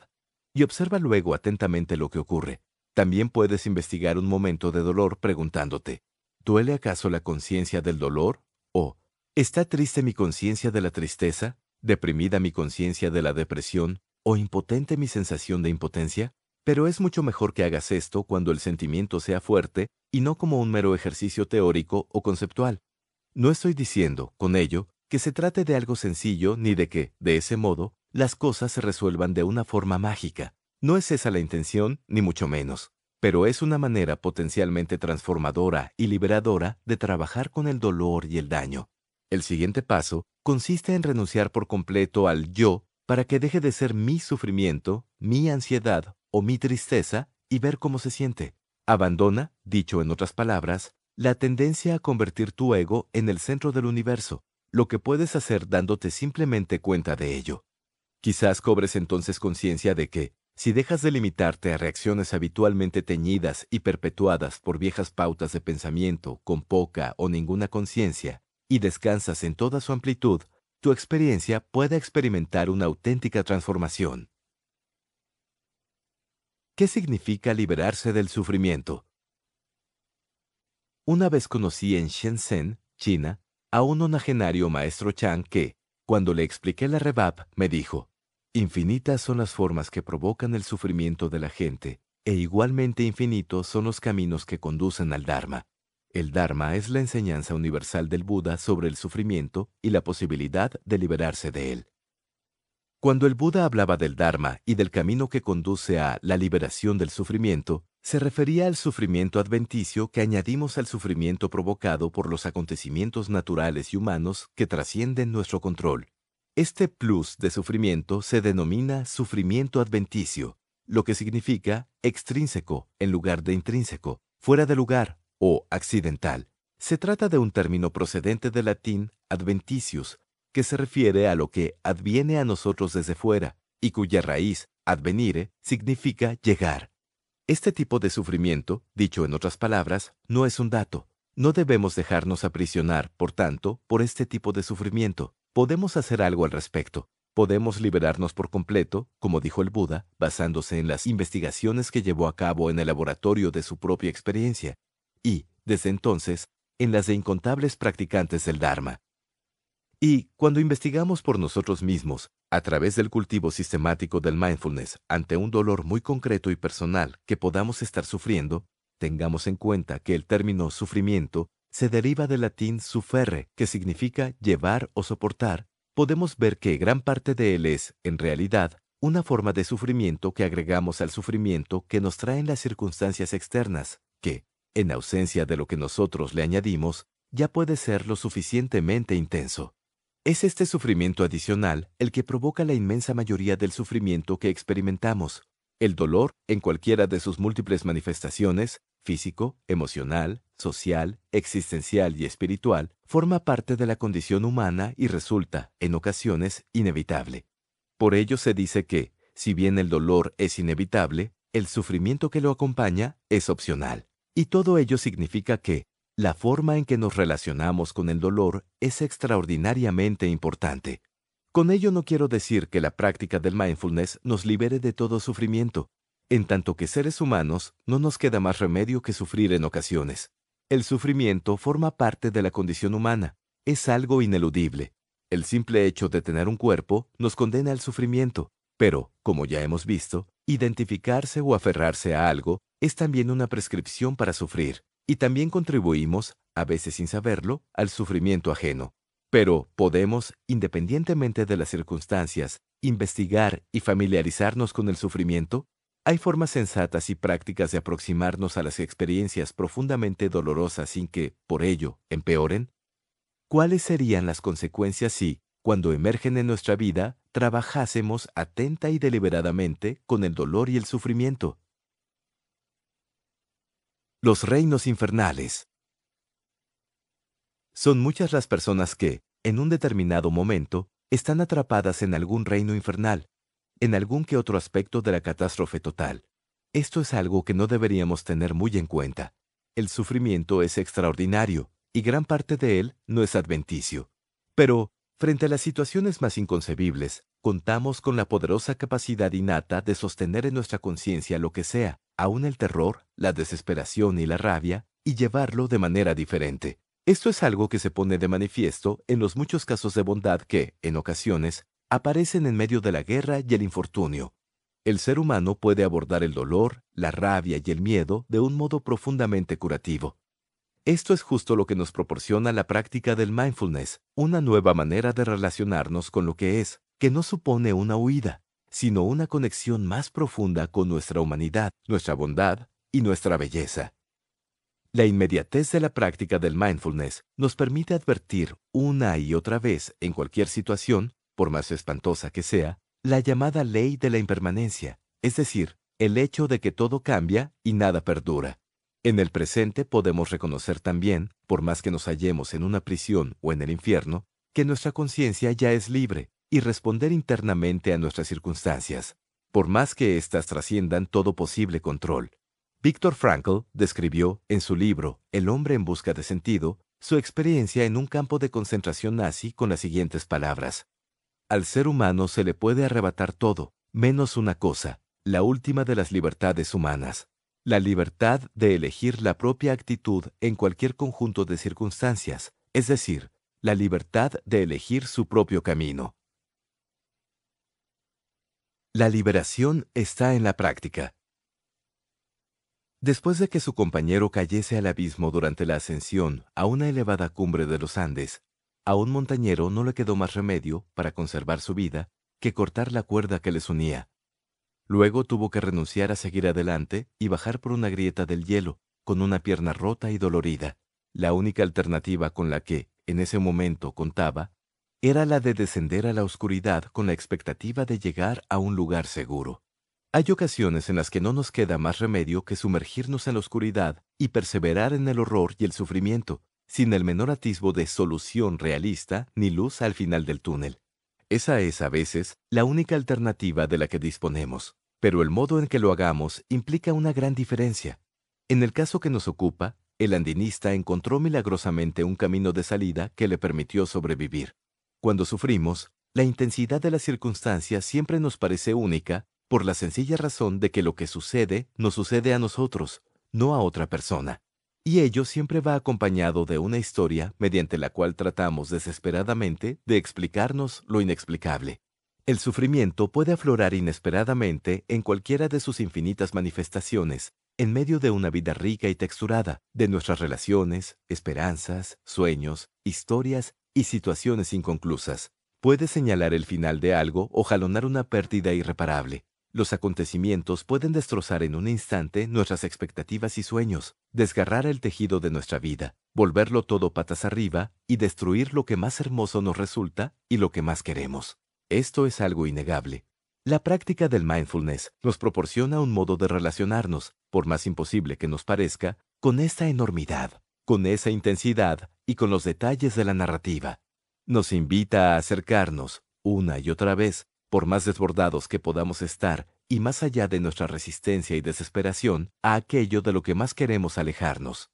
Speaker 1: Y observa luego atentamente lo que ocurre. También puedes investigar un momento de dolor preguntándote, ¿duele acaso la conciencia del dolor? ¿O está triste mi conciencia de la tristeza? ¿Deprimida mi conciencia de la depresión? ¿O impotente mi sensación de impotencia? Pero es mucho mejor que hagas esto cuando el sentimiento sea fuerte y no como un mero ejercicio teórico o conceptual. No estoy diciendo, con ello, que se trate de algo sencillo ni de que, de ese modo, las cosas se resuelvan de una forma mágica. No es esa la intención, ni mucho menos. Pero es una manera potencialmente transformadora y liberadora de trabajar con el dolor y el daño. El siguiente paso consiste en renunciar por completo al yo para que deje de ser mi sufrimiento, mi ansiedad o mi tristeza y ver cómo se siente. Abandona, dicho en otras palabras, la tendencia a convertir tu ego en el centro del universo, lo que puedes hacer dándote simplemente cuenta de ello. Quizás cobres entonces conciencia de que, si dejas de limitarte a reacciones habitualmente teñidas y perpetuadas por viejas pautas de pensamiento con poca o ninguna conciencia, y descansas en toda su amplitud, tu experiencia puede experimentar una auténtica transformación. ¿Qué significa liberarse del sufrimiento? Una vez conocí en Shenzhen, China, a un onagenario maestro Chan que, cuando le expliqué la rebab, me dijo, infinitas son las formas que provocan el sufrimiento de la gente, e igualmente infinitos son los caminos que conducen al Dharma. El Dharma es la enseñanza universal del Buda sobre el sufrimiento y la posibilidad de liberarse de él. Cuando el Buda hablaba del Dharma y del camino que conduce a la liberación del sufrimiento, se refería al sufrimiento adventicio que añadimos al sufrimiento provocado por los acontecimientos naturales y humanos que trascienden nuestro control. Este plus de sufrimiento se denomina sufrimiento adventicio, lo que significa extrínseco en lugar de intrínseco, fuera de lugar o accidental. Se trata de un término procedente del latín adventicius, que se refiere a lo que adviene a nosotros desde fuera, y cuya raíz, advenire, significa llegar. Este tipo de sufrimiento, dicho en otras palabras, no es un dato. No debemos dejarnos aprisionar, por tanto, por este tipo de sufrimiento. Podemos hacer algo al respecto. Podemos liberarnos por completo, como dijo el Buda, basándose en las investigaciones que llevó a cabo en el laboratorio de su propia experiencia, y, desde entonces, en las de incontables practicantes del Dharma. Y cuando investigamos por nosotros mismos, a través del cultivo sistemático del mindfulness, ante un dolor muy concreto y personal que podamos estar sufriendo, tengamos en cuenta que el término sufrimiento se deriva del latín suferre, que significa llevar o soportar, podemos ver que gran parte de él es, en realidad, una forma de sufrimiento que agregamos al sufrimiento que nos traen las circunstancias externas, que, en ausencia de lo que nosotros le añadimos, ya puede ser lo suficientemente intenso. Es este sufrimiento adicional el que provoca la inmensa mayoría del sufrimiento que experimentamos. El dolor, en cualquiera de sus múltiples manifestaciones, físico, emocional, social, existencial y espiritual, forma parte de la condición humana y resulta, en ocasiones, inevitable. Por ello se dice que, si bien el dolor es inevitable, el sufrimiento que lo acompaña es opcional. Y todo ello significa que, la forma en que nos relacionamos con el dolor es extraordinariamente importante. Con ello no quiero decir que la práctica del mindfulness nos libere de todo sufrimiento, en tanto que seres humanos no nos queda más remedio que sufrir en ocasiones. El sufrimiento forma parte de la condición humana, es algo ineludible. El simple hecho de tener un cuerpo nos condena al sufrimiento, pero, como ya hemos visto, identificarse o aferrarse a algo es también una prescripción para sufrir. Y también contribuimos, a veces sin saberlo, al sufrimiento ajeno. Pero podemos, independientemente de las circunstancias, investigar y familiarizarnos con el sufrimiento. Hay formas sensatas y prácticas de aproximarnos a las experiencias profundamente dolorosas sin que, por ello, empeoren. ¿Cuáles serían las consecuencias si, cuando emergen en nuestra vida, trabajásemos atenta y deliberadamente con el dolor y el sufrimiento? Los reinos infernales. Son muchas las personas que, en un determinado momento, están atrapadas en algún reino infernal, en algún que otro aspecto de la catástrofe total. Esto es algo que no deberíamos tener muy en cuenta. El sufrimiento es extraordinario, y gran parte de él no es adventicio. Pero, Frente a las situaciones más inconcebibles, contamos con la poderosa capacidad innata de sostener en nuestra conciencia lo que sea, aún el terror, la desesperación y la rabia, y llevarlo de manera diferente. Esto es algo que se pone de manifiesto en los muchos casos de bondad que, en ocasiones, aparecen en medio de la guerra y el infortunio. El ser humano puede abordar el dolor, la rabia y el miedo de un modo profundamente curativo. Esto es justo lo que nos proporciona la práctica del mindfulness, una nueva manera de relacionarnos con lo que es, que no supone una huida, sino una conexión más profunda con nuestra humanidad, nuestra bondad y nuestra belleza. La inmediatez de la práctica del mindfulness nos permite advertir una y otra vez en cualquier situación, por más espantosa que sea, la llamada ley de la impermanencia, es decir, el hecho de que todo cambia y nada perdura. En el presente podemos reconocer también, por más que nos hallemos en una prisión o en el infierno, que nuestra conciencia ya es libre, y responder internamente a nuestras circunstancias, por más que éstas trasciendan todo posible control. Víctor Frankl describió, en su libro El hombre en busca de sentido, su experiencia en un campo de concentración nazi con las siguientes palabras. Al ser humano se le puede arrebatar todo, menos una cosa, la última de las libertades humanas, la libertad de elegir la propia actitud en cualquier conjunto de circunstancias, es decir, la libertad de elegir su propio camino. La liberación está en la práctica. Después de que su compañero cayese al abismo durante la ascensión a una elevada cumbre de los Andes, a un montañero no le quedó más remedio, para conservar su vida, que cortar la cuerda que les unía. Luego tuvo que renunciar a seguir adelante y bajar por una grieta del hielo, con una pierna rota y dolorida. La única alternativa con la que, en ese momento, contaba, era la de descender a la oscuridad con la expectativa de llegar a un lugar seguro. Hay ocasiones en las que no nos queda más remedio que sumergirnos en la oscuridad y perseverar en el horror y el sufrimiento, sin el menor atisbo de solución realista ni luz al final del túnel. Esa es a veces la única alternativa de la que disponemos, pero el modo en que lo hagamos implica una gran diferencia. En el caso que nos ocupa, el andinista encontró milagrosamente un camino de salida que le permitió sobrevivir. Cuando sufrimos, la intensidad de las circunstancia siempre nos parece única, por la sencilla razón de que lo que sucede nos sucede a nosotros, no a otra persona y ello siempre va acompañado de una historia mediante la cual tratamos desesperadamente de explicarnos lo inexplicable. El sufrimiento puede aflorar inesperadamente en cualquiera de sus infinitas manifestaciones, en medio de una vida rica y texturada, de nuestras relaciones, esperanzas, sueños, historias y situaciones inconclusas. Puede señalar el final de algo o jalonar una pérdida irreparable. Los acontecimientos pueden destrozar en un instante nuestras expectativas y sueños, desgarrar el tejido de nuestra vida, volverlo todo patas arriba y destruir lo que más hermoso nos resulta y lo que más queremos. Esto es algo innegable. La práctica del mindfulness nos proporciona un modo de relacionarnos, por más imposible que nos parezca, con esta enormidad, con esa intensidad y con los detalles de la narrativa. Nos invita a acercarnos, una y otra vez, por más desbordados que podamos estar, y más allá de nuestra resistencia y desesperación, a aquello de lo que más queremos alejarnos.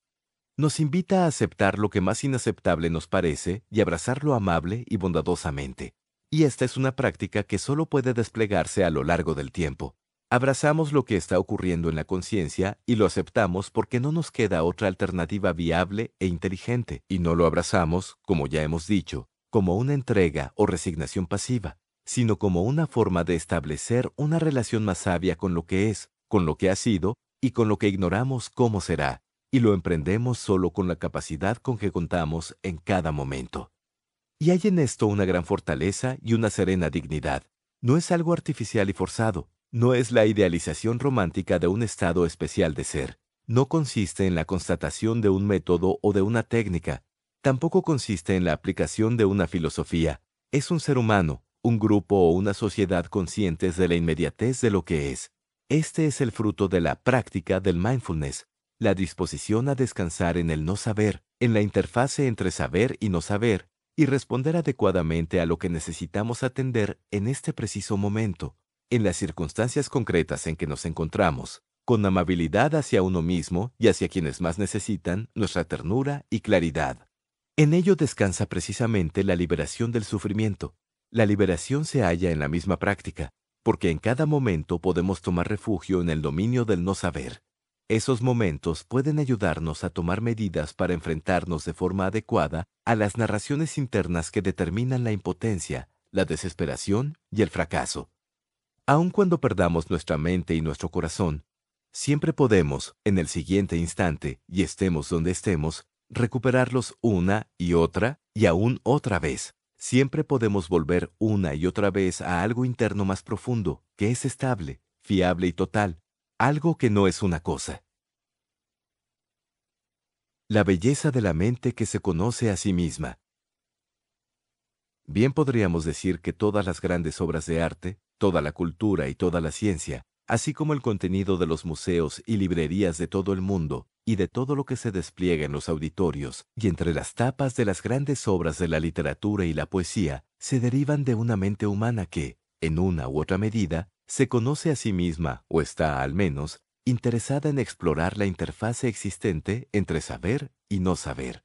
Speaker 1: Nos invita a aceptar lo que más inaceptable nos parece y abrazarlo amable y bondadosamente. Y esta es una práctica que solo puede desplegarse a lo largo del tiempo. Abrazamos lo que está ocurriendo en la conciencia y lo aceptamos porque no nos queda otra alternativa viable e inteligente, y no lo abrazamos, como ya hemos dicho, como una entrega o resignación pasiva, sino como una forma de establecer una relación más sabia con lo que es, con lo que ha sido, y con lo que ignoramos cómo será, y lo emprendemos solo con la capacidad con que contamos en cada momento. Y hay en esto una gran fortaleza y una serena dignidad. No es algo artificial y forzado, no es la idealización romántica de un estado especial de ser, no consiste en la constatación de un método o de una técnica, tampoco consiste en la aplicación de una filosofía, es un ser humano, un grupo o una sociedad conscientes de la inmediatez de lo que es. Este es el fruto de la práctica del mindfulness, la disposición a descansar en el no saber, en la interfase entre saber y no saber, y responder adecuadamente a lo que necesitamos atender en este preciso momento, en las circunstancias concretas en que nos encontramos, con amabilidad hacia uno mismo y hacia quienes más necesitan nuestra ternura y claridad. En ello descansa precisamente la liberación del sufrimiento, la liberación se halla en la misma práctica, porque en cada momento podemos tomar refugio en el dominio del no saber. Esos momentos pueden ayudarnos a tomar medidas para enfrentarnos de forma adecuada a las narraciones internas que determinan la impotencia, la desesperación y el fracaso. Aun cuando perdamos nuestra mente y nuestro corazón, siempre podemos, en el siguiente instante y estemos donde estemos, recuperarlos una y otra y aún otra vez. Siempre podemos volver una y otra vez a algo interno más profundo, que es estable, fiable y total, algo que no es una cosa. La belleza de la mente que se conoce a sí misma. Bien podríamos decir que todas las grandes obras de arte, toda la cultura y toda la ciencia, así como el contenido de los museos y librerías de todo el mundo, y de todo lo que se despliega en los auditorios y entre las tapas de las grandes obras de la literatura y la poesía se derivan de una mente humana que, en una u otra medida, se conoce a sí misma o está, al menos, interesada en explorar la interfase existente entre saber y no saber.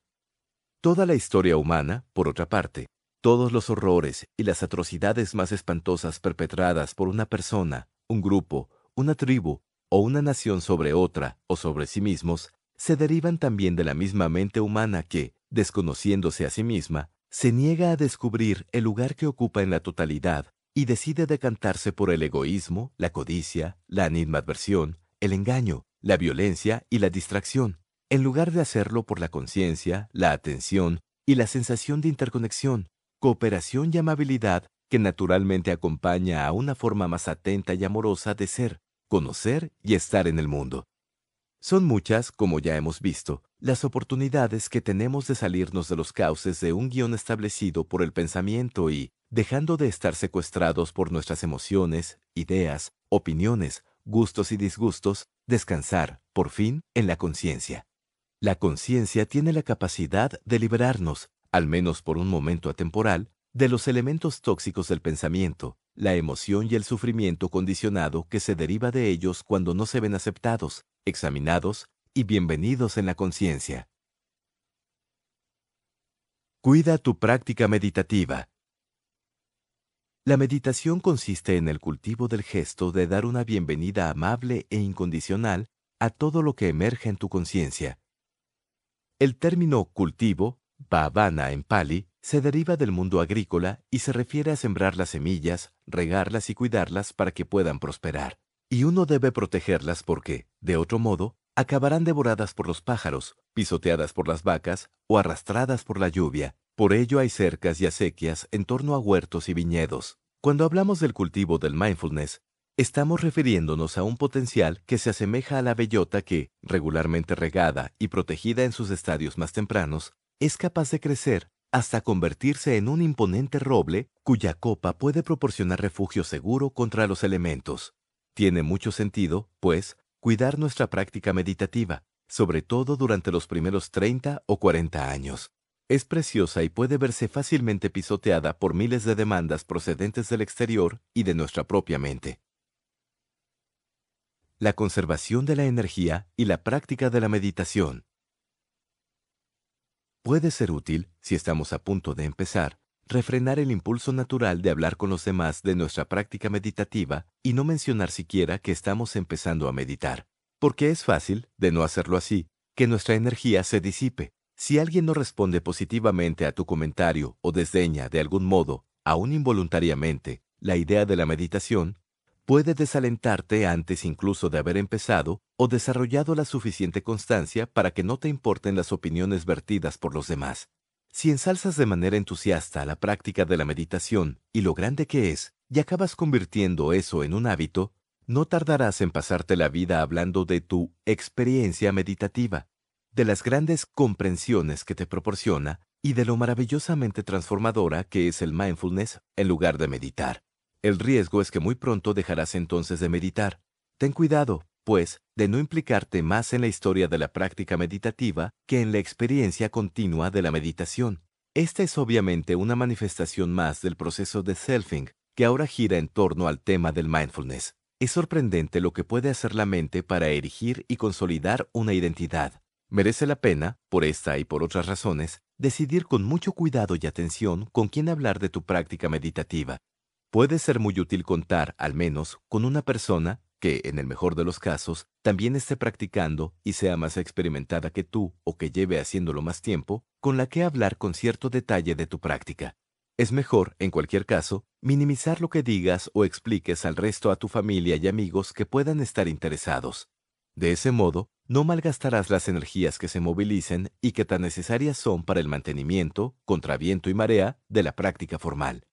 Speaker 1: Toda la historia humana, por otra parte, todos los horrores y las atrocidades más espantosas perpetradas por una persona, un grupo, una tribu o una nación sobre otra o sobre sí mismos, se derivan también de la misma mente humana que, desconociéndose a sí misma, se niega a descubrir el lugar que ocupa en la totalidad y decide decantarse por el egoísmo, la codicia, la animadversión, el engaño, la violencia y la distracción, en lugar de hacerlo por la conciencia, la atención y la sensación de interconexión, cooperación y amabilidad que naturalmente acompaña a una forma más atenta y amorosa de ser, conocer y estar en el mundo. Son muchas, como ya hemos visto, las oportunidades que tenemos de salirnos de los cauces de un guión establecido por el pensamiento y, dejando de estar secuestrados por nuestras emociones, ideas, opiniones, gustos y disgustos, descansar, por fin, en la conciencia. La conciencia tiene la capacidad de liberarnos, al menos por un momento atemporal, de los elementos tóxicos del pensamiento, la emoción y el sufrimiento condicionado que se deriva de ellos cuando no se ven aceptados, examinados y bienvenidos en la conciencia. Cuida tu práctica meditativa. La meditación consiste en el cultivo del gesto de dar una bienvenida amable e incondicional a todo lo que emerge en tu conciencia. El término cultivo, bhavana en pali, se deriva del mundo agrícola y se refiere a sembrar las semillas, regarlas y cuidarlas para que puedan prosperar. Y uno debe protegerlas porque, de otro modo, acabarán devoradas por los pájaros, pisoteadas por las vacas o arrastradas por la lluvia. Por ello hay cercas y acequias en torno a huertos y viñedos. Cuando hablamos del cultivo del mindfulness, estamos refiriéndonos a un potencial que se asemeja a la bellota que, regularmente regada y protegida en sus estadios más tempranos, es capaz de crecer hasta convertirse en un imponente roble cuya copa puede proporcionar refugio seguro contra los elementos. Tiene mucho sentido, pues, cuidar nuestra práctica meditativa, sobre todo durante los primeros 30 o 40 años. Es preciosa y puede verse fácilmente pisoteada por miles de demandas procedentes del exterior y de nuestra propia mente. La conservación de la energía y la práctica de la meditación. Puede ser útil, si estamos a punto de empezar, refrenar el impulso natural de hablar con los demás de nuestra práctica meditativa y no mencionar siquiera que estamos empezando a meditar. Porque es fácil, de no hacerlo así, que nuestra energía se disipe. Si alguien no responde positivamente a tu comentario o desdeña de algún modo, aún involuntariamente, la idea de la meditación, puede desalentarte antes incluso de haber empezado o desarrollado la suficiente constancia para que no te importen las opiniones vertidas por los demás. Si ensalzas de manera entusiasta la práctica de la meditación y lo grande que es, y acabas convirtiendo eso en un hábito, no tardarás en pasarte la vida hablando de tu experiencia meditativa, de las grandes comprensiones que te proporciona y de lo maravillosamente transformadora que es el mindfulness en lugar de meditar. El riesgo es que muy pronto dejarás entonces de meditar. Ten cuidado, pues, de no implicarte más en la historia de la práctica meditativa que en la experiencia continua de la meditación. Esta es obviamente una manifestación más del proceso de selfing, que ahora gira en torno al tema del mindfulness. Es sorprendente lo que puede hacer la mente para erigir y consolidar una identidad. Merece la pena, por esta y por otras razones, decidir con mucho cuidado y atención con quién hablar de tu práctica meditativa, Puede ser muy útil contar, al menos, con una persona que, en el mejor de los casos, también esté practicando y sea más experimentada que tú o que lleve haciéndolo más tiempo, con la que hablar con cierto detalle de tu práctica. Es mejor, en cualquier caso, minimizar lo que digas o expliques al resto a tu familia y amigos que puedan estar interesados. De ese modo, no malgastarás las energías que se movilicen y que tan necesarias son para el mantenimiento, contra viento y marea, de la práctica formal.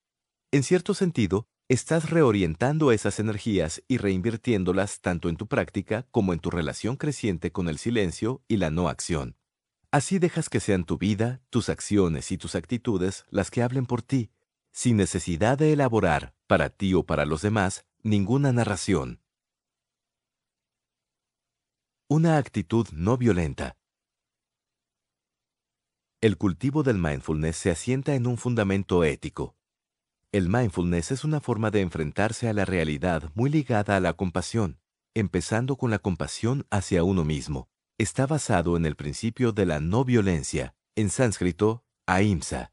Speaker 1: En cierto sentido, estás reorientando esas energías y reinvirtiéndolas tanto en tu práctica como en tu relación creciente con el silencio y la no acción. Así dejas que sean tu vida, tus acciones y tus actitudes las que hablen por ti, sin necesidad de elaborar, para ti o para los demás, ninguna narración. Una actitud no violenta. El cultivo del mindfulness se asienta en un fundamento ético, el mindfulness es una forma de enfrentarse a la realidad muy ligada a la compasión, empezando con la compasión hacia uno mismo. Está basado en el principio de la no violencia, en sánscrito, ahimsa.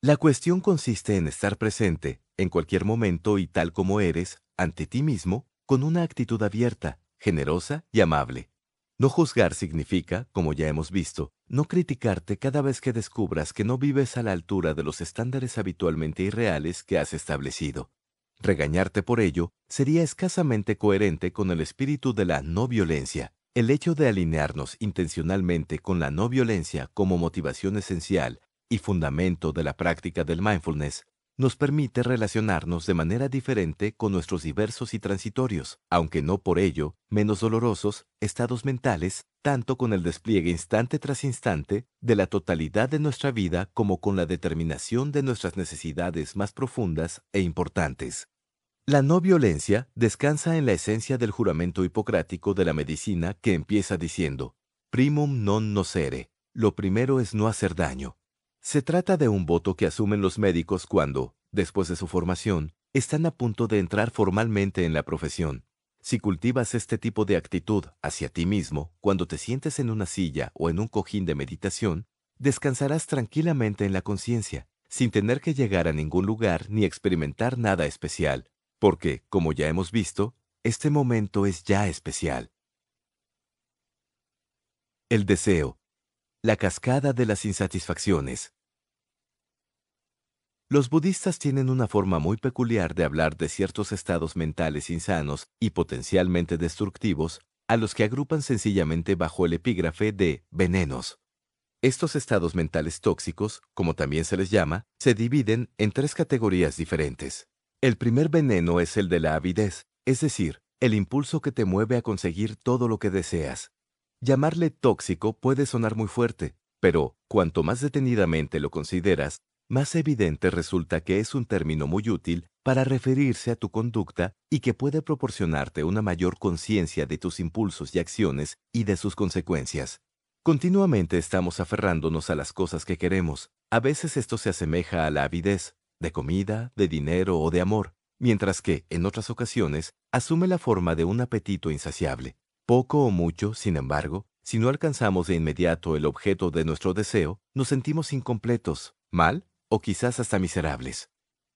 Speaker 1: La cuestión consiste en estar presente, en cualquier momento y tal como eres, ante ti mismo, con una actitud abierta, generosa y amable. No juzgar significa, como ya hemos visto, no criticarte cada vez que descubras que no vives a la altura de los estándares habitualmente irreales que has establecido. Regañarte por ello sería escasamente coherente con el espíritu de la no violencia. El hecho de alinearnos intencionalmente con la no violencia como motivación esencial y fundamento de la práctica del mindfulness nos permite relacionarnos de manera diferente con nuestros diversos y transitorios, aunque no por ello, menos dolorosos, estados mentales, tanto con el despliegue instante tras instante de la totalidad de nuestra vida como con la determinación de nuestras necesidades más profundas e importantes. La no violencia descansa en la esencia del juramento hipocrático de la medicina que empieza diciendo, primum non nocere, lo primero es no hacer daño. Se trata de un voto que asumen los médicos cuando, después de su formación, están a punto de entrar formalmente en la profesión. Si cultivas este tipo de actitud hacia ti mismo cuando te sientes en una silla o en un cojín de meditación, descansarás tranquilamente en la conciencia, sin tener que llegar a ningún lugar ni experimentar nada especial, porque, como ya hemos visto, este momento es ya especial. El deseo, la cascada de las insatisfacciones. Los budistas tienen una forma muy peculiar de hablar de ciertos estados mentales insanos y potencialmente destructivos, a los que agrupan sencillamente bajo el epígrafe de venenos. Estos estados mentales tóxicos, como también se les llama, se dividen en tres categorías diferentes. El primer veneno es el de la avidez, es decir, el impulso que te mueve a conseguir todo lo que deseas, Llamarle tóxico puede sonar muy fuerte, pero cuanto más detenidamente lo consideras, más evidente resulta que es un término muy útil para referirse a tu conducta y que puede proporcionarte una mayor conciencia de tus impulsos y acciones y de sus consecuencias. Continuamente estamos aferrándonos a las cosas que queremos. A veces esto se asemeja a la avidez, de comida, de dinero o de amor, mientras que, en otras ocasiones, asume la forma de un apetito insaciable. Poco o mucho, sin embargo, si no alcanzamos de inmediato el objeto de nuestro deseo, nos sentimos incompletos, mal o quizás hasta miserables.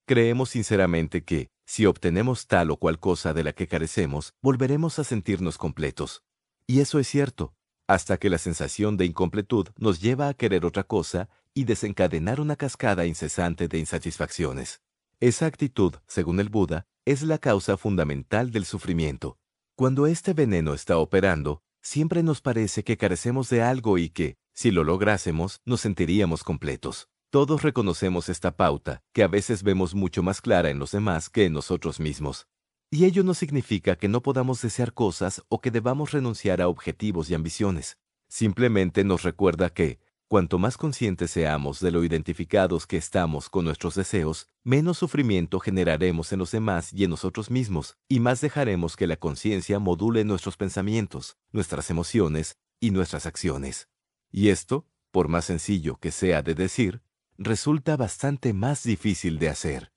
Speaker 1: Creemos sinceramente que, si obtenemos tal o cual cosa de la que carecemos, volveremos a sentirnos completos. Y eso es cierto, hasta que la sensación de incompletud nos lleva a querer otra cosa y desencadenar una cascada incesante de insatisfacciones. Esa actitud, según el Buda, es la causa fundamental del sufrimiento. Cuando este veneno está operando, siempre nos parece que carecemos de algo y que, si lo lográsemos, nos sentiríamos completos. Todos reconocemos esta pauta, que a veces vemos mucho más clara en los demás que en nosotros mismos. Y ello no significa que no podamos desear cosas o que debamos renunciar a objetivos y ambiciones. Simplemente nos recuerda que, Cuanto más conscientes seamos de lo identificados que estamos con nuestros deseos, menos sufrimiento generaremos en los demás y en nosotros mismos, y más dejaremos que la conciencia module nuestros pensamientos, nuestras emociones y nuestras acciones. Y esto, por más sencillo que sea de decir, resulta bastante más difícil de hacer.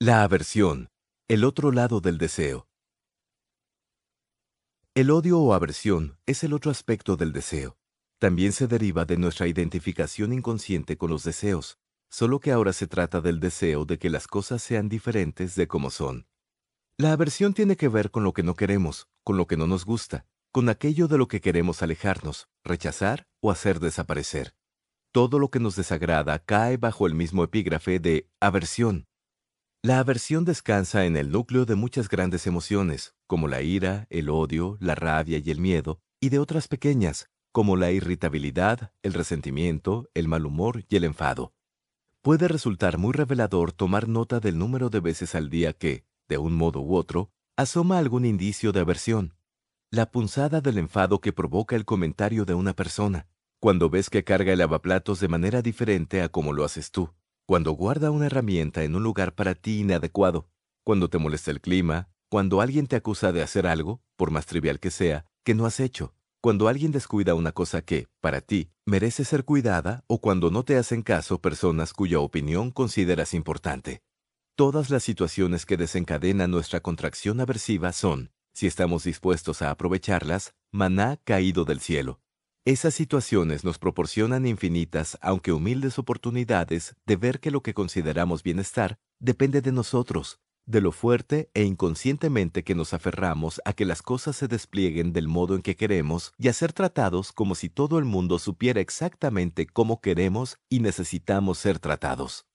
Speaker 1: La aversión, el otro lado del deseo. El odio o aversión es el otro aspecto del deseo. También se deriva de nuestra identificación inconsciente con los deseos, solo que ahora se trata del deseo de que las cosas sean diferentes de como son. La aversión tiene que ver con lo que no queremos, con lo que no nos gusta, con aquello de lo que queremos alejarnos, rechazar o hacer desaparecer. Todo lo que nos desagrada cae bajo el mismo epígrafe de aversión. La aversión descansa en el núcleo de muchas grandes emociones, como la ira, el odio, la rabia y el miedo, y de otras pequeñas, como la irritabilidad, el resentimiento, el mal humor y el enfado. Puede resultar muy revelador tomar nota del número de veces al día que, de un modo u otro, asoma algún indicio de aversión. La punzada del enfado que provoca el comentario de una persona, cuando ves que carga el lavaplatos de manera diferente a como lo haces tú. Cuando guarda una herramienta en un lugar para ti inadecuado, cuando te molesta el clima, cuando alguien te acusa de hacer algo, por más trivial que sea, que no has hecho, cuando alguien descuida una cosa que, para ti, merece ser cuidada o cuando no te hacen caso personas cuya opinión consideras importante. Todas las situaciones que desencadenan nuestra contracción aversiva son, si estamos dispuestos a aprovecharlas, maná caído del cielo. Esas situaciones nos proporcionan infinitas, aunque humildes oportunidades de ver que lo que consideramos bienestar depende de nosotros, de lo fuerte e inconscientemente que nos aferramos a que las cosas se desplieguen del modo en que queremos y a ser tratados como si todo el mundo supiera exactamente cómo queremos y necesitamos ser tratados.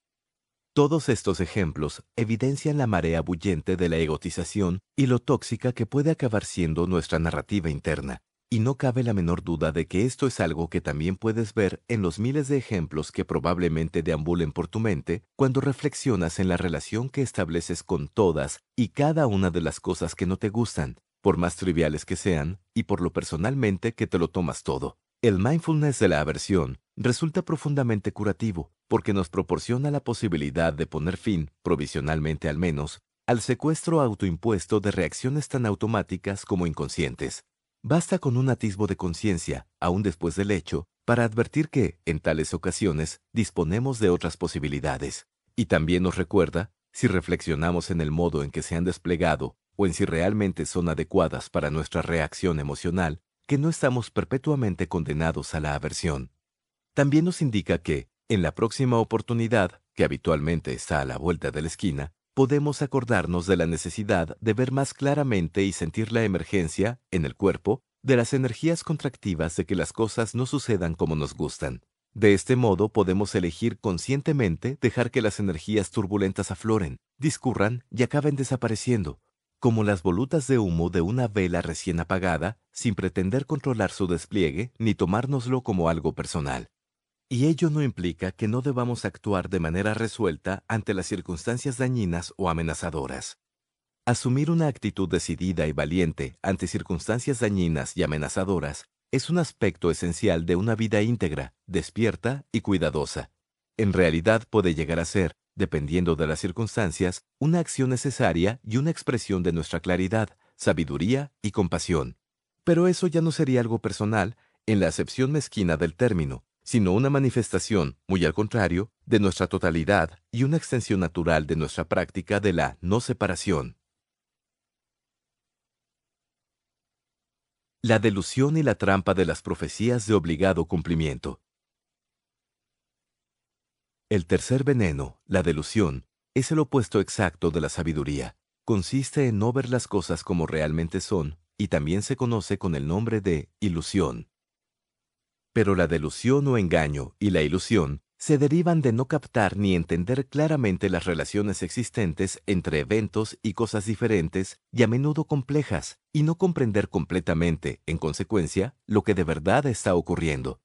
Speaker 1: Todos estos ejemplos evidencian la marea bullente de la egotización y lo tóxica que puede acabar siendo nuestra narrativa interna, y no cabe la menor duda de que esto es algo que también puedes ver en los miles de ejemplos que probablemente deambulen por tu mente cuando reflexionas en la relación que estableces con todas y cada una de las cosas que no te gustan, por más triviales que sean, y por lo personalmente que te lo tomas todo. El mindfulness de la aversión resulta profundamente curativo porque nos proporciona la posibilidad de poner fin, provisionalmente al menos, al secuestro autoimpuesto de reacciones tan automáticas como inconscientes Basta con un atisbo de conciencia, aun después del hecho, para advertir que, en tales ocasiones, disponemos de otras posibilidades. Y también nos recuerda, si reflexionamos en el modo en que se han desplegado, o en si realmente son adecuadas para nuestra reacción emocional, que no estamos perpetuamente condenados a la aversión. También nos indica que, en la próxima oportunidad, que habitualmente está a la vuelta de la esquina, podemos acordarnos de la necesidad de ver más claramente y sentir la emergencia, en el cuerpo, de las energías contractivas de que las cosas no sucedan como nos gustan. De este modo podemos elegir conscientemente dejar que las energías turbulentas afloren, discurran y acaben desapareciendo, como las volutas de humo de una vela recién apagada, sin pretender controlar su despliegue ni tomárnoslo como algo personal. Y ello no implica que no debamos actuar de manera resuelta ante las circunstancias dañinas o amenazadoras. Asumir una actitud decidida y valiente ante circunstancias dañinas y amenazadoras es un aspecto esencial de una vida íntegra, despierta y cuidadosa. En realidad puede llegar a ser, dependiendo de las circunstancias, una acción necesaria y una expresión de nuestra claridad, sabiduría y compasión. Pero eso ya no sería algo personal, en la acepción mezquina del término, sino una manifestación, muy al contrario, de nuestra totalidad y una extensión natural de nuestra práctica de la no separación. La delusión y la trampa de las profecías de obligado cumplimiento. El tercer veneno, la delusión, es el opuesto exacto de la sabiduría. Consiste en no ver las cosas como realmente son, y también se conoce con el nombre de ilusión pero la delusión o engaño y la ilusión se derivan de no captar ni entender claramente las relaciones existentes entre eventos y cosas diferentes y a menudo complejas, y no comprender completamente, en consecuencia, lo que de verdad está ocurriendo.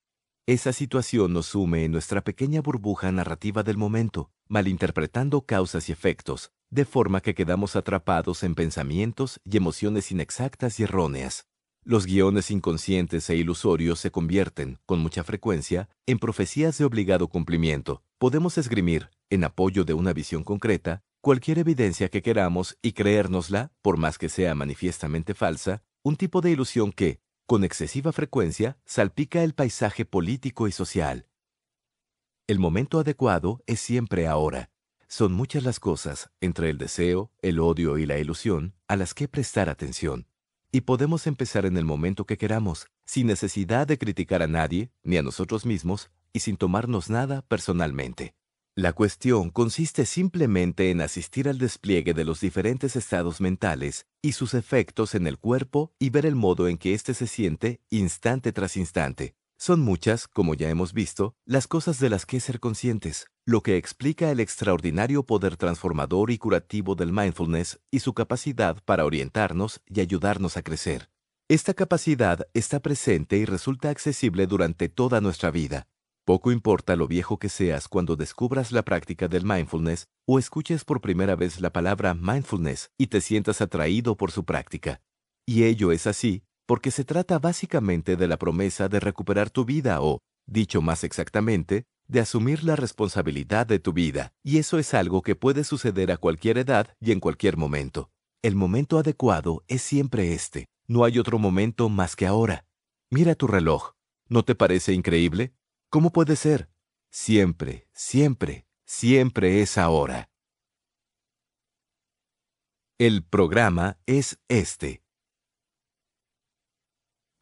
Speaker 1: Esa situación nos sume en nuestra pequeña burbuja narrativa del momento, malinterpretando causas y efectos, de forma que quedamos atrapados en pensamientos y emociones inexactas y erróneas. Los guiones inconscientes e ilusorios se convierten, con mucha frecuencia, en profecías de obligado cumplimiento. Podemos esgrimir, en apoyo de una visión concreta, cualquier evidencia que queramos y creérnosla, por más que sea manifiestamente falsa, un tipo de ilusión que, con excesiva frecuencia, salpica el paisaje político y social. El momento adecuado es siempre ahora. Son muchas las cosas, entre el deseo, el odio y la ilusión, a las que prestar atención y podemos empezar en el momento que queramos, sin necesidad de criticar a nadie, ni a nosotros mismos, y sin tomarnos nada personalmente. La cuestión consiste simplemente en asistir al despliegue de los diferentes estados mentales y sus efectos en el cuerpo y ver el modo en que éste se siente instante tras instante. Son muchas, como ya hemos visto, las cosas de las que ser conscientes, lo que explica el extraordinario poder transformador y curativo del mindfulness y su capacidad para orientarnos y ayudarnos a crecer. Esta capacidad está presente y resulta accesible durante toda nuestra vida. Poco importa lo viejo que seas cuando descubras la práctica del mindfulness o escuches por primera vez la palabra mindfulness y te sientas atraído por su práctica. Y ello es así porque se trata básicamente de la promesa de recuperar tu vida o, dicho más exactamente, de asumir la responsabilidad de tu vida, y eso es algo que puede suceder a cualquier edad y en cualquier momento. El momento adecuado es siempre este, no hay otro momento más que ahora. Mira tu reloj, ¿no te parece increíble? ¿Cómo puede ser? Siempre, siempre, siempre es ahora. El programa es este.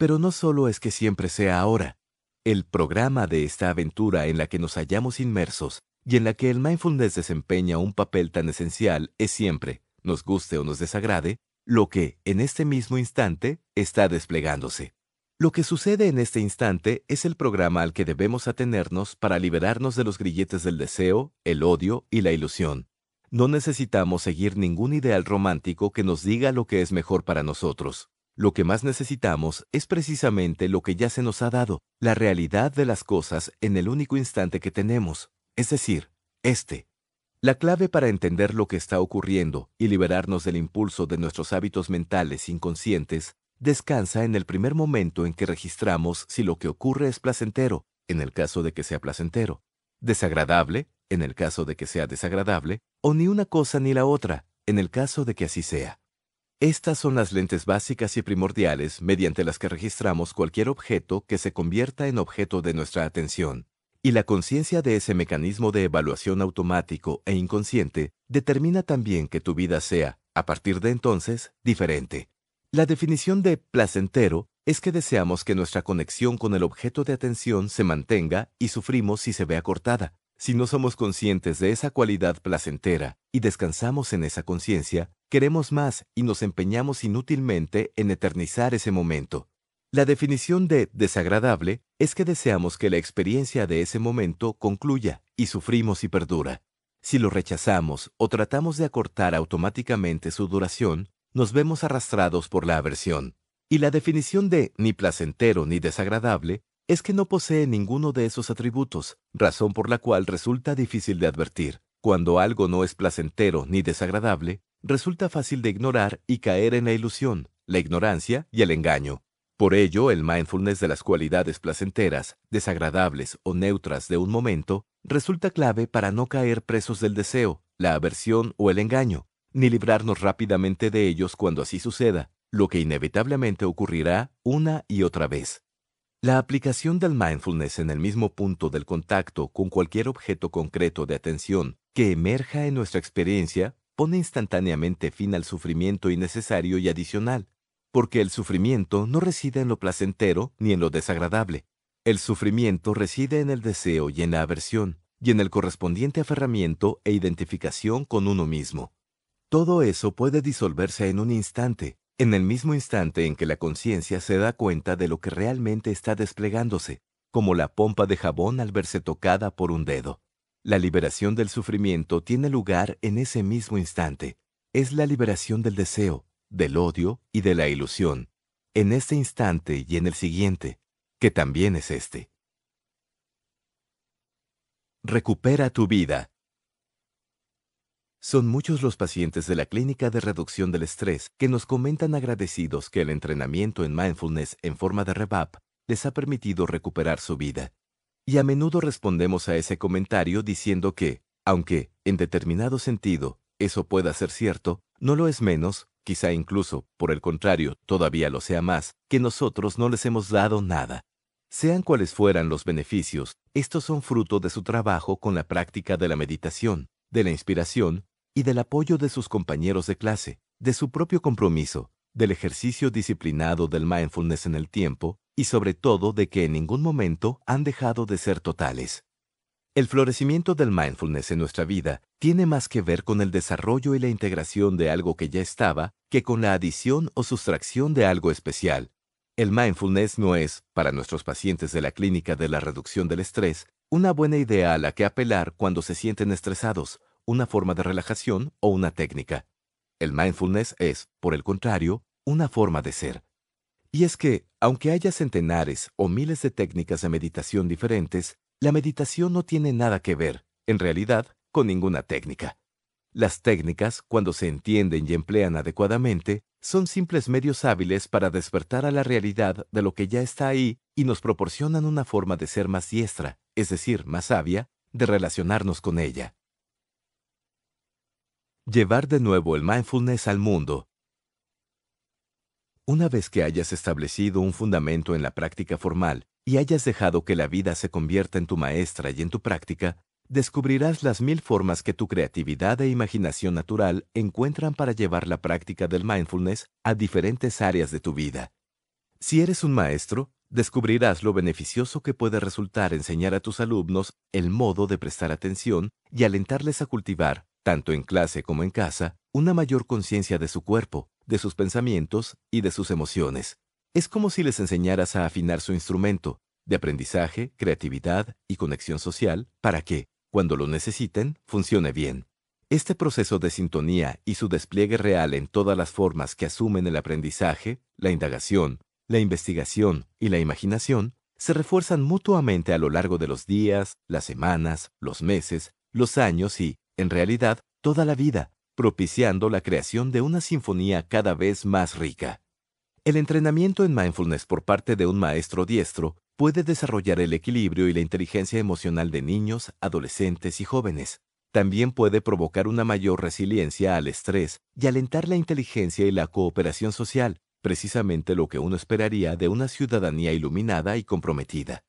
Speaker 1: Pero no solo es que siempre sea ahora. El programa de esta aventura en la que nos hallamos inmersos y en la que el mindfulness desempeña un papel tan esencial es siempre, nos guste o nos desagrade, lo que, en este mismo instante, está desplegándose. Lo que sucede en este instante es el programa al que debemos atenernos para liberarnos de los grilletes del deseo, el odio y la ilusión. No necesitamos seguir ningún ideal romántico que nos diga lo que es mejor para nosotros. Lo que más necesitamos es precisamente lo que ya se nos ha dado, la realidad de las cosas en el único instante que tenemos, es decir, este. La clave para entender lo que está ocurriendo y liberarnos del impulso de nuestros hábitos mentales inconscientes descansa en el primer momento en que registramos si lo que ocurre es placentero, en el caso de que sea placentero, desagradable, en el caso de que sea desagradable, o ni una cosa ni la otra, en el caso de que así sea. Estas son las lentes básicas y primordiales mediante las que registramos cualquier objeto que se convierta en objeto de nuestra atención, y la conciencia de ese mecanismo de evaluación automático e inconsciente determina también que tu vida sea, a partir de entonces, diferente. La definición de placentero es que deseamos que nuestra conexión con el objeto de atención se mantenga y sufrimos si se ve cortada. Si no somos conscientes de esa cualidad placentera y descansamos en esa conciencia, queremos más y nos empeñamos inútilmente en eternizar ese momento. La definición de desagradable es que deseamos que la experiencia de ese momento concluya y sufrimos y perdura. Si lo rechazamos o tratamos de acortar automáticamente su duración, nos vemos arrastrados por la aversión. Y la definición de ni placentero ni desagradable es que no posee ninguno de esos atributos, razón por la cual resulta difícil de advertir. Cuando algo no es placentero ni desagradable, resulta fácil de ignorar y caer en la ilusión, la ignorancia y el engaño. Por ello, el mindfulness de las cualidades placenteras, desagradables o neutras de un momento resulta clave para no caer presos del deseo, la aversión o el engaño, ni librarnos rápidamente de ellos cuando así suceda, lo que inevitablemente ocurrirá una y otra vez. La aplicación del mindfulness en el mismo punto del contacto con cualquier objeto concreto de atención que emerja en nuestra experiencia pone instantáneamente fin al sufrimiento innecesario y adicional, porque el sufrimiento no reside en lo placentero ni en lo desagradable. El sufrimiento reside en el deseo y en la aversión, y en el correspondiente aferramiento e identificación con uno mismo. Todo eso puede disolverse en un instante, en el mismo instante en que la conciencia se da cuenta de lo que realmente está desplegándose, como la pompa de jabón al verse tocada por un dedo. La liberación del sufrimiento tiene lugar en ese mismo instante. Es la liberación del deseo, del odio y de la ilusión, en este instante y en el siguiente, que también es este. Recupera tu vida, son muchos los pacientes de la Clínica de Reducción del Estrés que nos comentan agradecidos que el entrenamiento en mindfulness en forma de revap les ha permitido recuperar su vida. Y a menudo respondemos a ese comentario diciendo que, aunque, en determinado sentido, eso pueda ser cierto, no lo es menos, quizá incluso, por el contrario, todavía lo sea más, que nosotros no les hemos dado nada. Sean cuales fueran los beneficios, estos son fruto de su trabajo con la práctica de la meditación, de la inspiración y del apoyo de sus compañeros de clase, de su propio compromiso, del ejercicio disciplinado del mindfulness en el tiempo, y sobre todo de que en ningún momento han dejado de ser totales. El florecimiento del mindfulness en nuestra vida tiene más que ver con el desarrollo y la integración de algo que ya estaba que con la adición o sustracción de algo especial. El mindfulness no es, para nuestros pacientes de la clínica de la reducción del estrés, una buena idea a la que apelar cuando se sienten estresados, una forma de relajación o una técnica. El mindfulness es, por el contrario, una forma de ser. Y es que, aunque haya centenares o miles de técnicas de meditación diferentes, la meditación no tiene nada que ver, en realidad, con ninguna técnica. Las técnicas, cuando se entienden y emplean adecuadamente, son simples medios hábiles para despertar a la realidad de lo que ya está ahí y nos proporcionan una forma de ser más diestra, es decir, más sabia, de relacionarnos con ella. Llevar de nuevo el mindfulness al mundo. Una vez que hayas establecido un fundamento en la práctica formal y hayas dejado que la vida se convierta en tu maestra y en tu práctica, descubrirás las mil formas que tu creatividad e imaginación natural encuentran para llevar la práctica del mindfulness a diferentes áreas de tu vida. Si eres un maestro, descubrirás lo beneficioso que puede resultar enseñar a tus alumnos el modo de prestar atención y alentarles a cultivar, tanto en clase como en casa, una mayor conciencia de su cuerpo, de sus pensamientos y de sus emociones. Es como si les enseñaras a afinar su instrumento, de aprendizaje, creatividad y conexión social, para que, cuando lo necesiten, funcione bien. Este proceso de sintonía y su despliegue real en todas las formas que asumen el aprendizaje, la indagación, la investigación y la imaginación, se refuerzan mutuamente a lo largo de los días, las semanas, los meses, los años y, en realidad, toda la vida, propiciando la creación de una sinfonía cada vez más rica. El entrenamiento en mindfulness por parte de un maestro diestro puede desarrollar el equilibrio y la inteligencia emocional de niños, adolescentes y jóvenes. También puede provocar una mayor resiliencia al estrés y alentar la inteligencia y la cooperación social, precisamente lo que uno esperaría de una ciudadanía iluminada y comprometida.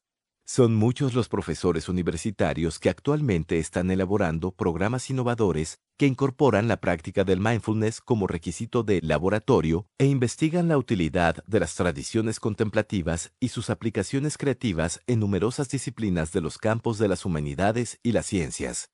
Speaker 1: Son muchos los profesores universitarios que actualmente están elaborando programas innovadores que incorporan la práctica del mindfulness como requisito de laboratorio e investigan la utilidad de las tradiciones contemplativas y sus aplicaciones creativas en numerosas disciplinas de los campos de las humanidades y las ciencias.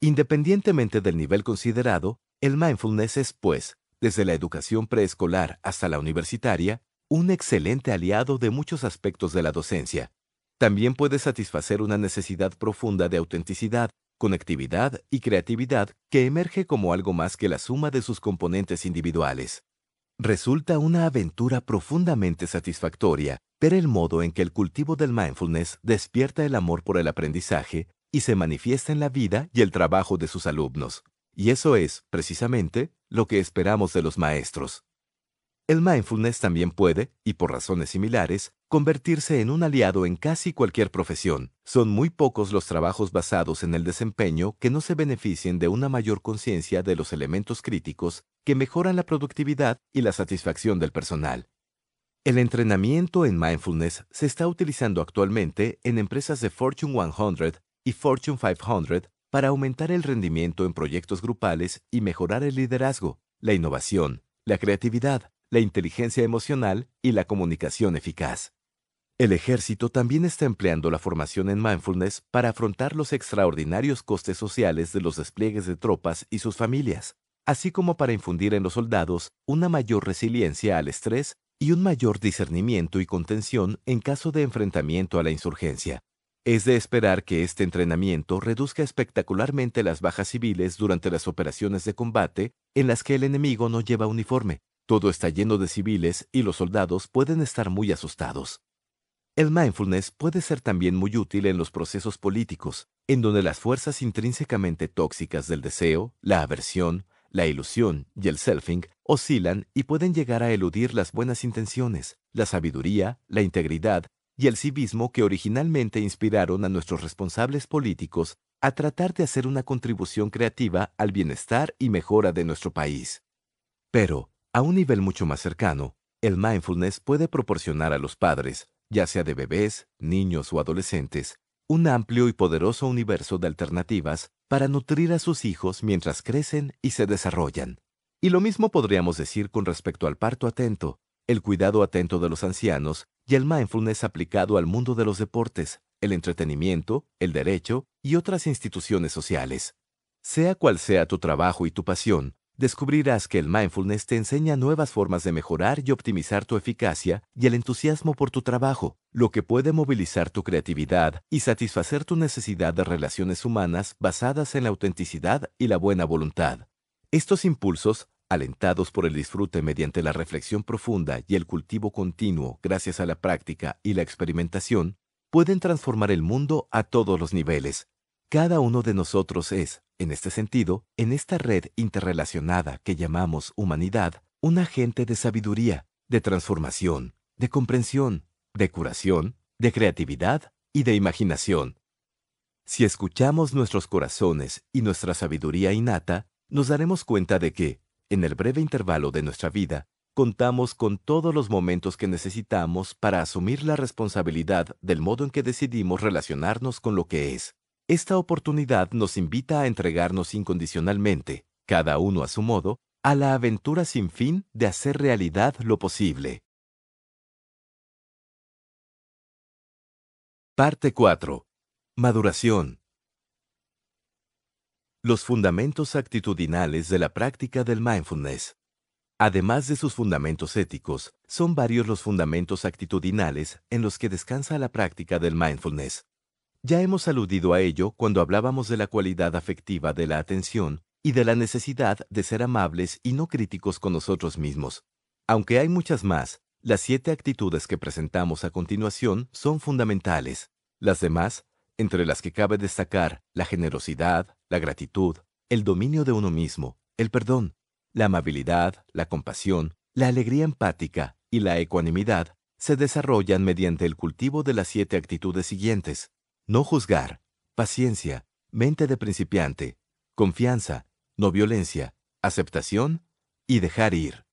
Speaker 1: Independientemente del nivel considerado, el mindfulness es, pues, desde la educación preescolar hasta la universitaria, un excelente aliado de muchos aspectos de la docencia, también puede satisfacer una necesidad profunda de autenticidad, conectividad y creatividad que emerge como algo más que la suma de sus componentes individuales. Resulta una aventura profundamente satisfactoria ver el modo en que el cultivo del mindfulness despierta el amor por el aprendizaje y se manifiesta en la vida y el trabajo de sus alumnos. Y eso es, precisamente, lo que esperamos de los maestros. El mindfulness también puede, y por razones similares, convertirse en un aliado en casi cualquier profesión. Son muy pocos los trabajos basados en el desempeño que no se beneficien de una mayor conciencia de los elementos críticos que mejoran la productividad y la satisfacción del personal. El entrenamiento en mindfulness se está utilizando actualmente en empresas de Fortune 100 y Fortune 500 para aumentar el rendimiento en proyectos grupales y mejorar el liderazgo, la innovación, la creatividad, la inteligencia emocional y la comunicación eficaz. El ejército también está empleando la formación en mindfulness para afrontar los extraordinarios costes sociales de los despliegues de tropas y sus familias, así como para infundir en los soldados una mayor resiliencia al estrés y un mayor discernimiento y contención en caso de enfrentamiento a la insurgencia. Es de esperar que este entrenamiento reduzca espectacularmente las bajas civiles durante las operaciones de combate en las que el enemigo no lleva uniforme, todo está lleno de civiles y los soldados pueden estar muy asustados. El mindfulness puede ser también muy útil en los procesos políticos, en donde las fuerzas intrínsecamente tóxicas del deseo, la aversión, la ilusión y el selfing oscilan y pueden llegar a eludir las buenas intenciones, la sabiduría, la integridad y el civismo que originalmente inspiraron a nuestros responsables políticos a tratar de hacer una contribución creativa al bienestar y mejora de nuestro país. Pero, a un nivel mucho más cercano, el mindfulness puede proporcionar a los padres, ya sea de bebés, niños o adolescentes, un amplio y poderoso universo de alternativas para nutrir a sus hijos mientras crecen y se desarrollan. Y lo mismo podríamos decir con respecto al parto atento, el cuidado atento de los ancianos y el mindfulness aplicado al mundo de los deportes, el entretenimiento, el derecho y otras instituciones sociales. Sea cual sea tu trabajo y tu pasión, descubrirás que el mindfulness te enseña nuevas formas de mejorar y optimizar tu eficacia y el entusiasmo por tu trabajo, lo que puede movilizar tu creatividad y satisfacer tu necesidad de relaciones humanas basadas en la autenticidad y la buena voluntad. Estos impulsos, alentados por el disfrute mediante la reflexión profunda y el cultivo continuo gracias a la práctica y la experimentación, pueden transformar el mundo a todos los niveles. Cada uno de nosotros es, en este sentido, en esta red interrelacionada que llamamos humanidad, un agente de sabiduría, de transformación, de comprensión, de curación, de creatividad y de imaginación. Si escuchamos nuestros corazones y nuestra sabiduría innata, nos daremos cuenta de que, en el breve intervalo de nuestra vida, contamos con todos los momentos que necesitamos para asumir la responsabilidad del modo en que decidimos relacionarnos con lo que es, esta oportunidad nos invita a entregarnos incondicionalmente, cada uno a su modo, a la aventura sin fin de hacer realidad lo posible. Parte 4. Maduración. Los fundamentos actitudinales de la práctica del mindfulness. Además de sus fundamentos éticos, son varios los fundamentos actitudinales en los que descansa la práctica del mindfulness. Ya hemos aludido a ello cuando hablábamos de la cualidad afectiva de la atención y de la necesidad de ser amables y no críticos con nosotros mismos. Aunque hay muchas más, las siete actitudes que presentamos a continuación son fundamentales. Las demás, entre las que cabe destacar la generosidad, la gratitud, el dominio de uno mismo, el perdón, la amabilidad, la compasión, la alegría empática y la ecuanimidad, se desarrollan mediante el cultivo de las siete actitudes siguientes no juzgar, paciencia, mente de principiante, confianza, no violencia, aceptación y dejar ir.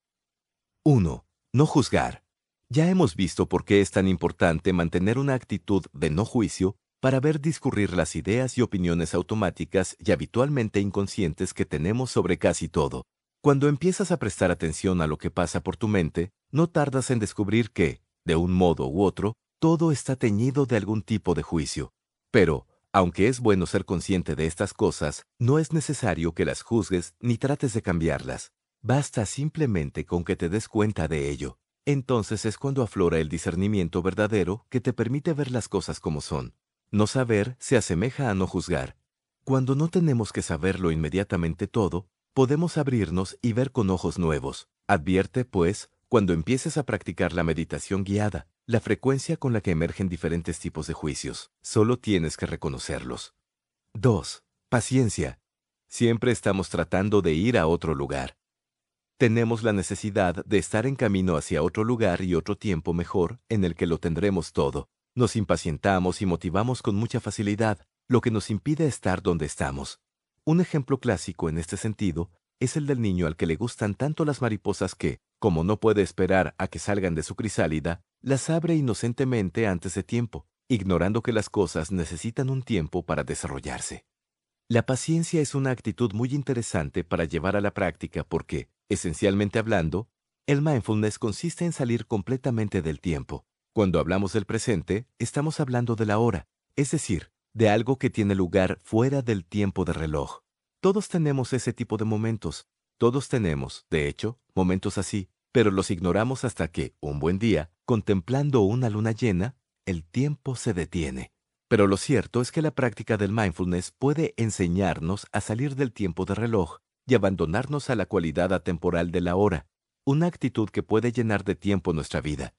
Speaker 1: 1. No juzgar. Ya hemos visto por qué es tan importante mantener una actitud de no juicio para ver discurrir las ideas y opiniones automáticas y habitualmente inconscientes que tenemos sobre casi todo. Cuando empiezas a prestar atención a lo que pasa por tu mente, no tardas en descubrir que, de un modo u otro, todo está teñido de algún tipo de juicio. Pero, aunque es bueno ser consciente de estas cosas, no es necesario que las juzgues ni trates de cambiarlas. Basta simplemente con que te des cuenta de ello. Entonces es cuando aflora el discernimiento verdadero que te permite ver las cosas como son. No saber se asemeja a no juzgar. Cuando no tenemos que saberlo inmediatamente todo, podemos abrirnos y ver con ojos nuevos. Advierte, pues, cuando empieces a practicar la meditación guiada, la frecuencia con la que emergen diferentes tipos de juicios. Solo tienes que reconocerlos. 2. Paciencia. Siempre estamos tratando de ir a otro lugar. Tenemos la necesidad de estar en camino hacia otro lugar y otro tiempo mejor en el que lo tendremos todo. Nos impacientamos y motivamos con mucha facilidad, lo que nos impide estar donde estamos. Un ejemplo clásico en este sentido es el del niño al que le gustan tanto las mariposas que, como no puede esperar a que salgan de su crisálida, las abre inocentemente antes de tiempo, ignorando que las cosas necesitan un tiempo para desarrollarse. La paciencia es una actitud muy interesante para llevar a la práctica porque, esencialmente hablando, el mindfulness consiste en salir completamente del tiempo. Cuando hablamos del presente, estamos hablando de la hora, es decir, de algo que tiene lugar fuera del tiempo de reloj. Todos tenemos ese tipo de momentos, todos tenemos, de hecho, momentos así, pero los ignoramos hasta que, un buen día, contemplando una luna llena, el tiempo se detiene. Pero lo cierto es que la práctica del mindfulness puede enseñarnos a salir del tiempo de reloj y abandonarnos a la cualidad atemporal de la hora, una actitud que puede llenar de tiempo nuestra vida.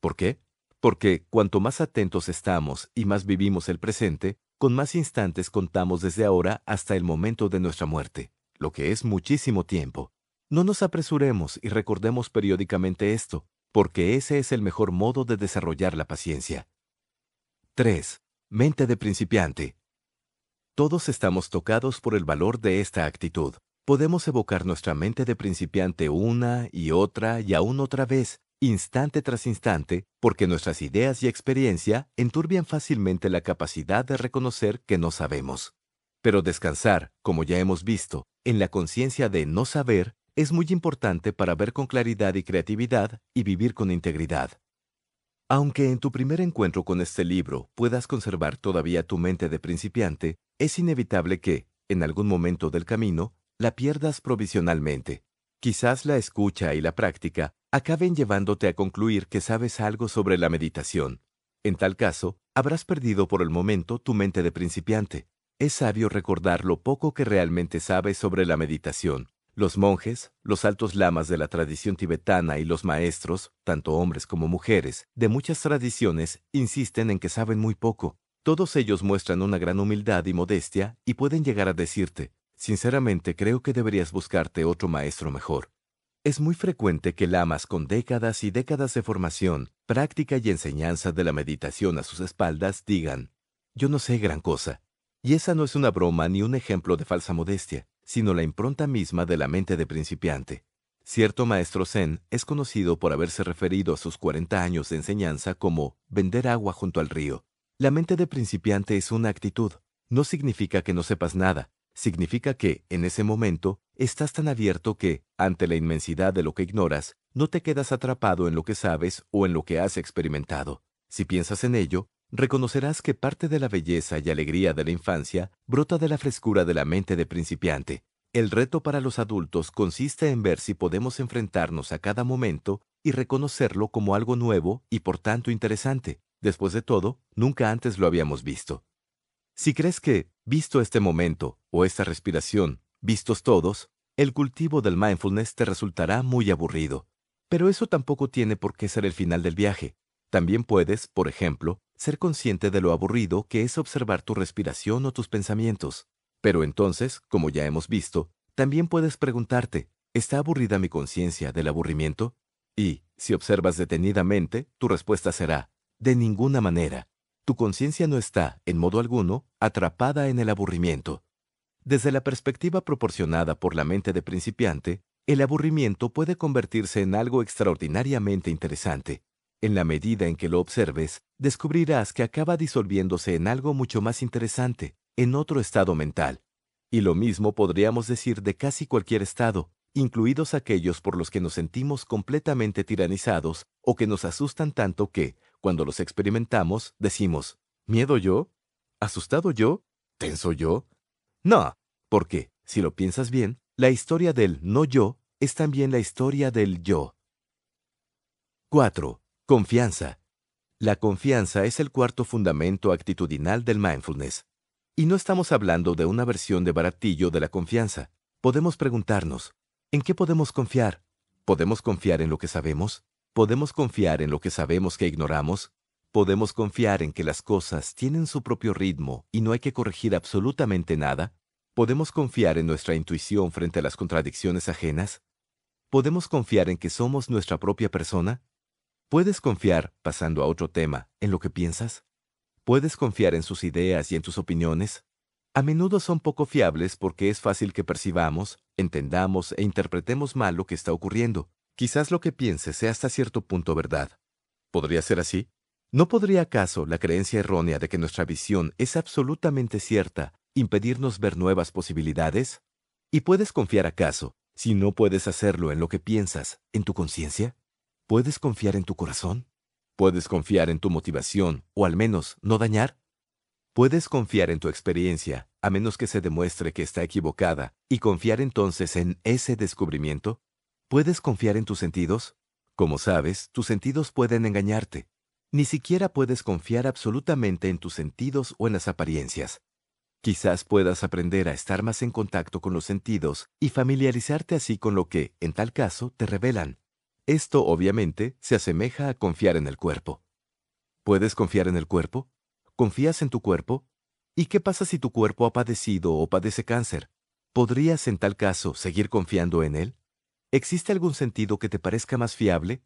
Speaker 1: ¿Por qué? Porque cuanto más atentos estamos y más vivimos el presente, con más instantes contamos desde ahora hasta el momento de nuestra muerte lo que es muchísimo tiempo. No nos apresuremos y recordemos periódicamente esto, porque ese es el mejor modo de desarrollar la paciencia. 3. Mente de principiante. Todos estamos tocados por el valor de esta actitud. Podemos evocar nuestra mente de principiante una y otra y aún otra vez, instante tras instante, porque nuestras ideas y experiencia enturbian fácilmente la capacidad de reconocer que no sabemos. Pero descansar, como ya hemos visto, en la conciencia de no saber, es muy importante para ver con claridad y creatividad y vivir con integridad. Aunque en tu primer encuentro con este libro puedas conservar todavía tu mente de principiante, es inevitable que, en algún momento del camino, la pierdas provisionalmente. Quizás la escucha y la práctica acaben llevándote a concluir que sabes algo sobre la meditación. En tal caso, habrás perdido por el momento tu mente de principiante es sabio recordar lo poco que realmente sabe sobre la meditación. Los monjes, los altos lamas de la tradición tibetana y los maestros, tanto hombres como mujeres, de muchas tradiciones, insisten en que saben muy poco. Todos ellos muestran una gran humildad y modestia y pueden llegar a decirte, sinceramente creo que deberías buscarte otro maestro mejor. Es muy frecuente que lamas con décadas y décadas de formación, práctica y enseñanza de la meditación a sus espaldas digan, yo no sé gran cosa, y esa no es una broma ni un ejemplo de falsa modestia, sino la impronta misma de la mente de principiante. Cierto maestro zen es conocido por haberse referido a sus 40 años de enseñanza como vender agua junto al río. La mente de principiante es una actitud. No significa que no sepas nada, significa que, en ese momento, estás tan abierto que, ante la inmensidad de lo que ignoras, no te quedas atrapado en lo que sabes o en lo que has experimentado. Si piensas en ello, reconocerás que parte de la belleza y alegría de la infancia brota de la frescura de la mente de principiante. El reto para los adultos consiste en ver si podemos enfrentarnos a cada momento y reconocerlo como algo nuevo y por tanto interesante. Después de todo, nunca antes lo habíamos visto. Si crees que, visto este momento, o esta respiración, vistos todos, el cultivo del mindfulness te resultará muy aburrido. Pero eso tampoco tiene por qué ser el final del viaje. También puedes, por ejemplo, ser consciente de lo aburrido que es observar tu respiración o tus pensamientos. Pero entonces, como ya hemos visto, también puedes preguntarte, ¿está aburrida mi conciencia del aburrimiento? Y, si observas detenidamente, tu respuesta será, de ninguna manera. Tu conciencia no está, en modo alguno, atrapada en el aburrimiento. Desde la perspectiva proporcionada por la mente de principiante, el aburrimiento puede convertirse en algo extraordinariamente interesante. En la medida en que lo observes, descubrirás que acaba disolviéndose en algo mucho más interesante, en otro estado mental. Y lo mismo podríamos decir de casi cualquier estado, incluidos aquellos por los que nos sentimos completamente tiranizados o que nos asustan tanto que, cuando los experimentamos, decimos, ¿miedo yo? ¿Asustado yo? ¿Tenso yo? No, porque, si lo piensas bien, la historia del no yo es también la historia del yo. 4. Confianza. La confianza es el cuarto fundamento actitudinal del mindfulness. Y no estamos hablando de una versión de baratillo de la confianza. Podemos preguntarnos, ¿en qué podemos confiar? ¿Podemos confiar en lo que sabemos? ¿Podemos confiar en lo que sabemos que ignoramos? ¿Podemos confiar en que las cosas tienen su propio ritmo y no hay que corregir absolutamente nada? ¿Podemos confiar en nuestra intuición frente a las contradicciones ajenas? ¿Podemos confiar en que somos nuestra propia persona? Puedes confiar, pasando a otro tema, en lo que piensas. Puedes confiar en sus ideas y en tus opiniones. A menudo son poco fiables porque es fácil que percibamos, entendamos e interpretemos mal lo que está ocurriendo. Quizás lo que pienses sea hasta cierto punto verdad. ¿Podría ser así? ¿No podría acaso la creencia errónea de que nuestra visión es absolutamente cierta impedirnos ver nuevas posibilidades? ¿Y puedes confiar acaso si no puedes hacerlo en lo que piensas, en tu conciencia? ¿Puedes confiar en tu corazón? ¿Puedes confiar en tu motivación o al menos no dañar? Puedes confiar en tu experiencia, a menos que se demuestre que está equivocada, y confiar entonces en ese descubrimiento. ¿Puedes confiar en tus sentidos? Como sabes, tus sentidos pueden engañarte. Ni siquiera puedes confiar absolutamente en tus sentidos o en las apariencias. Quizás puedas aprender a estar más en contacto con los sentidos y familiarizarte así con lo que, en tal caso, te revelan. Esto obviamente se asemeja a confiar en el cuerpo. ¿Puedes confiar en el cuerpo? ¿Confías en tu cuerpo? ¿Y qué pasa si tu cuerpo ha padecido o padece cáncer? ¿Podrías en tal caso seguir confiando en él? ¿Existe algún sentido que te parezca más fiable?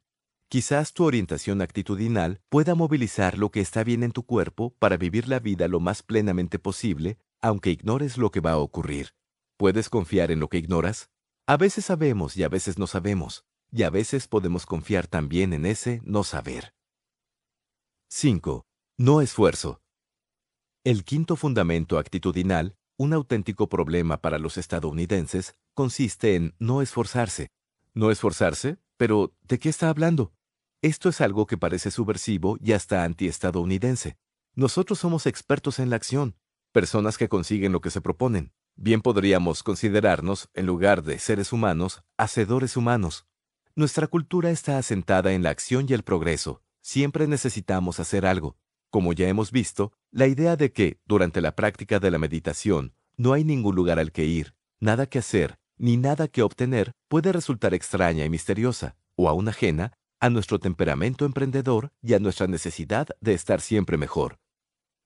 Speaker 1: Quizás tu orientación actitudinal pueda movilizar lo que está bien en tu cuerpo para vivir la vida lo más plenamente posible, aunque ignores lo que va a ocurrir. ¿Puedes confiar en lo que ignoras? A veces sabemos y a veces no sabemos y a veces podemos confiar también en ese no saber. 5. No esfuerzo. El quinto fundamento actitudinal, un auténtico problema para los estadounidenses, consiste en no esforzarse. ¿No esforzarse? Pero, ¿de qué está hablando? Esto es algo que parece subversivo y hasta antiestadounidense. Nosotros somos expertos en la acción, personas que consiguen lo que se proponen. Bien podríamos considerarnos, en lugar de seres humanos, hacedores humanos. Nuestra cultura está asentada en la acción y el progreso. Siempre necesitamos hacer algo. Como ya hemos visto, la idea de que, durante la práctica de la meditación, no hay ningún lugar al que ir, nada que hacer, ni nada que obtener, puede resultar extraña y misteriosa, o aún ajena, a nuestro temperamento emprendedor y a nuestra necesidad de estar siempre mejor.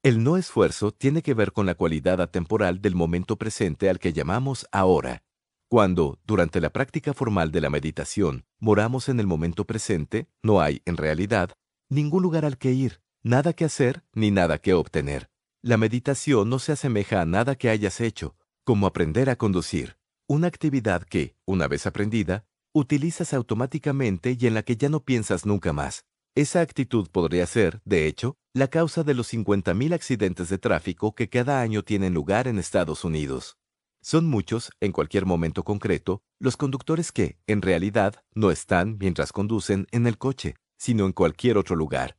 Speaker 1: El no esfuerzo tiene que ver con la cualidad atemporal del momento presente al que llamamos ahora. Cuando, durante la práctica formal de la meditación, moramos en el momento presente, no hay, en realidad, ningún lugar al que ir, nada que hacer ni nada que obtener. La meditación no se asemeja a nada que hayas hecho, como aprender a conducir, una actividad que, una vez aprendida, utilizas automáticamente y en la que ya no piensas nunca más. Esa actitud podría ser, de hecho, la causa de los 50.000 accidentes de tráfico que cada año tienen lugar en Estados Unidos. Son muchos, en cualquier momento concreto, los conductores que, en realidad, no están mientras conducen en el coche, sino en cualquier otro lugar.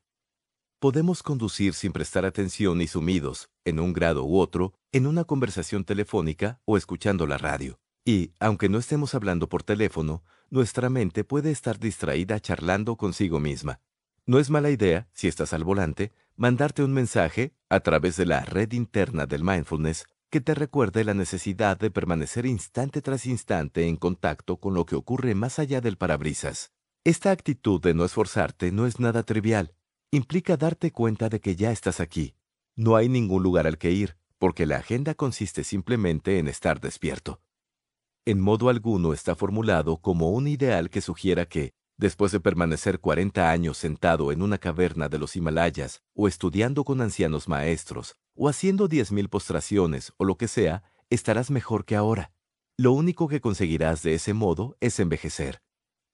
Speaker 1: Podemos conducir sin prestar atención y sumidos, en un grado u otro, en una conversación telefónica o escuchando la radio. Y, aunque no estemos hablando por teléfono, nuestra mente puede estar distraída charlando consigo misma. No es mala idea, si estás al volante, mandarte un mensaje a través de la red interna del mindfulness que te recuerde la necesidad de permanecer instante tras instante en contacto con lo que ocurre más allá del parabrisas. Esta actitud de no esforzarte no es nada trivial, implica darte cuenta de que ya estás aquí. No hay ningún lugar al que ir, porque la agenda consiste simplemente en estar despierto. En modo alguno está formulado como un ideal que sugiera que, después de permanecer 40 años sentado en una caverna de los Himalayas, o estudiando con ancianos maestros, o haciendo 10.000 postraciones o lo que sea, estarás mejor que ahora. Lo único que conseguirás de ese modo es envejecer.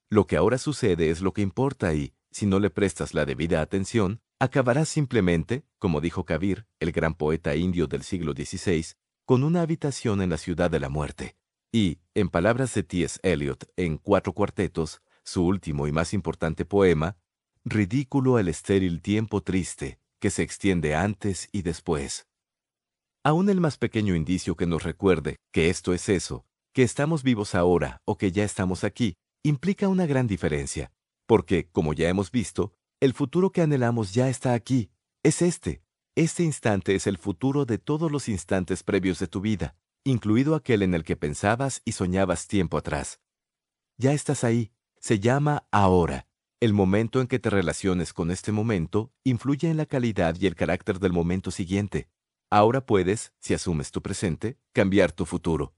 Speaker 1: Lo que ahora sucede es lo que importa y, si no le prestas la debida atención, acabarás simplemente, como dijo Kabir, el gran poeta indio del siglo XVI, con una habitación en la ciudad de la muerte. Y, en palabras de T.S. Eliot en Cuatro Cuartetos, su último y más importante poema, ridículo el estéril tiempo triste, que se extiende antes y después. Aún el más pequeño indicio que nos recuerde que esto es eso, que estamos vivos ahora o que ya estamos aquí, implica una gran diferencia, porque, como ya hemos visto, el futuro que anhelamos ya está aquí, es este. Este instante es el futuro de todos los instantes previos de tu vida, incluido aquel en el que pensabas y soñabas tiempo atrás. Ya estás ahí, se llama ahora. El momento en que te relaciones con este momento influye en la calidad y el carácter del momento siguiente. Ahora puedes, si asumes tu presente, cambiar tu futuro.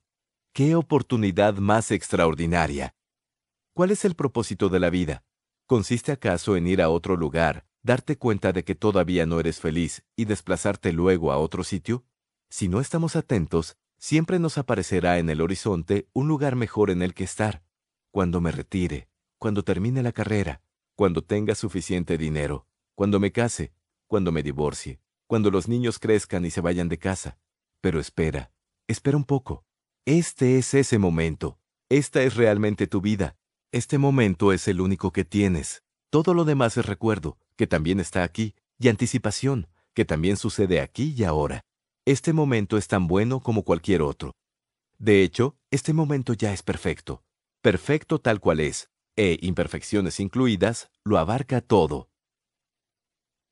Speaker 1: ¡Qué oportunidad más extraordinaria! ¿Cuál es el propósito de la vida? ¿Consiste acaso en ir a otro lugar, darte cuenta de que todavía no eres feliz y desplazarte luego a otro sitio? Si no estamos atentos, siempre nos aparecerá en el horizonte un lugar mejor en el que estar. Cuando me retire, cuando termine la carrera, cuando tenga suficiente dinero, cuando me case, cuando me divorcie, cuando los niños crezcan y se vayan de casa. Pero espera, espera un poco. Este es ese momento. Esta es realmente tu vida. Este momento es el único que tienes. Todo lo demás es recuerdo, que también está aquí, y anticipación, que también sucede aquí y ahora. Este momento es tan bueno como cualquier otro. De hecho, este momento ya es perfecto. Perfecto tal cual es, e imperfecciones incluidas, lo abarca todo.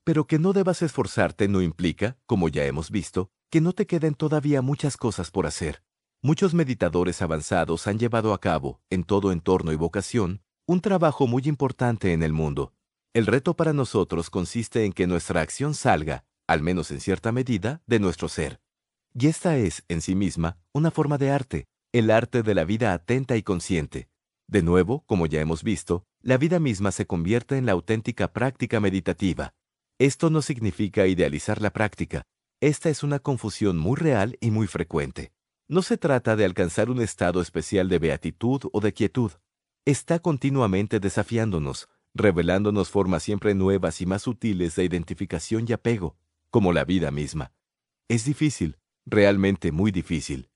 Speaker 1: Pero que no debas esforzarte no implica, como ya hemos visto, que no te queden todavía muchas cosas por hacer. Muchos meditadores avanzados han llevado a cabo, en todo entorno y vocación, un trabajo muy importante en el mundo. El reto para nosotros consiste en que nuestra acción salga, al menos en cierta medida, de nuestro ser. Y esta es, en sí misma, una forma de arte, el arte de la vida atenta y consciente, de nuevo, como ya hemos visto, la vida misma se convierte en la auténtica práctica meditativa. Esto no significa idealizar la práctica. Esta es una confusión muy real y muy frecuente. No se trata de alcanzar un estado especial de beatitud o de quietud. Está continuamente desafiándonos, revelándonos formas siempre nuevas y más sutiles de identificación y apego, como la vida misma. Es difícil, realmente muy difícil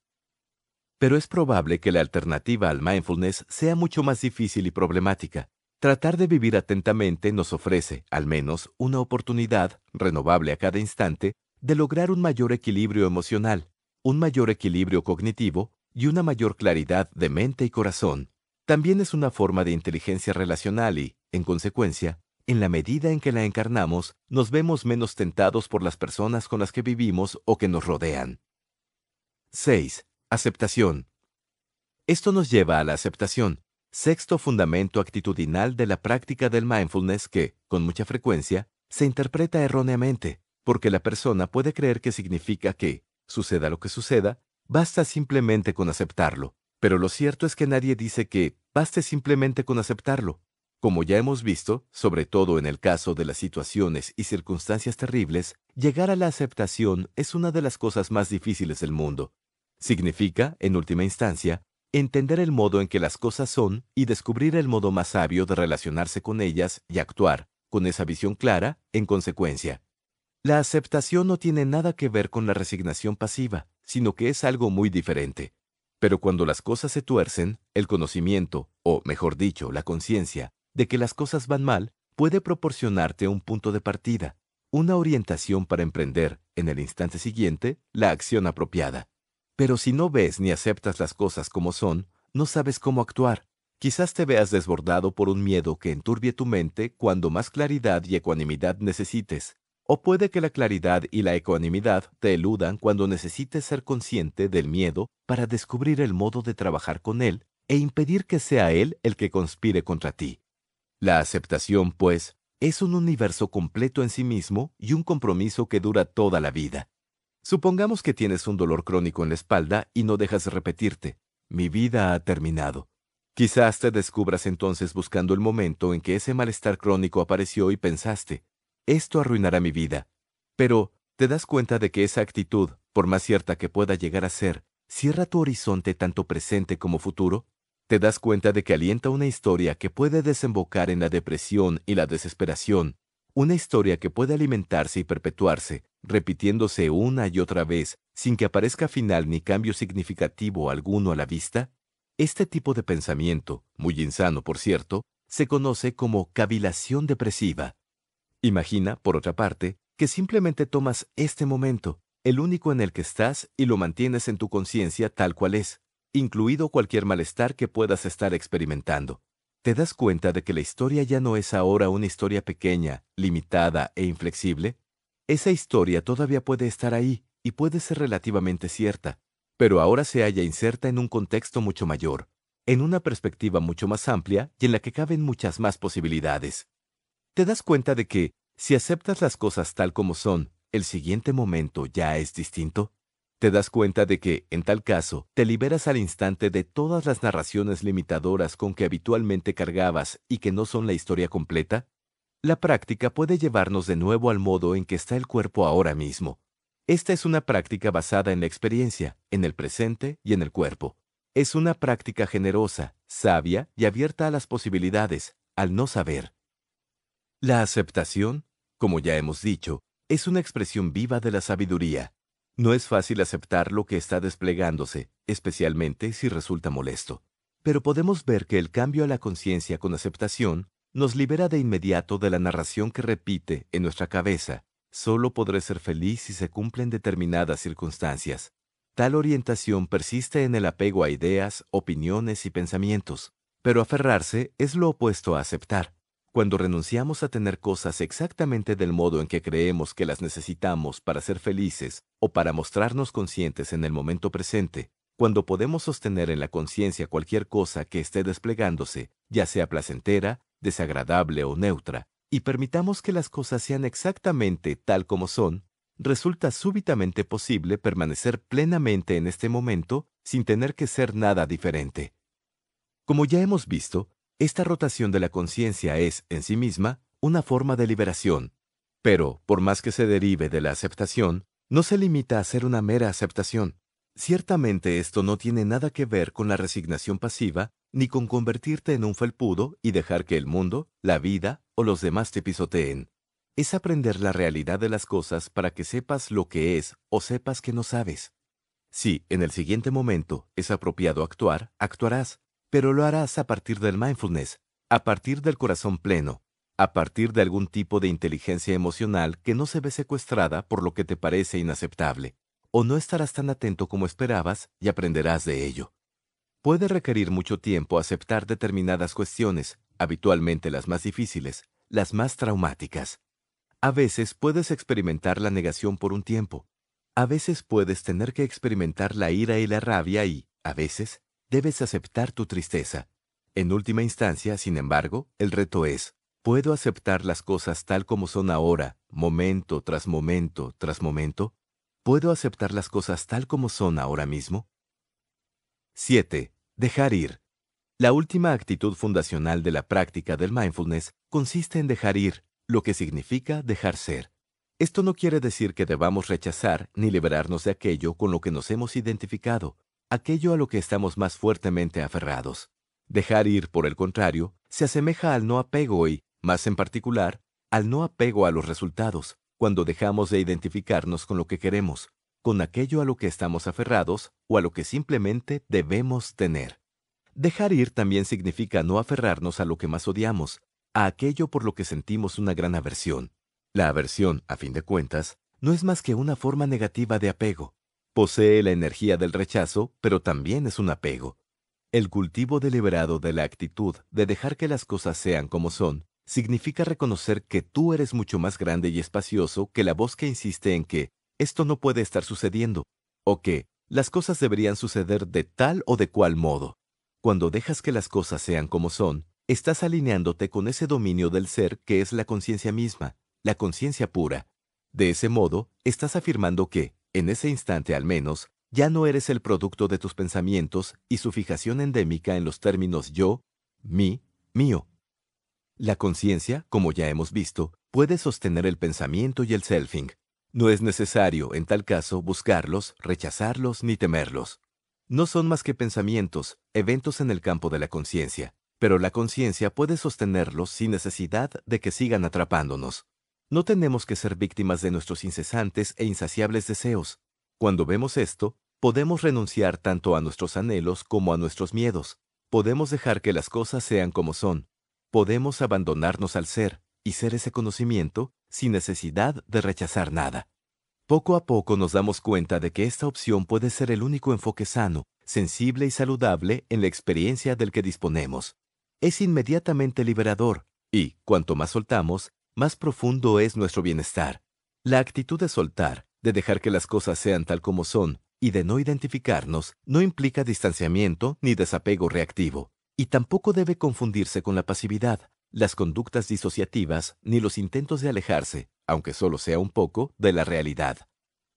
Speaker 1: pero es probable que la alternativa al mindfulness sea mucho más difícil y problemática. Tratar de vivir atentamente nos ofrece, al menos, una oportunidad, renovable a cada instante, de lograr un mayor equilibrio emocional, un mayor equilibrio cognitivo y una mayor claridad de mente y corazón. También es una forma de inteligencia relacional y, en consecuencia, en la medida en que la encarnamos, nos vemos menos tentados por las personas con las que vivimos o que nos rodean. 6. Aceptación. Esto nos lleva a la aceptación, sexto fundamento actitudinal de la práctica del mindfulness que, con mucha frecuencia, se interpreta erróneamente, porque la persona puede creer que significa que, suceda lo que suceda, basta simplemente con aceptarlo. Pero lo cierto es que nadie dice que baste simplemente con aceptarlo. Como ya hemos visto, sobre todo en el caso de las situaciones y circunstancias terribles, llegar a la aceptación es una de las cosas más difíciles del mundo, Significa, en última instancia, entender el modo en que las cosas son y descubrir el modo más sabio de relacionarse con ellas y actuar, con esa visión clara, en consecuencia. La aceptación no tiene nada que ver con la resignación pasiva, sino que es algo muy diferente. Pero cuando las cosas se tuercen, el conocimiento, o mejor dicho, la conciencia, de que las cosas van mal, puede proporcionarte un punto de partida, una orientación para emprender, en el instante siguiente, la acción apropiada. Pero si no ves ni aceptas las cosas como son, no sabes cómo actuar. Quizás te veas desbordado por un miedo que enturbie tu mente cuando más claridad y ecuanimidad necesites. O puede que la claridad y la ecuanimidad te eludan cuando necesites ser consciente del miedo para descubrir el modo de trabajar con él e impedir que sea él el que conspire contra ti. La aceptación, pues, es un universo completo en sí mismo y un compromiso que dura toda la vida. Supongamos que tienes un dolor crónico en la espalda y no dejas de repetirte, mi vida ha terminado. Quizás te descubras entonces buscando el momento en que ese malestar crónico apareció y pensaste, esto arruinará mi vida. Pero, te das cuenta de que esa actitud, por más cierta que pueda llegar a ser, cierra tu horizonte tanto presente como futuro. Te das cuenta de que alienta una historia que puede desembocar en la depresión y la desesperación, una historia que puede alimentarse y perpetuarse, repitiéndose una y otra vez, sin que aparezca final ni cambio significativo alguno a la vista? Este tipo de pensamiento, muy insano por cierto, se conoce como cavilación depresiva. Imagina, por otra parte, que simplemente tomas este momento, el único en el que estás, y lo mantienes en tu conciencia tal cual es, incluido cualquier malestar que puedas estar experimentando te das cuenta de que la historia ya no es ahora una historia pequeña, limitada e inflexible? Esa historia todavía puede estar ahí y puede ser relativamente cierta, pero ahora se halla inserta en un contexto mucho mayor, en una perspectiva mucho más amplia y en la que caben muchas más posibilidades. Te das cuenta de que, si aceptas las cosas tal como son, el siguiente momento ya es distinto te das cuenta de que, en tal caso, te liberas al instante de todas las narraciones limitadoras con que habitualmente cargabas y que no son la historia completa? La práctica puede llevarnos de nuevo al modo en que está el cuerpo ahora mismo. Esta es una práctica basada en la experiencia, en el presente y en el cuerpo. Es una práctica generosa, sabia y abierta a las posibilidades, al no saber. La aceptación, como ya hemos dicho, es una expresión viva de la sabiduría, no es fácil aceptar lo que está desplegándose, especialmente si resulta molesto. Pero podemos ver que el cambio a la conciencia con aceptación nos libera de inmediato de la narración que repite en nuestra cabeza, solo podré ser feliz si se cumplen determinadas circunstancias. Tal orientación persiste en el apego a ideas, opiniones y pensamientos, pero aferrarse es lo opuesto a aceptar. Cuando renunciamos a tener cosas exactamente del modo en que creemos que las necesitamos para ser felices o para mostrarnos conscientes en el momento presente, cuando podemos sostener en la conciencia cualquier cosa que esté desplegándose, ya sea placentera, desagradable o neutra, y permitamos que las cosas sean exactamente tal como son, resulta súbitamente posible permanecer plenamente en este momento sin tener que ser nada diferente. Como ya hemos visto, esta rotación de la conciencia es, en sí misma, una forma de liberación. Pero, por más que se derive de la aceptación, no se limita a ser una mera aceptación. Ciertamente esto no tiene nada que ver con la resignación pasiva, ni con convertirte en un felpudo y dejar que el mundo, la vida o los demás te pisoteen. Es aprender la realidad de las cosas para que sepas lo que es o sepas que no sabes. Si, en el siguiente momento, es apropiado actuar, actuarás pero lo harás a partir del mindfulness, a partir del corazón pleno, a partir de algún tipo de inteligencia emocional que no se ve secuestrada por lo que te parece inaceptable, o no estarás tan atento como esperabas y aprenderás de ello. Puede requerir mucho tiempo aceptar determinadas cuestiones, habitualmente las más difíciles, las más traumáticas. A veces puedes experimentar la negación por un tiempo. A veces puedes tener que experimentar la ira y la rabia y, a veces, debes aceptar tu tristeza. En última instancia, sin embargo, el reto es, ¿puedo aceptar las cosas tal como son ahora, momento tras momento tras momento? ¿Puedo aceptar las cosas tal como son ahora mismo? 7. Dejar ir. La última actitud fundacional de la práctica del mindfulness consiste en dejar ir, lo que significa dejar ser. Esto no quiere decir que debamos rechazar ni liberarnos de aquello con lo que nos hemos identificado, aquello a lo que estamos más fuertemente aferrados. Dejar ir, por el contrario, se asemeja al no apego y, más en particular, al no apego a los resultados, cuando dejamos de identificarnos con lo que queremos, con aquello a lo que estamos aferrados o a lo que simplemente debemos tener. Dejar ir también significa no aferrarnos a lo que más odiamos, a aquello por lo que sentimos una gran aversión. La aversión, a fin de cuentas, no es más que una forma negativa de apego, Posee la energía del rechazo, pero también es un apego. El cultivo deliberado de la actitud de dejar que las cosas sean como son significa reconocer que tú eres mucho más grande y espacioso que la voz que insiste en que esto no puede estar sucediendo o que las cosas deberían suceder de tal o de cual modo. Cuando dejas que las cosas sean como son, estás alineándote con ese dominio del ser que es la conciencia misma, la conciencia pura. De ese modo, estás afirmando que en ese instante al menos, ya no eres el producto de tus pensamientos y su fijación endémica en los términos yo, mí, mío. La conciencia, como ya hemos visto, puede sostener el pensamiento y el selfing. No es necesario, en tal caso, buscarlos, rechazarlos ni temerlos. No son más que pensamientos, eventos en el campo de la conciencia, pero la conciencia puede sostenerlos sin necesidad de que sigan atrapándonos. No tenemos que ser víctimas de nuestros incesantes e insaciables deseos. Cuando vemos esto, podemos renunciar tanto a nuestros anhelos como a nuestros miedos. Podemos dejar que las cosas sean como son. Podemos abandonarnos al ser, y ser ese conocimiento, sin necesidad de rechazar nada. Poco a poco nos damos cuenta de que esta opción puede ser el único enfoque sano, sensible y saludable en la experiencia del que disponemos. Es inmediatamente liberador, y, cuanto más soltamos, más profundo es nuestro bienestar. La actitud de soltar, de dejar que las cosas sean tal como son, y de no identificarnos, no implica distanciamiento ni desapego reactivo, y tampoco debe confundirse con la pasividad, las conductas disociativas ni los intentos de alejarse, aunque solo sea un poco, de la realidad.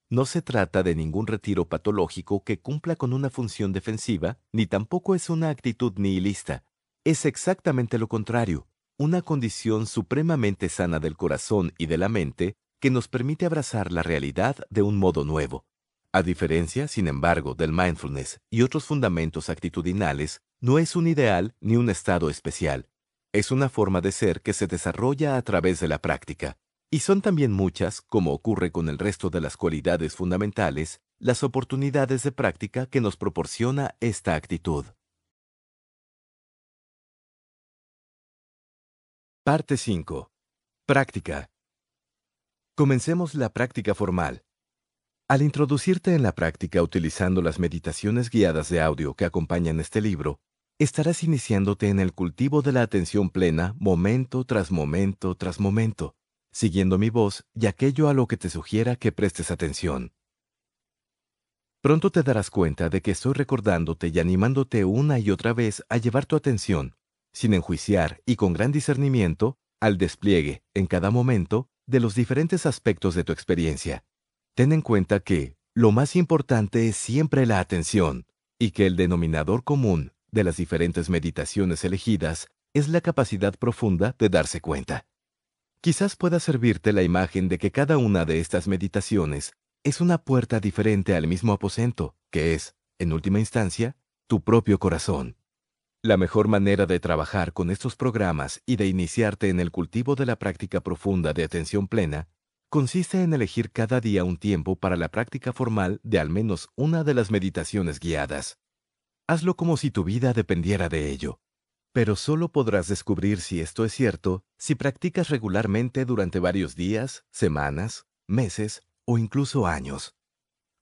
Speaker 1: No se trata de ningún retiro patológico que cumpla con una función defensiva, ni tampoco es una actitud nihilista. Es exactamente lo contrario, una condición supremamente sana del corazón y de la mente que nos permite abrazar la realidad de un modo nuevo. A diferencia, sin embargo, del mindfulness y otros fundamentos actitudinales, no es un ideal ni un estado especial. Es una forma de ser que se desarrolla a través de la práctica. Y son también muchas, como ocurre con el resto de las cualidades fundamentales, las oportunidades de práctica que nos proporciona esta actitud. Parte 5. Práctica. Comencemos la práctica formal. Al introducirte en la práctica utilizando las meditaciones guiadas de audio que acompañan este libro, estarás iniciándote en el cultivo de la atención plena momento tras momento tras momento, siguiendo mi voz y aquello a lo que te sugiera que prestes atención. Pronto te darás cuenta de que estoy recordándote y animándote una y otra vez a llevar tu atención sin enjuiciar y con gran discernimiento, al despliegue, en cada momento, de los diferentes aspectos de tu experiencia. Ten en cuenta que, lo más importante es siempre la atención, y que el denominador común de las diferentes meditaciones elegidas es la capacidad profunda de darse cuenta. Quizás pueda servirte la imagen de que cada una de estas meditaciones es una puerta diferente al mismo aposento, que es, en última instancia, tu propio corazón. La mejor manera de trabajar con estos programas y de iniciarte en el cultivo de la práctica profunda de atención plena consiste en elegir cada día un tiempo para la práctica formal de al menos una de las meditaciones guiadas. Hazlo como si tu vida dependiera de ello. Pero solo podrás descubrir si esto es cierto si practicas regularmente durante varios días, semanas, meses o incluso años.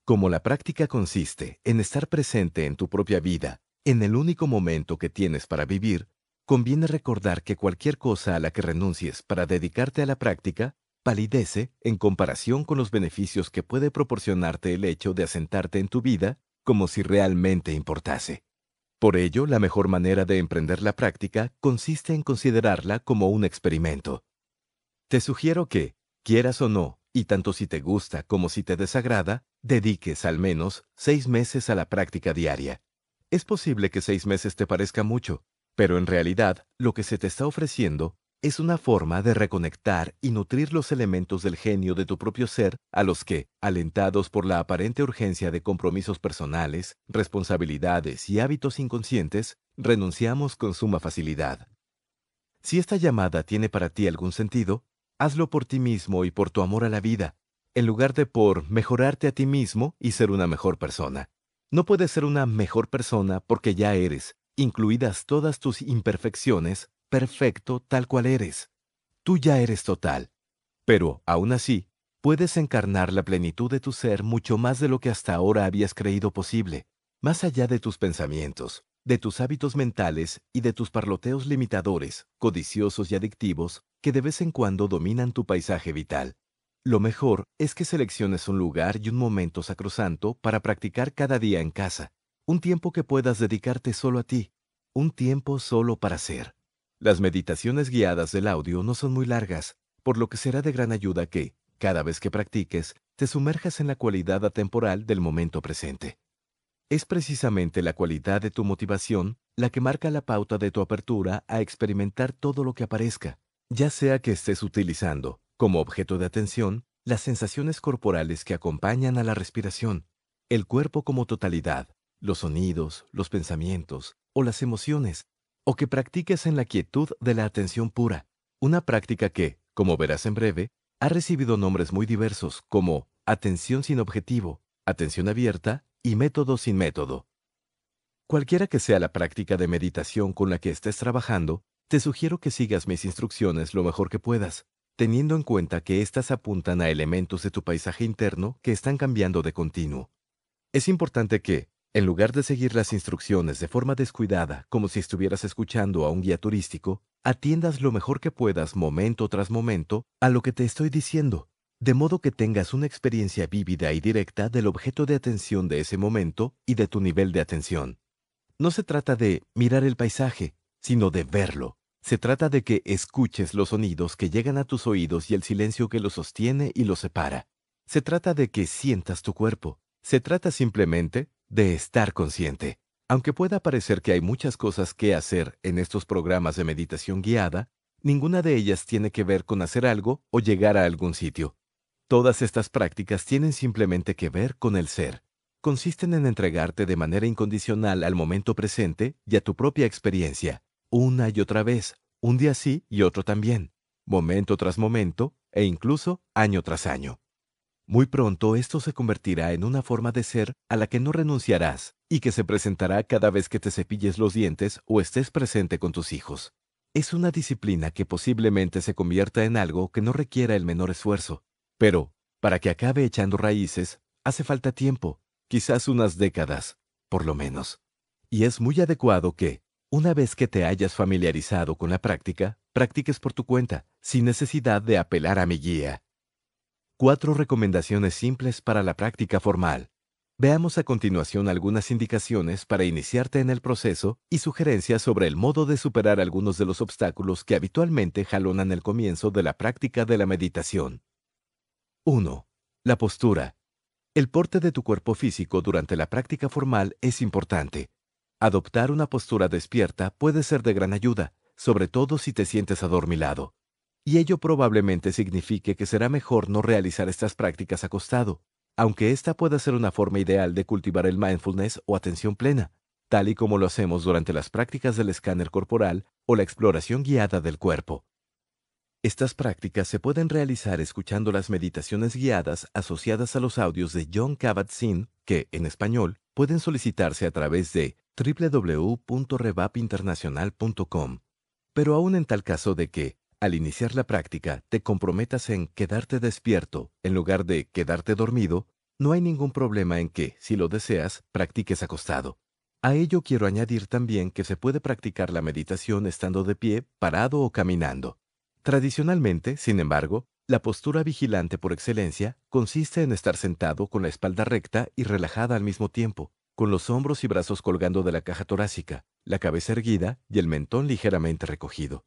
Speaker 1: Como la práctica consiste en estar presente en tu propia vida en el único momento que tienes para vivir, conviene recordar que cualquier cosa a la que renuncies para dedicarte a la práctica palidece en comparación con los beneficios que puede proporcionarte el hecho de asentarte en tu vida como si realmente importase. Por ello, la mejor manera de emprender la práctica consiste en considerarla como un experimento. Te sugiero que, quieras o no, y tanto si te gusta como si te desagrada, dediques al menos seis meses a la práctica diaria. Es posible que seis meses te parezca mucho, pero en realidad lo que se te está ofreciendo es una forma de reconectar y nutrir los elementos del genio de tu propio ser a los que, alentados por la aparente urgencia de compromisos personales, responsabilidades y hábitos inconscientes, renunciamos con suma facilidad. Si esta llamada tiene para ti algún sentido, hazlo por ti mismo y por tu amor a la vida, en lugar de por mejorarte a ti mismo y ser una mejor persona. No puedes ser una mejor persona porque ya eres, incluidas todas tus imperfecciones, perfecto tal cual eres. Tú ya eres total. Pero, aún así, puedes encarnar la plenitud de tu ser mucho más de lo que hasta ahora habías creído posible, más allá de tus pensamientos, de tus hábitos mentales y de tus parloteos limitadores, codiciosos y adictivos que de vez en cuando dominan tu paisaje vital. Lo mejor es que selecciones un lugar y un momento sacrosanto para practicar cada día en casa, un tiempo que puedas dedicarte solo a ti, un tiempo solo para ser. Las meditaciones guiadas del audio no son muy largas, por lo que será de gran ayuda que, cada vez que practiques, te sumerjas en la cualidad atemporal del momento presente. Es precisamente la cualidad de tu motivación la que marca la pauta de tu apertura a experimentar todo lo que aparezca, ya sea que estés utilizando como objeto de atención, las sensaciones corporales que acompañan a la respiración, el cuerpo como totalidad, los sonidos, los pensamientos o las emociones, o que practiques en la quietud de la atención pura, una práctica que, como verás en breve, ha recibido nombres muy diversos como atención sin objetivo, atención abierta y método sin método. Cualquiera que sea la práctica de meditación con la que estés trabajando, te sugiero que sigas mis instrucciones lo mejor que puedas, teniendo en cuenta que éstas apuntan a elementos de tu paisaje interno que están cambiando de continuo. Es importante que, en lugar de seguir las instrucciones de forma descuidada, como si estuvieras escuchando a un guía turístico, atiendas lo mejor que puedas momento tras momento a lo que te estoy diciendo, de modo que tengas una experiencia vívida y directa del objeto de atención de ese momento y de tu nivel de atención. No se trata de mirar el paisaje, sino de verlo, se trata de que escuches los sonidos que llegan a tus oídos y el silencio que los sostiene y los separa. Se trata de que sientas tu cuerpo. Se trata simplemente de estar consciente. Aunque pueda parecer que hay muchas cosas que hacer en estos programas de meditación guiada, ninguna de ellas tiene que ver con hacer algo o llegar a algún sitio. Todas estas prácticas tienen simplemente que ver con el ser. Consisten en entregarte de manera incondicional al momento presente y a tu propia experiencia una y otra vez, un día sí y otro también, momento tras momento e incluso año tras año. Muy pronto esto se convertirá en una forma de ser a la que no renunciarás y que se presentará cada vez que te cepilles los dientes o estés presente con tus hijos. Es una disciplina que posiblemente se convierta en algo que no requiera el menor esfuerzo, pero para que acabe echando raíces hace falta tiempo, quizás unas décadas, por lo menos. Y es muy adecuado que, una vez que te hayas familiarizado con la práctica, practiques por tu cuenta, sin necesidad de apelar a mi guía. Cuatro recomendaciones simples para la práctica formal. Veamos a continuación algunas indicaciones para iniciarte en el proceso y sugerencias sobre el modo de superar algunos de los obstáculos que habitualmente jalonan el comienzo de la práctica de la meditación. 1. La postura. El porte de tu cuerpo físico durante la práctica formal es importante. Adoptar una postura despierta puede ser de gran ayuda, sobre todo si te sientes adormilado. Y ello probablemente signifique que será mejor no realizar estas prácticas acostado, aunque esta pueda ser una forma ideal de cultivar el mindfulness o atención plena, tal y como lo hacemos durante las prácticas del escáner corporal o la exploración guiada del cuerpo. Estas prácticas se pueden realizar escuchando las meditaciones guiadas asociadas a los audios de John Kabat-Zinn, que, en español, pueden solicitarse a través de www.revapinternacional.com. Pero aún en tal caso de que, al iniciar la práctica, te comprometas en quedarte despierto en lugar de quedarte dormido, no hay ningún problema en que, si lo deseas, practiques acostado. A ello quiero añadir también que se puede practicar la meditación estando de pie, parado o caminando. Tradicionalmente, sin embargo, la postura vigilante por excelencia consiste en estar sentado con la espalda recta y relajada al mismo tiempo, con los hombros y brazos colgando de la caja torácica, la cabeza erguida y el mentón ligeramente recogido.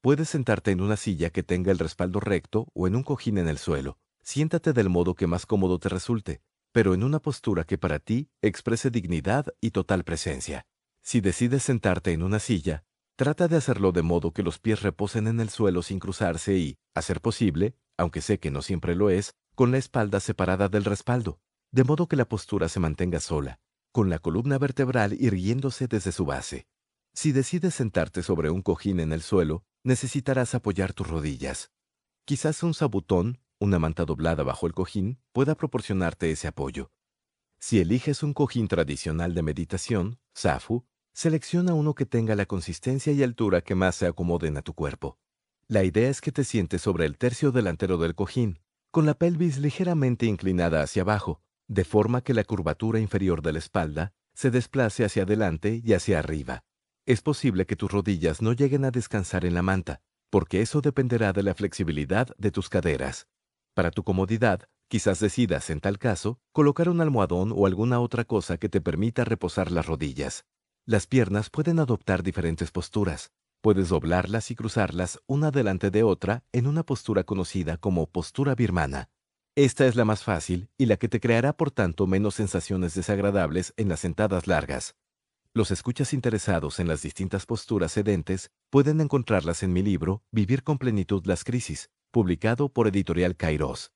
Speaker 1: Puedes sentarte en una silla que tenga el respaldo recto o en un cojín en el suelo. Siéntate del modo que más cómodo te resulte, pero en una postura que para ti exprese dignidad y total presencia. Si decides sentarte en una silla, trata de hacerlo de modo que los pies reposen en el suelo sin cruzarse y, a ser posible, aunque sé que no siempre lo es, con la espalda separada del respaldo, de modo que la postura se mantenga sola, con la columna vertebral irguiéndose desde su base. Si decides sentarte sobre un cojín en el suelo, necesitarás apoyar tus rodillas. Quizás un sabutón, una manta doblada bajo el cojín, pueda proporcionarte ese apoyo. Si eliges un cojín tradicional de meditación, Safu, selecciona uno que tenga la consistencia y altura que más se acomoden a tu cuerpo. La idea es que te sientes sobre el tercio delantero del cojín, con la pelvis ligeramente inclinada hacia abajo, de forma que la curvatura inferior de la espalda se desplace hacia adelante y hacia arriba. Es posible que tus rodillas no lleguen a descansar en la manta, porque eso dependerá de la flexibilidad de tus caderas. Para tu comodidad, quizás decidas, en tal caso, colocar un almohadón o alguna otra cosa que te permita reposar las rodillas. Las piernas pueden adoptar diferentes posturas. Puedes doblarlas y cruzarlas una delante de otra en una postura conocida como postura birmana. Esta es la más fácil y la que te creará por tanto menos sensaciones desagradables en las sentadas largas. Los escuchas interesados en las distintas posturas sedentes pueden encontrarlas en mi libro Vivir con plenitud las crisis, publicado por Editorial Kairos.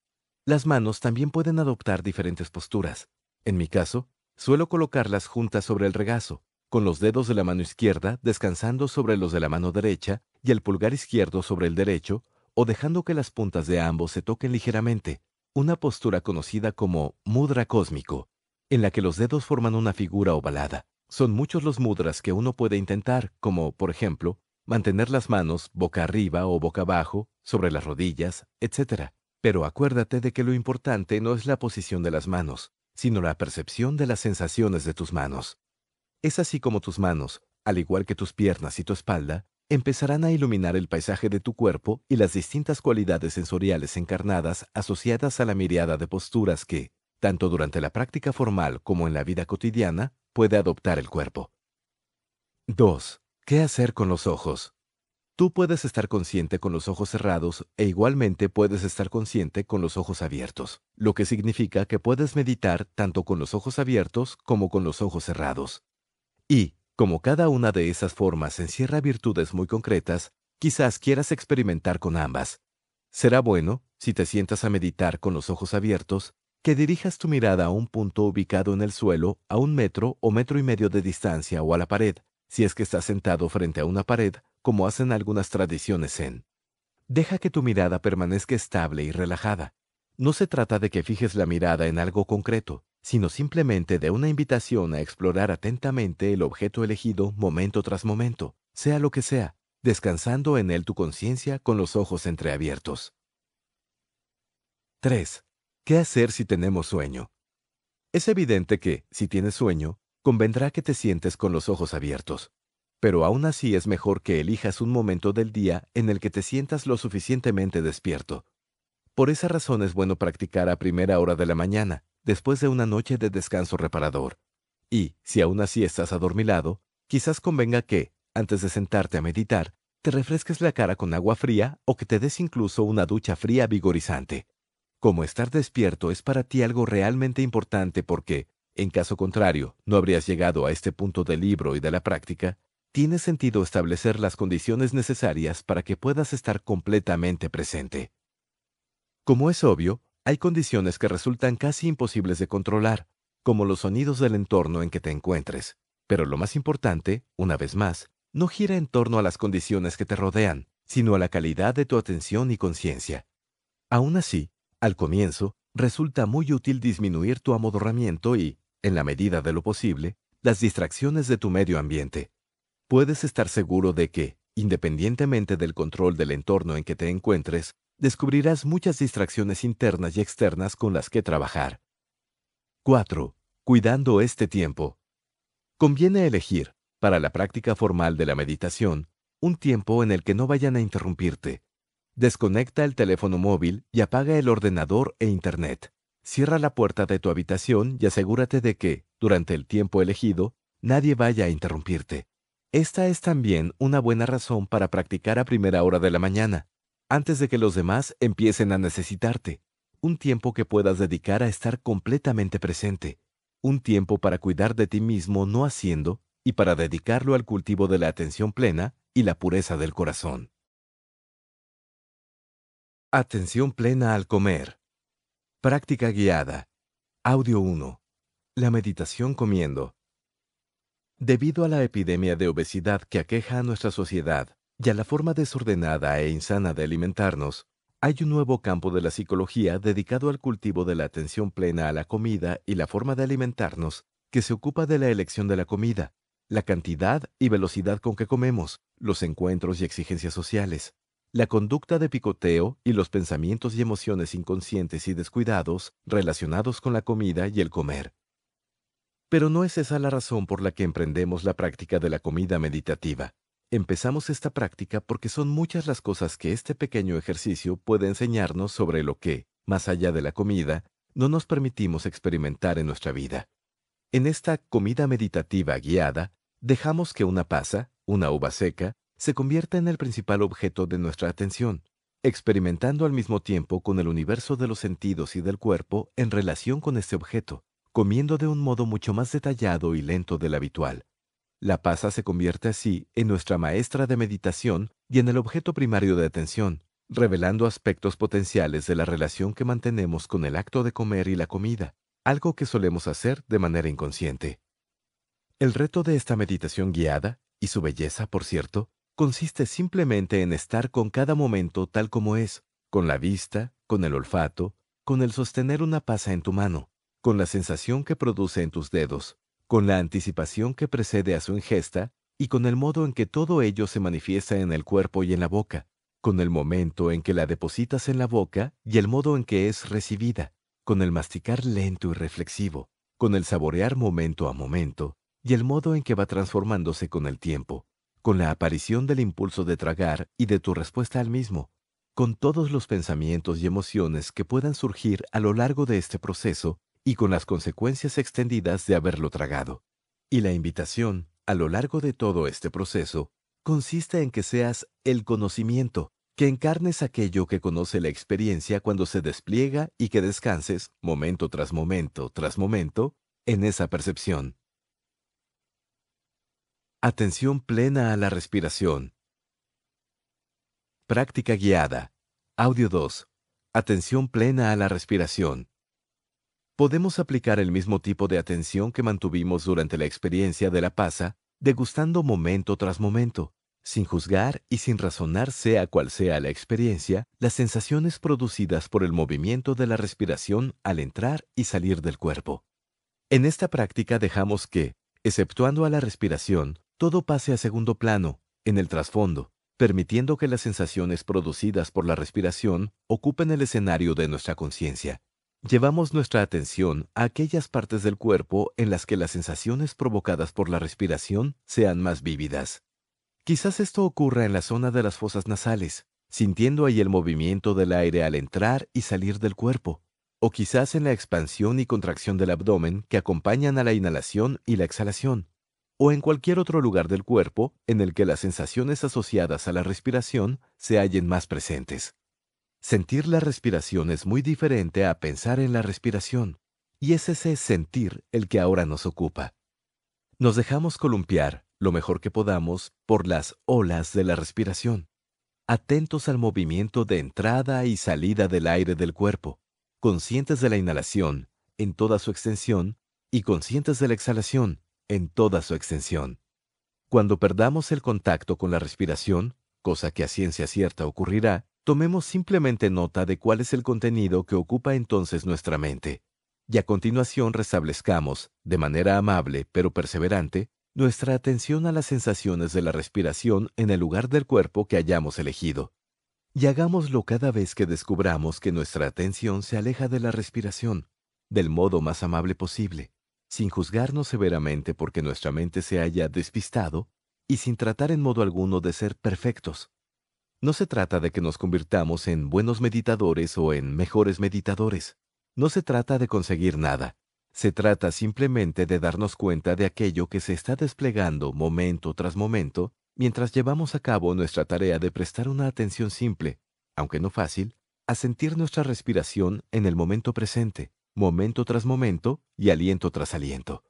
Speaker 1: Las manos también pueden adoptar diferentes posturas. En mi caso, suelo colocarlas juntas sobre el regazo, con los dedos de la mano izquierda descansando sobre los de la mano derecha y el pulgar izquierdo sobre el derecho, o dejando que las puntas de ambos se toquen ligeramente, una postura conocida como mudra cósmico, en la que los dedos forman una figura ovalada. Son muchos los mudras que uno puede intentar, como, por ejemplo, mantener las manos boca arriba o boca abajo, sobre las rodillas, etc. Pero acuérdate de que lo importante no es la posición de las manos, sino la percepción de las sensaciones de tus manos. Es así como tus manos, al igual que tus piernas y tu espalda, empezarán a iluminar el paisaje de tu cuerpo y las distintas cualidades sensoriales encarnadas asociadas a la miriada de posturas que, tanto durante la práctica formal como en la vida cotidiana, puede adoptar el cuerpo. 2. ¿Qué hacer con los ojos? Tú puedes estar consciente con los ojos cerrados e igualmente puedes estar consciente con los ojos abiertos, lo que significa que puedes meditar tanto con los ojos abiertos como con los ojos cerrados. Y, como cada una de esas formas encierra virtudes muy concretas, quizás quieras experimentar con ambas. Será bueno, si te sientas a meditar con los ojos abiertos, que dirijas tu mirada a un punto ubicado en el suelo a un metro o metro y medio de distancia o a la pared, si es que estás sentado frente a una pared, como hacen algunas tradiciones en. Deja que tu mirada permanezca estable y relajada. No se trata de que fijes la mirada en algo concreto, sino simplemente de una invitación a explorar atentamente el objeto elegido momento tras momento, sea lo que sea, descansando en él tu conciencia con los ojos entreabiertos. 3. ¿Qué hacer si tenemos sueño? Es evidente que, si tienes sueño, convendrá que te sientes con los ojos abiertos. Pero aún así es mejor que elijas un momento del día en el que te sientas lo suficientemente despierto, por esa razón es bueno practicar a primera hora de la mañana, después de una noche de descanso reparador. Y, si aún así estás adormilado, quizás convenga que, antes de sentarte a meditar, te refresques la cara con agua fría o que te des incluso una ducha fría vigorizante. Como estar despierto es para ti algo realmente importante porque, en caso contrario, no habrías llegado a este punto del libro y de la práctica, tiene sentido establecer las condiciones necesarias para que puedas estar completamente presente. Como es obvio, hay condiciones que resultan casi imposibles de controlar, como los sonidos del entorno en que te encuentres. Pero lo más importante, una vez más, no gira en torno a las condiciones que te rodean, sino a la calidad de tu atención y conciencia. Aún así, al comienzo, resulta muy útil disminuir tu amodorramiento y, en la medida de lo posible, las distracciones de tu medio ambiente. Puedes estar seguro de que, independientemente del control del entorno en que te encuentres, descubrirás muchas distracciones internas y externas con las que trabajar. 4. Cuidando este tiempo. Conviene elegir, para la práctica formal de la meditación, un tiempo en el que no vayan a interrumpirte. Desconecta el teléfono móvil y apaga el ordenador e Internet. Cierra la puerta de tu habitación y asegúrate de que, durante el tiempo elegido, nadie vaya a interrumpirte. Esta es también una buena razón para practicar a primera hora de la mañana, antes de que los demás empiecen a necesitarte. Un tiempo que puedas dedicar a estar completamente presente. Un tiempo para cuidar de ti mismo no haciendo y para dedicarlo al cultivo de la atención plena y la pureza del corazón. Atención plena al comer. Práctica guiada. Audio 1. La meditación comiendo. Debido a la epidemia de obesidad que aqueja a nuestra sociedad, y a la forma desordenada e insana de alimentarnos, hay un nuevo campo de la psicología dedicado al cultivo de la atención plena a la comida y la forma de alimentarnos, que se ocupa de la elección de la comida, la cantidad y velocidad con que comemos, los encuentros y exigencias sociales, la conducta de picoteo y los pensamientos y emociones inconscientes y descuidados relacionados con la comida y el comer. Pero no es esa la razón por la que emprendemos la práctica de la comida meditativa. Empezamos esta práctica porque son muchas las cosas que este pequeño ejercicio puede enseñarnos sobre lo que, más allá de la comida, no nos permitimos experimentar en nuestra vida. En esta comida meditativa guiada, dejamos que una pasa, una uva seca, se convierta en el principal objeto de nuestra atención, experimentando al mismo tiempo con el universo de los sentidos y del cuerpo en relación con este objeto, comiendo de un modo mucho más detallado y lento del habitual, la pasa se convierte así en nuestra maestra de meditación y en el objeto primario de atención, revelando aspectos potenciales de la relación que mantenemos con el acto de comer y la comida, algo que solemos hacer de manera inconsciente. El reto de esta meditación guiada, y su belleza, por cierto, consiste simplemente en estar con cada momento tal como es, con la vista, con el olfato, con el sostener una pasa en tu mano, con la sensación que produce en tus dedos, con la anticipación que precede a su ingesta y con el modo en que todo ello se manifiesta en el cuerpo y en la boca, con el momento en que la depositas en la boca y el modo en que es recibida, con el masticar lento y reflexivo, con el saborear momento a momento y el modo en que va transformándose con el tiempo, con la aparición del impulso de tragar y de tu respuesta al mismo, con todos los pensamientos y emociones que puedan surgir a lo largo de este proceso y con las consecuencias extendidas de haberlo tragado. Y la invitación, a lo largo de todo este proceso, consiste en que seas el conocimiento, que encarnes aquello que conoce la experiencia cuando se despliega y que descanses, momento tras momento tras momento, en esa percepción. Atención plena a la respiración. Práctica guiada. Audio 2. Atención plena a la respiración podemos aplicar el mismo tipo de atención que mantuvimos durante la experiencia de la pasa, degustando momento tras momento. Sin juzgar y sin razonar sea cual sea la experiencia, las sensaciones producidas por el movimiento de la respiración al entrar y salir del cuerpo. En esta práctica dejamos que, exceptuando a la respiración, todo pase a segundo plano, en el trasfondo, permitiendo que las sensaciones producidas por la respiración ocupen el escenario de nuestra conciencia llevamos nuestra atención a aquellas partes del cuerpo en las que las sensaciones provocadas por la respiración sean más vívidas. Quizás esto ocurra en la zona de las fosas nasales, sintiendo ahí el movimiento del aire al entrar y salir del cuerpo, o quizás en la expansión y contracción del abdomen que acompañan a la inhalación y la exhalación, o en cualquier otro lugar del cuerpo en el que las sensaciones asociadas a la respiración se hallen más presentes. Sentir la respiración es muy diferente a pensar en la respiración, y es ese sentir el que ahora nos ocupa. Nos dejamos columpiar, lo mejor que podamos, por las olas de la respiración, atentos al movimiento de entrada y salida del aire del cuerpo, conscientes de la inhalación, en toda su extensión, y conscientes de la exhalación, en toda su extensión. Cuando perdamos el contacto con la respiración, cosa que a ciencia cierta ocurrirá, Tomemos simplemente nota de cuál es el contenido que ocupa entonces nuestra mente, y a continuación restablezcamos, de manera amable pero perseverante, nuestra atención a las sensaciones de la respiración en el lugar del cuerpo que hayamos elegido. Y hagámoslo cada vez que descubramos que nuestra atención se aleja de la respiración, del modo más amable posible, sin juzgarnos severamente porque nuestra mente se haya despistado y sin tratar en modo alguno de ser perfectos. No se trata de que nos convirtamos en buenos meditadores o en mejores meditadores. No se trata de conseguir nada. Se trata simplemente de darnos cuenta de aquello que se está desplegando momento tras momento mientras llevamos a cabo nuestra tarea de prestar una atención simple, aunque no fácil, a sentir nuestra respiración en el momento presente, momento tras momento y aliento tras aliento.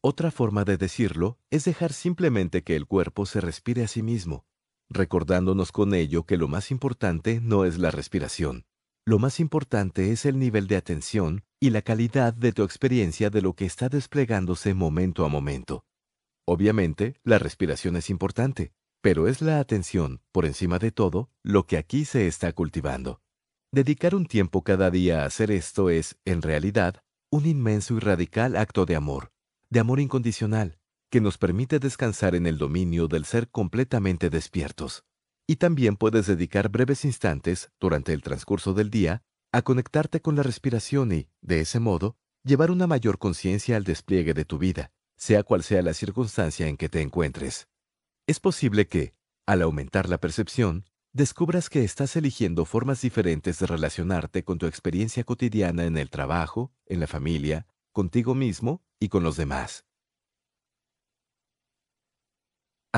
Speaker 1: Otra forma de decirlo es dejar simplemente que el cuerpo se respire a sí mismo, recordándonos con ello que lo más importante no es la respiración. Lo más importante es el nivel de atención y la calidad de tu experiencia de lo que está desplegándose momento a momento. Obviamente, la respiración es importante, pero es la atención, por encima de todo, lo que aquí se está cultivando. Dedicar un tiempo cada día a hacer esto es, en realidad, un inmenso y radical acto de amor, de amor incondicional, que nos permite descansar en el dominio del ser completamente despiertos. Y también puedes dedicar breves instantes durante el transcurso del día a conectarte con la respiración y, de ese modo, llevar una mayor conciencia al despliegue de tu vida, sea cual sea la circunstancia en que te encuentres. Es posible que, al aumentar la percepción, descubras que estás eligiendo formas diferentes de relacionarte con tu experiencia cotidiana en el trabajo, en la familia, contigo mismo y con los demás.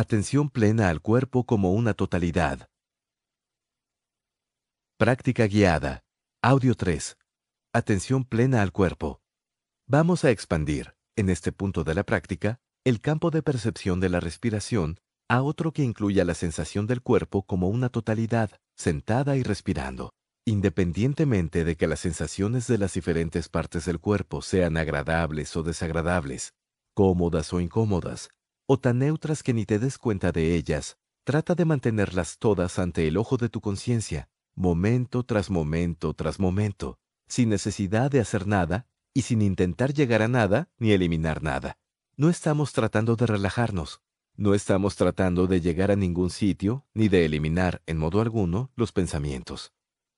Speaker 1: Atención plena al cuerpo como una totalidad. Práctica guiada. Audio 3. Atención plena al cuerpo. Vamos a expandir, en este punto de la práctica, el campo de percepción de la respiración a otro que incluya la sensación del cuerpo como una totalidad, sentada y respirando. Independientemente de que las sensaciones de las diferentes partes del cuerpo sean agradables o desagradables, cómodas o incómodas, o tan neutras que ni te des cuenta de ellas, trata de mantenerlas todas ante el ojo de tu conciencia, momento tras momento tras momento, sin necesidad de hacer nada y sin intentar llegar a nada ni eliminar nada. No estamos tratando de relajarnos, no estamos tratando de llegar a ningún sitio ni de eliminar en modo alguno los pensamientos.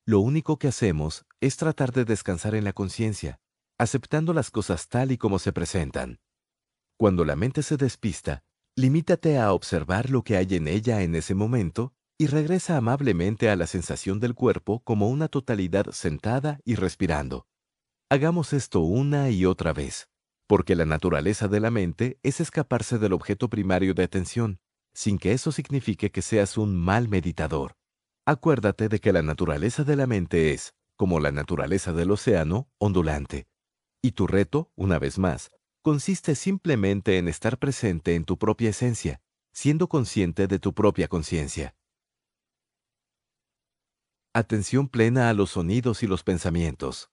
Speaker 1: Lo único que hacemos es tratar de descansar en la conciencia, aceptando las cosas tal y como se presentan, cuando la mente se despista, limítate a observar lo que hay en ella en ese momento y regresa amablemente a la sensación del cuerpo como una totalidad sentada y respirando. Hagamos esto una y otra vez, porque la naturaleza de la mente es escaparse del objeto primario de atención, sin que eso signifique que seas un mal meditador. Acuérdate de que la naturaleza de la mente es, como la naturaleza del océano, ondulante. Y tu reto, una vez más, consiste simplemente en estar presente en tu propia esencia, siendo consciente de tu propia conciencia. Atención plena a los sonidos y los pensamientos.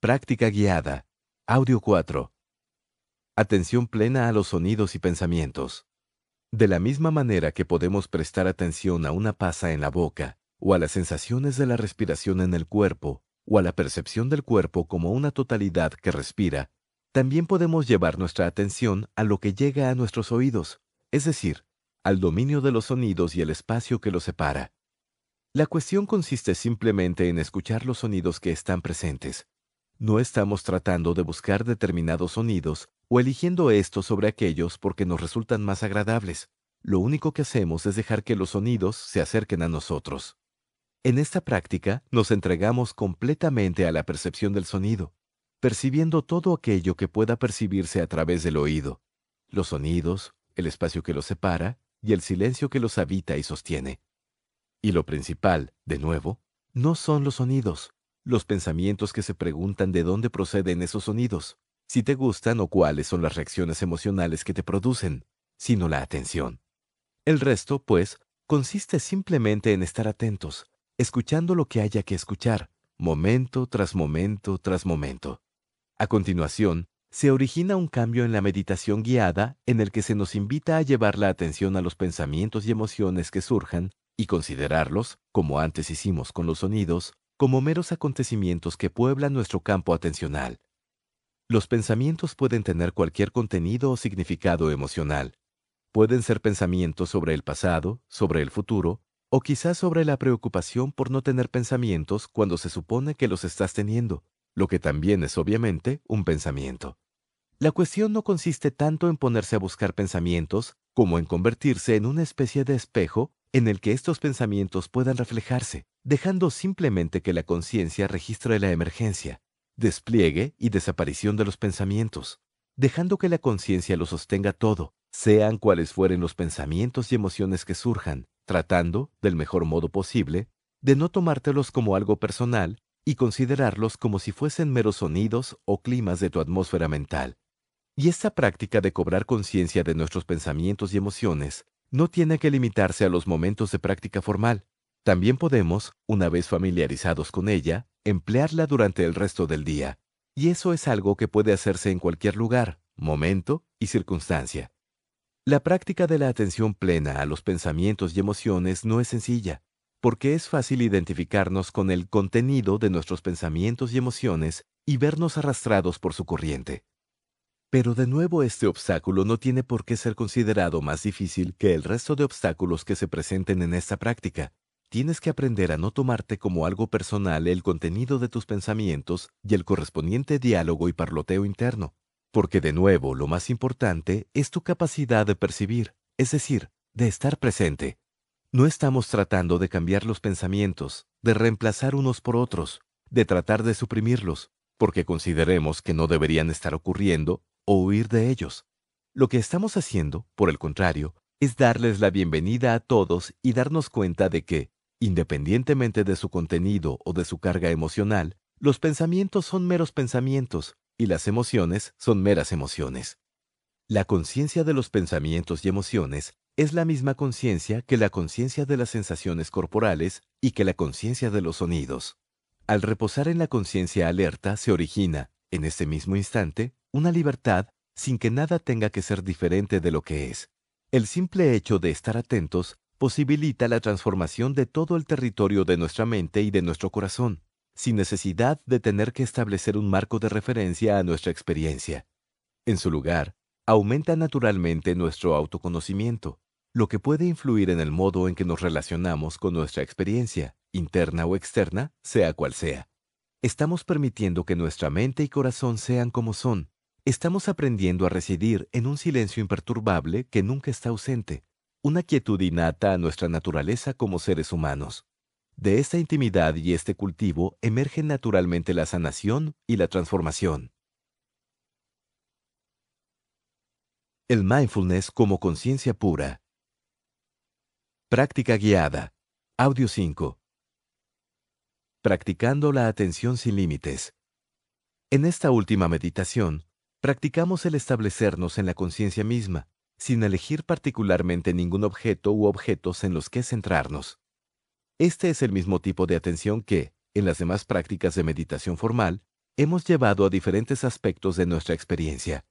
Speaker 1: Práctica guiada. Audio 4. Atención plena a los sonidos y pensamientos. De la misma manera que podemos prestar atención a una pasa en la boca, o a las sensaciones de la respiración en el cuerpo, o a la percepción del cuerpo como una totalidad que respira, también podemos llevar nuestra atención a lo que llega a nuestros oídos, es decir, al dominio de los sonidos y el espacio que los separa. La cuestión consiste simplemente en escuchar los sonidos que están presentes. No estamos tratando de buscar determinados sonidos o eligiendo estos sobre aquellos porque nos resultan más agradables. Lo único que hacemos es dejar que los sonidos se acerquen a nosotros. En esta práctica nos entregamos completamente a la percepción del sonido, percibiendo todo aquello que pueda percibirse a través del oído, los sonidos, el espacio que los separa y el silencio que los habita y sostiene. Y lo principal, de nuevo, no son los sonidos, los pensamientos que se preguntan de dónde proceden esos sonidos, si te gustan o cuáles son las reacciones emocionales que te producen, sino la atención. El resto, pues, consiste simplemente en estar atentos, escuchando lo que haya que escuchar, momento tras momento tras momento. A continuación, se origina un cambio en la meditación guiada en el que se nos invita a llevar la atención a los pensamientos y emociones que surjan y considerarlos, como antes hicimos con los sonidos, como meros acontecimientos que pueblan nuestro campo atencional. Los pensamientos pueden tener cualquier contenido o significado emocional. Pueden ser pensamientos sobre el pasado, sobre el futuro, o quizás sobre la preocupación por no tener pensamientos cuando se supone que los estás teniendo lo que también es obviamente un pensamiento. La cuestión no consiste tanto en ponerse a buscar pensamientos como en convertirse en una especie de espejo en el que estos pensamientos puedan reflejarse, dejando simplemente que la conciencia registre la emergencia, despliegue y desaparición de los pensamientos, dejando que la conciencia lo sostenga todo, sean cuales fueren los pensamientos y emociones que surjan, tratando, del mejor modo posible, de no tomártelos como algo personal, y considerarlos como si fuesen meros sonidos o climas de tu atmósfera mental. Y esta práctica de cobrar conciencia de nuestros pensamientos y emociones no tiene que limitarse a los momentos de práctica formal. También podemos, una vez familiarizados con ella, emplearla durante el resto del día. Y eso es algo que puede hacerse en cualquier lugar, momento y circunstancia. La práctica de la atención plena a los pensamientos y emociones no es sencilla, porque es fácil identificarnos con el contenido de nuestros pensamientos y emociones y vernos arrastrados por su corriente. Pero de nuevo este obstáculo no tiene por qué ser considerado más difícil que el resto de obstáculos que se presenten en esta práctica. Tienes que aprender a no tomarte como algo personal el contenido de tus pensamientos y el correspondiente diálogo y parloteo interno, porque de nuevo lo más importante es tu capacidad de percibir, es decir, de estar presente. No estamos tratando de cambiar los pensamientos, de reemplazar unos por otros, de tratar de suprimirlos, porque consideremos que no deberían estar ocurriendo o huir de ellos. Lo que estamos haciendo, por el contrario, es darles la bienvenida a todos y darnos cuenta de que, independientemente de su contenido o de su carga emocional, los pensamientos son meros pensamientos y las emociones son meras emociones. La conciencia de los pensamientos y emociones es la misma conciencia que la conciencia de las sensaciones corporales y que la conciencia de los sonidos. Al reposar en la conciencia alerta se origina, en este mismo instante, una libertad sin que nada tenga que ser diferente de lo que es. El simple hecho de estar atentos posibilita la transformación de todo el territorio de nuestra mente y de nuestro corazón, sin necesidad de tener que establecer un marco de referencia a nuestra experiencia. En su lugar, aumenta naturalmente nuestro autoconocimiento, lo que puede influir en el modo en que nos relacionamos con nuestra experiencia, interna o externa, sea cual sea. Estamos permitiendo que nuestra mente y corazón sean como son. Estamos aprendiendo a residir en un silencio imperturbable que nunca está ausente, una quietud innata a nuestra naturaleza como seres humanos. De esta intimidad y este cultivo emergen naturalmente la sanación y la transformación. El mindfulness como conciencia pura Práctica guiada. Audio 5. Practicando la atención sin límites. En esta última meditación, practicamos el establecernos en la conciencia misma, sin elegir particularmente ningún objeto u objetos en los que centrarnos. Este es el mismo tipo de atención que, en las demás prácticas de meditación formal, hemos llevado a diferentes aspectos de nuestra experiencia.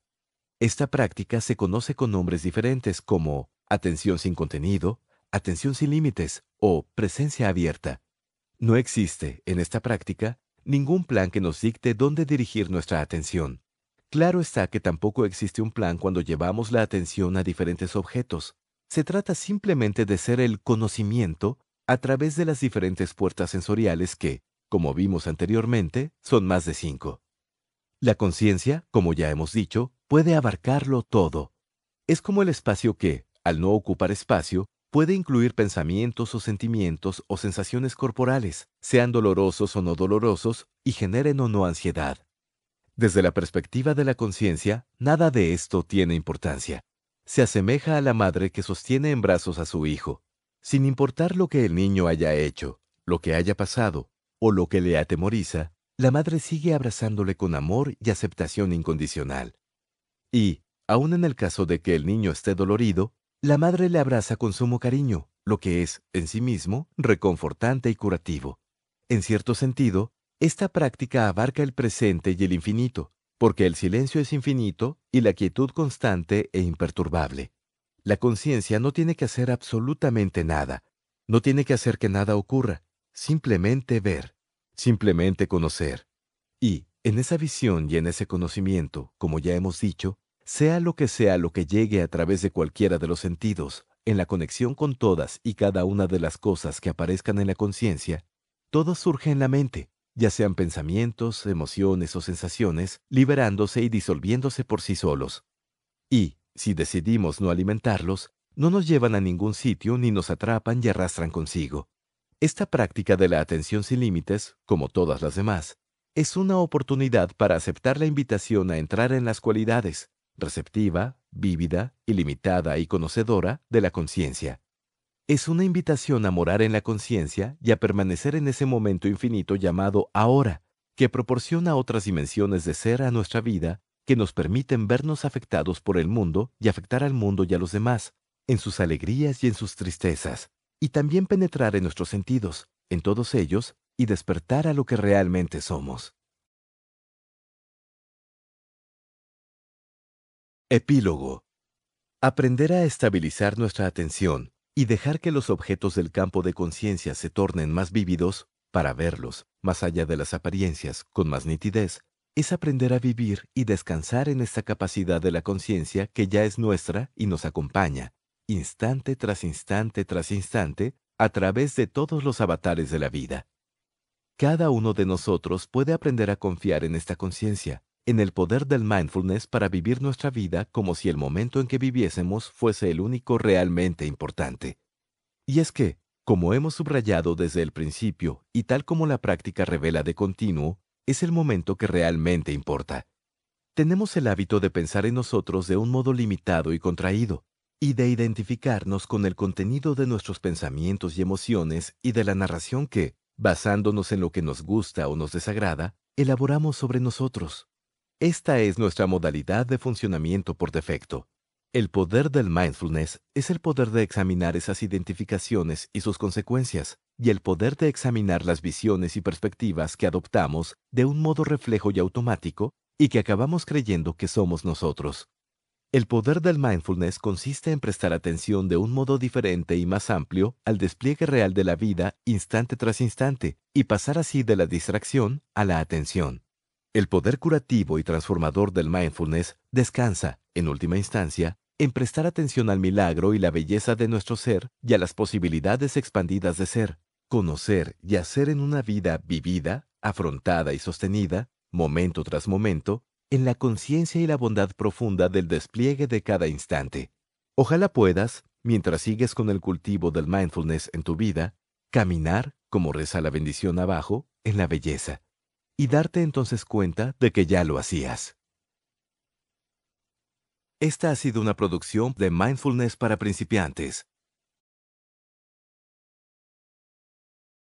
Speaker 1: Esta práctica se conoce con nombres diferentes como atención sin contenido, atención sin límites o presencia abierta. No existe, en esta práctica, ningún plan que nos dicte dónde dirigir nuestra atención. Claro está que tampoco existe un plan cuando llevamos la atención a diferentes objetos. Se trata simplemente de ser el conocimiento a través de las diferentes puertas sensoriales que, como vimos anteriormente, son más de cinco. La conciencia, como ya hemos dicho, puede abarcarlo todo. Es como el espacio que, al no ocupar espacio, Puede incluir pensamientos o sentimientos o sensaciones corporales, sean dolorosos o no dolorosos, y generen o no ansiedad. Desde la perspectiva de la conciencia, nada de esto tiene importancia. Se asemeja a la madre que sostiene en brazos a su hijo. Sin importar lo que el niño haya hecho, lo que haya pasado o lo que le atemoriza, la madre sigue abrazándole con amor y aceptación incondicional. Y, aun en el caso de que el niño esté dolorido, la madre le abraza con sumo cariño, lo que es, en sí mismo, reconfortante y curativo. En cierto sentido, esta práctica abarca el presente y el infinito, porque el silencio es infinito y la quietud constante e imperturbable. La conciencia no tiene que hacer absolutamente nada, no tiene que hacer que nada ocurra, simplemente ver, simplemente conocer. Y, en esa visión y en ese conocimiento, como ya hemos dicho, sea lo que sea lo que llegue a través de cualquiera de los sentidos, en la conexión con todas y cada una de las cosas que aparezcan en la conciencia, todo surge en la mente, ya sean pensamientos, emociones o sensaciones, liberándose y disolviéndose por sí solos. Y, si decidimos no alimentarlos, no nos llevan a ningún sitio ni nos atrapan y arrastran consigo. Esta práctica de la atención sin límites, como todas las demás, es una oportunidad para aceptar la invitación a entrar en las cualidades, receptiva, vívida, ilimitada y conocedora de la conciencia. Es una invitación a morar en la conciencia y a permanecer en ese momento infinito llamado ahora, que proporciona otras dimensiones de ser a nuestra vida que nos permiten vernos afectados por el mundo y afectar al mundo y a los demás, en sus alegrías y en sus tristezas, y también penetrar en nuestros sentidos, en todos ellos, y despertar a lo que realmente somos. Epílogo. Aprender a estabilizar nuestra atención y dejar que los objetos del campo de conciencia se tornen más vívidos para verlos, más allá de las apariencias, con más nitidez, es aprender a vivir y descansar en esta capacidad de la conciencia que ya es nuestra y nos acompaña, instante tras instante tras instante, a través de todos los avatares de la vida. Cada uno de nosotros puede aprender a confiar en esta conciencia, en el poder del mindfulness para vivir nuestra vida como si el momento en que viviésemos fuese el único realmente importante. Y es que, como hemos subrayado desde el principio y tal como la práctica revela de continuo, es el momento que realmente importa. Tenemos el hábito de pensar en nosotros de un modo limitado y contraído, y de identificarnos con el contenido de nuestros pensamientos y emociones y de la narración que, basándonos en lo que nos gusta o nos desagrada, elaboramos sobre nosotros. Esta es nuestra modalidad de funcionamiento por defecto. El poder del mindfulness es el poder de examinar esas identificaciones y sus consecuencias, y el poder de examinar las visiones y perspectivas que adoptamos de un modo reflejo y automático y que acabamos creyendo que somos nosotros. El poder del mindfulness consiste en prestar atención de un modo diferente y más amplio al despliegue real de la vida instante tras instante y pasar así de la distracción a la atención. El poder curativo y transformador del mindfulness descansa, en última instancia, en prestar atención al milagro y la belleza de nuestro ser y a las posibilidades expandidas de ser, conocer y hacer en una vida vivida, afrontada y sostenida, momento tras momento, en la conciencia y la bondad profunda del despliegue de cada instante. Ojalá puedas, mientras sigues con el cultivo del mindfulness en tu vida, caminar, como reza la bendición abajo, en la belleza y darte entonces cuenta de que ya lo hacías. Esta ha sido una producción de Mindfulness para principiantes.